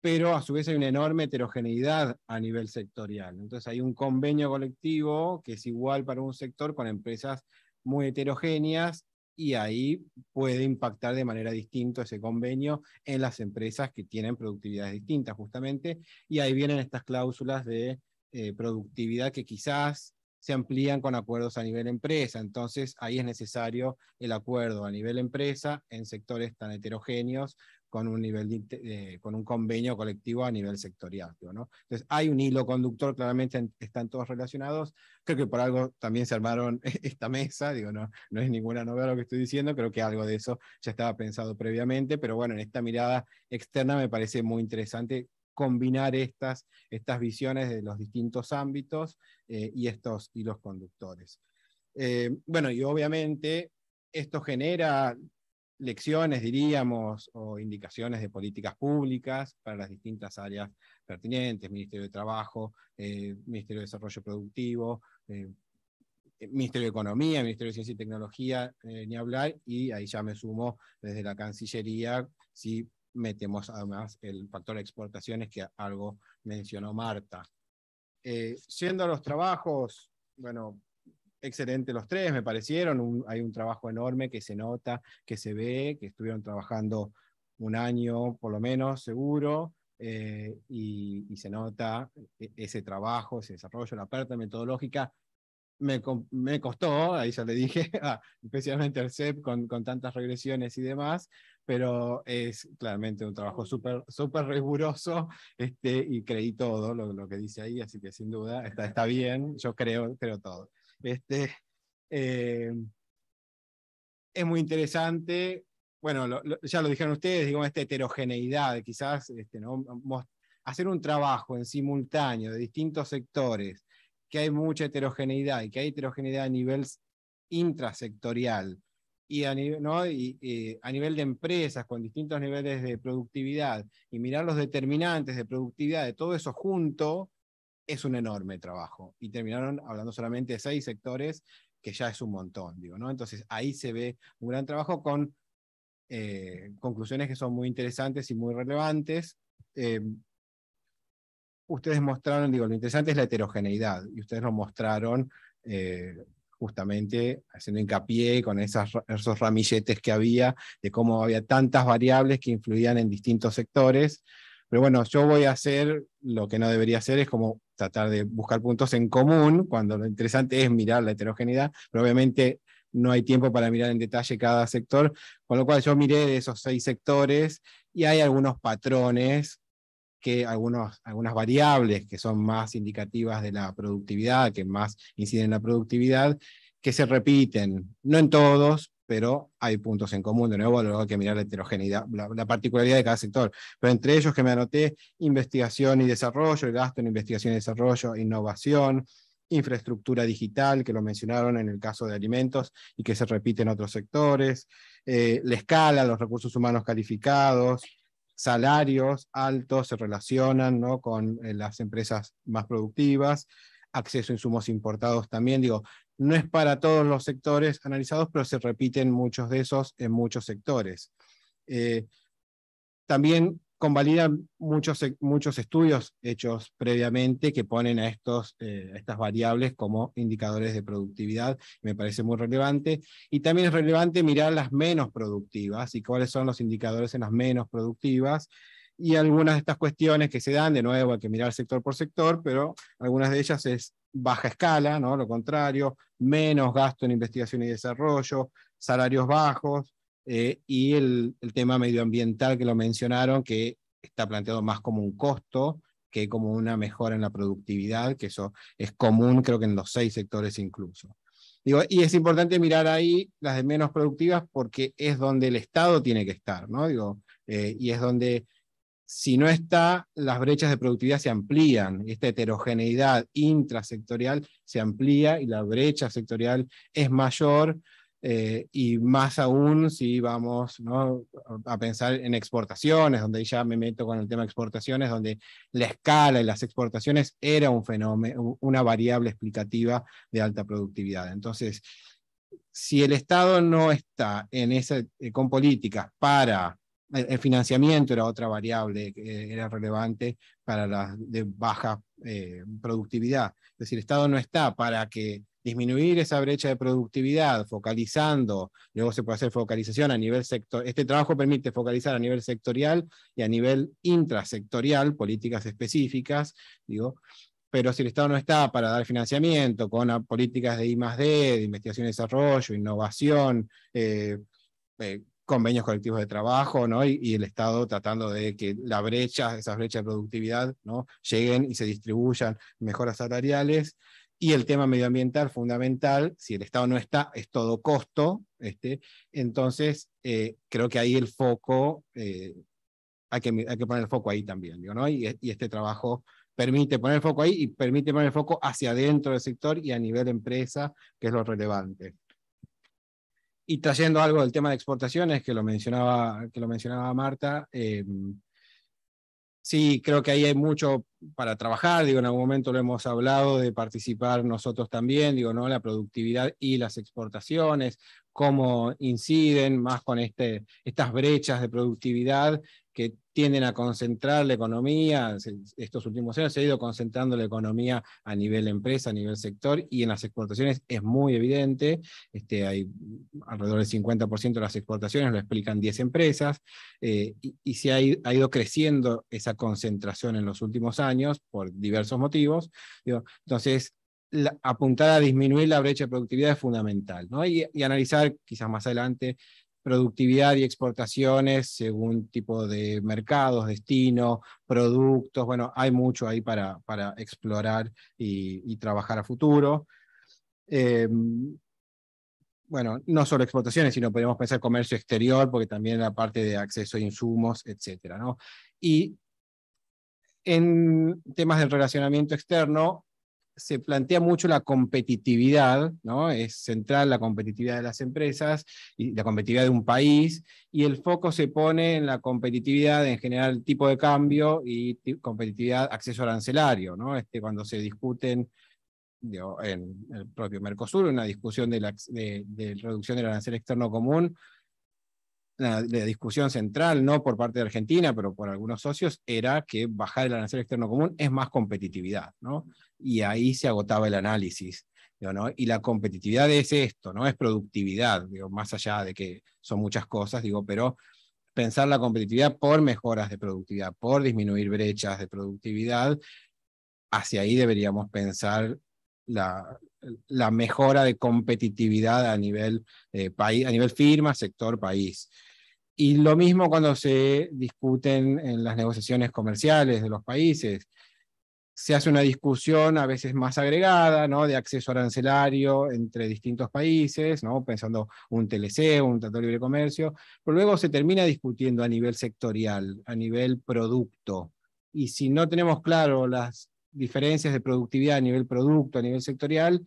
pero a su vez hay una enorme heterogeneidad a nivel sectorial. Entonces hay un convenio colectivo que es igual para un sector con empresas muy heterogéneas y ahí puede impactar de manera distinta ese convenio en las empresas que tienen productividades distintas justamente. Y ahí vienen estas cláusulas de eh, productividad que quizás se amplían con acuerdos a nivel empresa. Entonces, ahí es necesario el acuerdo a nivel empresa en sectores tan heterogéneos con un, nivel eh, con un convenio colectivo a nivel sectorial. ¿no? Entonces, hay un hilo conductor, claramente están todos relacionados. Creo que por algo también se armaron esta mesa, digo, no, no es ninguna novedad lo que estoy diciendo, creo que algo de eso ya estaba pensado previamente, pero bueno, en esta mirada externa me parece muy interesante combinar estas, estas visiones de los distintos ámbitos eh, y estos los conductores. Eh, bueno, y obviamente esto genera lecciones, diríamos, o indicaciones de políticas públicas para las distintas áreas pertinentes, Ministerio de Trabajo, eh, Ministerio de Desarrollo Productivo, Ministerio de Economía, Ministerio de Ciencia y Tecnología, ni hablar, y ahí ya me sumo desde la Cancillería, si metemos además el factor de exportaciones que algo mencionó Marta. siendo eh, los trabajos, bueno, excelente los tres, me parecieron, hay un trabajo enorme que se nota, que se ve, que estuvieron trabajando un año por lo menos, seguro, eh, y, y, se nota e, ese trabajo, ese desarrollo, la parte metodológica me, costó, ahí ya le dije, especialmente al CEP con, con, tantas regresiones y demás, pero es claramente un trabajo súper super riguroso este, y creí todo lo, que dice ahí, así que sin duda está, está bien, yo creo, creo todo. Este, eh, es muy interesante, bueno, ya lo dijeron ustedes, digo, esta heterogeneidad, quizás este, ¿no? hacer un trabajo en simultáneo de distintos sectores que hay mucha heterogeneidad y que hay heterogeneidad a nivel intrasectorial y, a nivel, ¿no? y a nivel de empresas con distintos niveles de productividad y mirar los determinantes de productividad de todo eso junto es un enorme trabajo. Y terminaron hablando solamente de seis sectores, que ya es un montón, digo, ¿no? Entonces ahí se ve un gran trabajo con eh, conclusiones que son muy interesantes y muy relevantes. Eh, ustedes mostraron, digo, lo interesante es la heterogeneidad, y ustedes lo mostraron eh, justamente haciendo hincapié con esos ramilletes que había, de cómo había tantas variables que influían en distintos sectores. Pero bueno, yo voy a hacer lo que no debería hacer, es como tratar de buscar puntos en común, cuando lo interesante es mirar la heterogeneidad, pero obviamente no hay tiempo para mirar en detalle cada sector, con lo cual yo miré de esos seis sectores y hay algunos patrones que algunas variables que son más indicativas de la productividad, que más inciden en la productividad, que se repiten, no en todos, pero hay puntos en común, de nuevo, luego hay que mirar la heterogeneidad, la, particularidad de cada sector. Pero entre ellos que me anoté, investigación y desarrollo, el gasto en investigación y desarrollo, innovación, infraestructura digital, que lo mencionaron en el caso de alimentos y que se repite en otros sectores, eh, la escala, los recursos humanos calificados, salarios altos se relacionan ¿no? con eh, las empresas más productivas, acceso a insumos importados también, digo, no es para todos los sectores analizados, pero se repiten muchos de esos en muchos sectores. Eh, también convalidan muchos, e, muchos estudios hechos previamente que ponen a, estos, eh, estas variables como indicadores de productividad. Me parece muy relevante. Y también es relevante mirar las menos productivas y cuáles son los indicadores en las menos productivas. Y algunas de estas cuestiones que se dan, de nuevo, hay que mirar sector por sector, pero algunas de ellas es baja escala, ¿no? Lo contrario, menos gasto en investigación y desarrollo, salarios bajos, eh, y el, tema medioambiental que lo mencionaron, que está planteado más como un costo que como una mejora en la productividad, que eso es común creo que en los seis sectores incluso. y es importante mirar ahí las de menos productivas porque es donde el Estado tiene que estar, ¿no? Digo, eh, y es donde si no está, las brechas de productividad se amplían, esta heterogeneidad intrasectorial se amplía y la brecha sectorial es mayor eh, y más aún si vamos a pensar en exportaciones, donde ya me meto con el tema de exportaciones, donde la escala y las exportaciones era un fenómeno, una variable explicativa de alta productividad. Entonces, si el Estado no está en eh, con políticas para el, financiamiento era otra variable que eh, era relevante para las de baja productividad. Es decir, el Estado no está para que disminuir esa brecha de productividad, focalizando, luego se puede hacer focalización a nivel sector, este trabajo permite focalizar a nivel sectorial y a nivel intrasectorial, políticas específicas, digo, pero si el Estado no está para dar financiamiento con políticas de I de investigación y desarrollo, innovación, eh, eh, convenios colectivos de trabajo, ¿no? Y, el Estado tratando de que la brecha, esas brechas de productividad, ¿no? Lleguen y se distribuyan mejoras salariales, y el tema medioambiental, fundamental, si el Estado no está, es todo costo. Este, entonces, eh, creo que ahí el foco, eh, hay, que, poner el foco ahí también, digo, ¿no? Y, este trabajo permite poner el foco ahí y permite poner el foco hacia adentro del sector y a nivel empresa, que es lo relevante. Y trayendo algo del tema de exportaciones, que lo mencionaba, que lo mencionaba Marta, eh, sí, creo que ahí hay mucho para trabajar, digo, en algún momento lo hemos hablado de participar nosotros también, digo, ¿no? La productividad y las exportaciones, cómo inciden más con este, estas brechas de productividad que tienden a concentrar la economía, estos últimos años se ha ido concentrando la economía a nivel empresa, a nivel sector, y en las exportaciones es muy evidente, este, hay alrededor del 50% de las exportaciones, lo explican 10 empresas, eh, y, se ha, ido creciendo esa concentración en los últimos años por diversos motivos. entonces, apuntar a disminuir la brecha de productividad es fundamental, ¿no? y analizar quizás más adelante productividad y exportaciones según tipo de mercados, destino, productos. Bueno, hay mucho ahí para, para explorar y, trabajar a futuro. Em, bueno, no solo exportaciones, sino podemos pensar comercio exterior, porque también la parte de acceso a insumos, etc. ¿no? Y en temas del relacionamiento externo, se plantea mucho la competitividad, ¿no? Es central la competitividad de las empresas y la competitividad de un país, y el foco se pone en la competitividad en general tipo de cambio y competitividad acceso arancelario, ¿no? Este, cuando se discuten en el propio Mercosur, una discusión de, la, reducción del arancel externo común, la, la, discusión central, no por parte de Argentina, pero por algunos socios, era que bajar el arancel externo común es más competitividad, ¿no? y ahí se agotaba el análisis. ¿no? Y la competitividad es esto, no es productividad, digo, más allá de que son muchas cosas, digo, pero pensar la competitividad por mejoras de productividad, por disminuir brechas de productividad, hacia ahí deberíamos pensar la, mejora de competitividad a nivel, eh, país, a nivel firma, sector, país. Y lo mismo cuando se discuten en las negociaciones comerciales de los países se hace una discusión a veces más agregada, ¿no? De acceso arancelario entre distintos países, ¿no? Pensando un TLC, un Tratado de Libre Comercio, pero luego se termina discutiendo a nivel sectorial, a nivel producto. Y si no tenemos claro las diferencias de productividad a nivel producto, a nivel sectorial,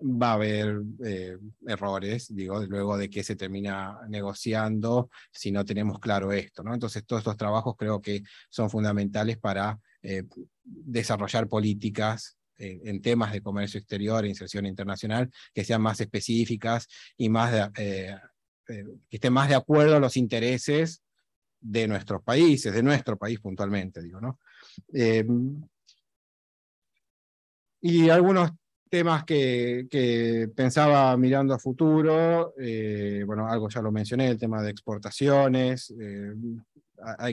va a haber eh, errores, digo, luego de que se termina negociando si no tenemos claro esto, ¿no? Entonces, todos estos trabajos creo que son fundamentales para eh, desarrollar políticas eh, en temas de comercio exterior e inserción internacional que sean más específicas y más de, que estén más de acuerdo a los intereses de nuestros países, de nuestro país puntualmente, digo, ¿no? y algunos temas que, pensaba mirando a futuro, eh, bueno, algo ya lo mencioné, el tema de exportaciones, eh,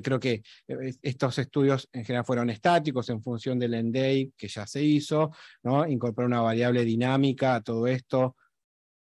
creo que eh, estos estudios en general fueron estáticos en función del day que ya se hizo, ¿no? incorporar una variable dinámica a todo esto,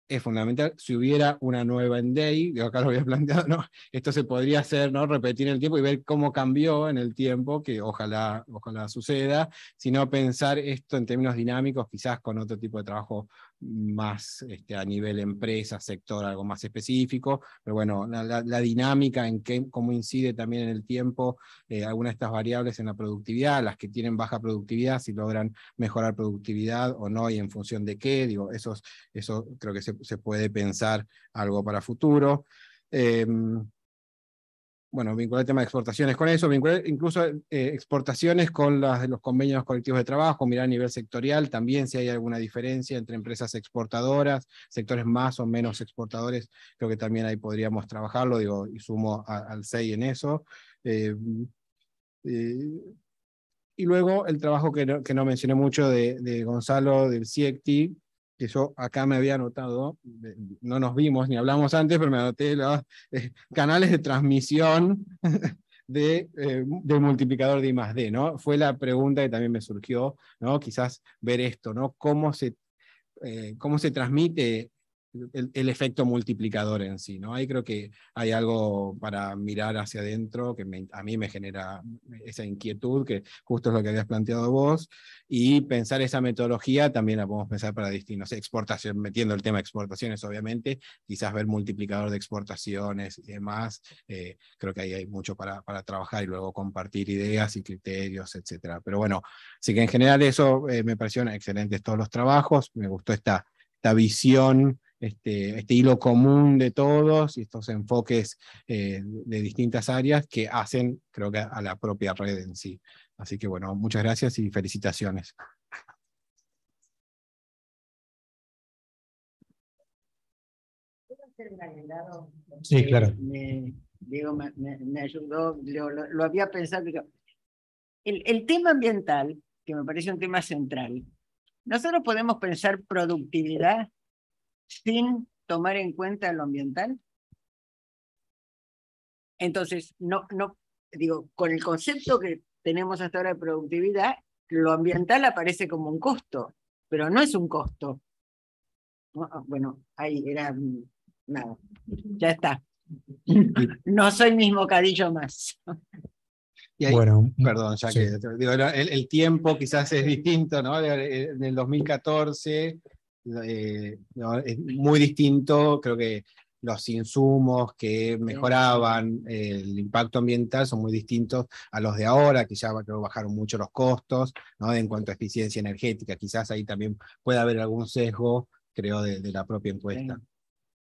es fundamental. Si hubiera una nueva en day, yo acá lo había planteado, ¿no? esto se podría hacer, ¿no? repetir el tiempo y ver cómo cambió en el tiempo, que ojalá, ojalá suceda, sino pensar esto en términos dinámicos, quizás con otro tipo de trabajo más este, a nivel empresa, sector, algo más específico, pero bueno, la, dinámica en cómo incide también en el tiempo eh, algunas de estas variables en la productividad, las que tienen baja productividad, si logran mejorar productividad o no y en función de qué, digo, eso, eso creo que se, puede pensar algo para futuro. Em, bueno, vincular el tema de exportaciones con eso, vincular incluso eh, exportaciones con las, los convenios colectivos de trabajo, mirar a nivel sectorial también si hay alguna diferencia entre empresas exportadoras, sectores más o menos exportadores, creo que también ahí podríamos trabajarlo, digo, y sumo al 6 en eso. Eh, eh, y luego el trabajo que no, mencioné mucho de, de Gonzalo del CIECTI, e que yo acá me había anotado, eh, no nos vimos ni hablamos antes, pero me anoté los eh, canales de transmisión de, eh, del multiplicador de I más D, ¿no? Fue la pregunta que también me surgió, ¿no? Quizás ver esto, ¿no? ¿Cómo se, cómo se transmite el, efecto multiplicador en sí, ¿no? Ahí creo que hay algo para mirar hacia adentro que a mí me genera esa inquietud, que justo es lo que habías planteado vos, y pensar esa metodología también la podemos pensar para distintos, exportación, metiendo el tema de exportaciones, obviamente, quizás ver multiplicador de exportaciones y demás, eh, creo que ahí hay mucho para, para, trabajar y luego compartir ideas y criterios, etcétera. Pero bueno, así que en general eso eh, me parecieron excelentes todos los trabajos, me gustó esta, esta visión este, este, hilo común de todos y estos enfoques eh, de distintas áreas que hacen, creo que, a la propia red en sí. Así que bueno, muchas gracias y felicitaciones. Sí, claro. Me, me, ayudó, lo, había pensado. el, el, tema ambiental, que me parece un tema central, nosotros podemos pensar productividad sin tomar en cuenta lo ambiental? Entonces, no, no, digo, con el concepto que tenemos hasta ahora de productividad, lo ambiental aparece como un costo, pero no es un costo. Ah, ah, bueno, ahí era mm, nada, ya está. No soy mismo cadillo más. bueno, perdón, ya que el, el, tiempo quizás es distinto, ¿no? En el 2014 eh, es muy distinto, creo que los insumos que mejoraban eh, el impacto ambiental son muy distintos a los de ahora, que ya creo, bajaron mucho los costos, ¿no? en cuanto a eficiencia energética, quizás ahí también puede haber algún sesgo, creo, de, la propia encuesta.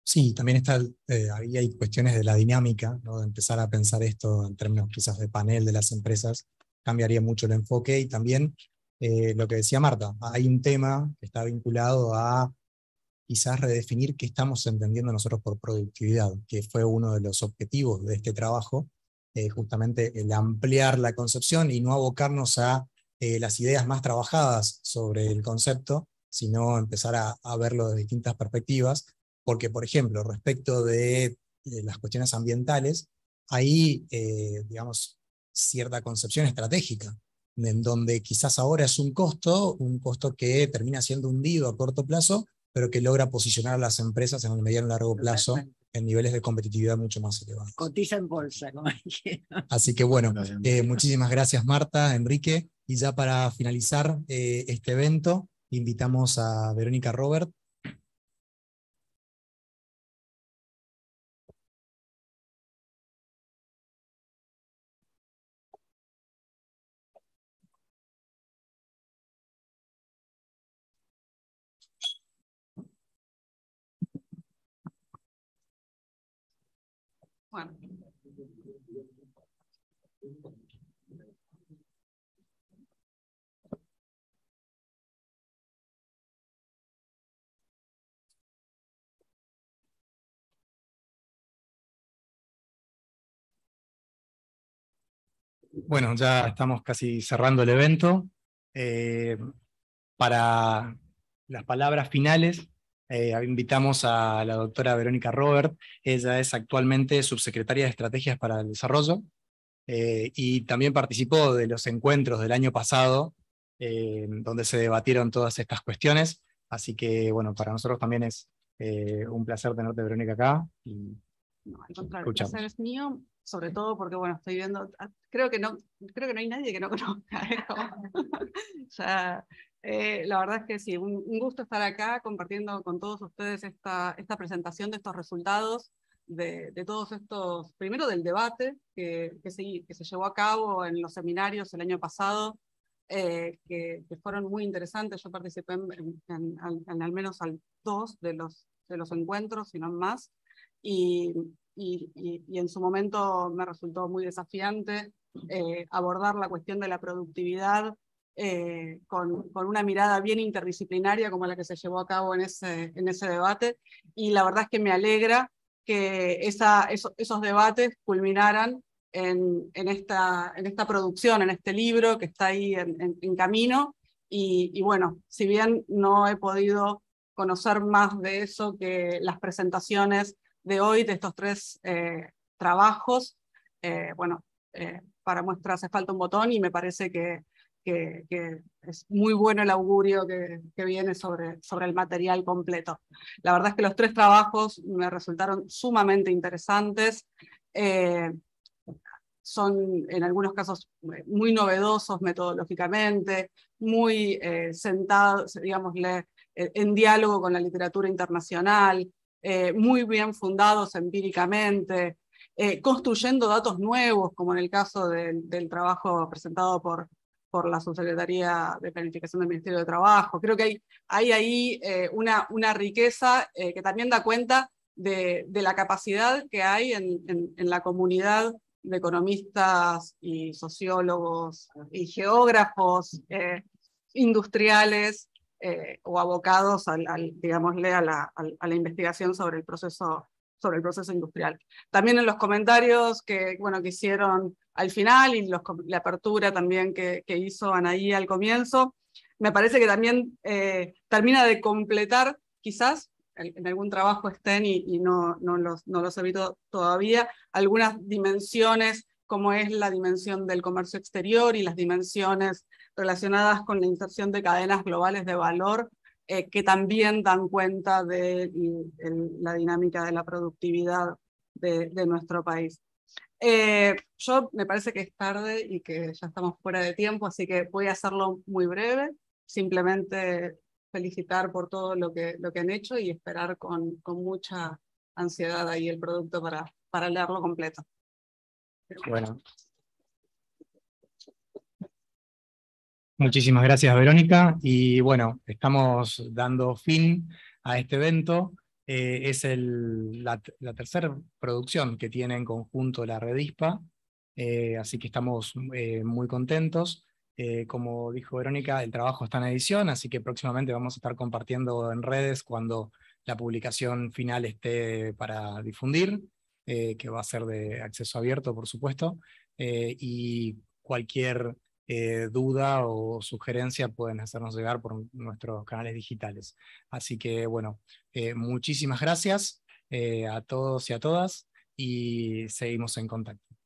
Sí, también está, eh, hay cuestiones de la dinámica, ¿no? de empezar a pensar esto en términos quizás de panel de las empresas, cambiaría mucho el enfoque y también eh, lo que decía Marta, hay un tema que está vinculado a quizás redefinir qué estamos entendiendo nosotros por productividad, que fue uno de los objetivos de este trabajo, eh, justamente el ampliar la concepción y no abocarnos a eh, las ideas más trabajadas sobre el concepto, sino empezar a, a verlo desde distintas perspectivas, porque, por ejemplo, respecto de las cuestiones ambientales, hay, digamos, cierta concepción estratégica en donde quizás ahora es un costo, un costo que termina siendo hundido a corto plazo, pero que logra posicionar a las empresas en el mediano y largo plazo en niveles de competitividad mucho más elevados. Cotiza en bolsa, como dijeron. Así que bueno, eh, muchísimas gracias Marta, Enrique, y ya para finalizar eh, este evento, invitamos a Verónica Robert Bueno, ya estamos casi cerrando el evento. Eh, para las palabras finales, eh, invitamos a la doctora Verónica Robert, ella es actualmente subsecretaria de Estrategias para el Desarrollo eh, y también participó de los encuentros del año pasado, eh, donde se debatieron todas estas cuestiones. Así que, bueno, para nosotros también es un placer tenerte, Verónica, acá. Y no, al contrario, el placer es mío, sobre todo porque, bueno, estoy viendo, ah, creo que no, creo que no hay nadie que no conozca. ¿eh? ya eh, la verdad es que sí, un, gusto estar acá compartiendo con todos ustedes esta, esta presentación de estos resultados, de, todos estos, primero del debate que, que, se, llevó a cabo en los seminarios el año pasado, eh, que, que, fueron muy interesantes. Yo participé en, al menos al dos de los, de los encuentros, si no más, y, y, y, en su momento me resultó muy desafiante eh, abordar la cuestión de la productividad eh, con, con, una mirada bien interdisciplinaria como la que se llevó a cabo en ese, en ese debate. Y la verdad es que me alegra que esa, esos debates culminaran en, en, esta, en esta producción, en este libro que está ahí en, camino. Y, bueno, si bien no he podido conocer más de eso que las presentaciones de hoy, de estos tres eh, trabajos, eh, bueno, para muestra hace falta un botón y me parece que que, es muy bueno el augurio que, viene sobre, sobre el material completo. La verdad es que los tres trabajos me resultaron sumamente interesantes. Eh, son en algunos casos eh, muy novedosos metodológicamente, muy eh, sentados, digamos, en diálogo con la literatura internacional, muy bien fundados empíricamente, construyendo datos nuevos, como en el caso del trabajo presentado por por la Subsecretaría de Planificación del Ministerio de Trabajo. Creo que hay, hay ahí eh, una, una, riqueza eh, que también da cuenta de, la capacidad que hay en, la comunidad de economistas y sociólogos y geógrafos eh, industriales o abocados al, a la, investigación sobre el proceso sobre el proceso industrial. También en los comentarios que, bueno, que hicieron al final y la apertura también que, hizo Anaí al comienzo, me parece que también eh, termina de completar quizás en algún trabajo estén y, no, no, los, no los he visto todavía, algunas dimensiones como es la dimensión del comercio exterior y las dimensiones relacionadas con la inserción de cadenas globales de valor eh, que también dan cuenta de, la dinámica de la productividad de nuestro país. Eh, yo me parece que es tarde y que ya estamos fuera de tiempo, así que voy a hacerlo muy breve. Simplemente felicitar por todo lo que, lo que han hecho y esperar con, mucha ansiedad ahí el producto para, para leerlo completo. Bueno. Muchísimas gracias, Verónica. Y bueno, estamos dando fin a este evento. Eh, es la, tercera producción que tiene en conjunto la Redispa, eh, así que estamos eh, muy contentos. como dijo Verónica, el trabajo está en edición, así que próximamente vamos a estar compartiendo en redes cuando la publicación final esté para difundir, que va a ser de acceso abierto, por supuesto, y cualquier eh, duda o sugerencia pueden hacernos llegar por nuestros canales digitales. Así que bueno, eh, muchísimas gracias eh, a todos y a todas y seguimos en contacto.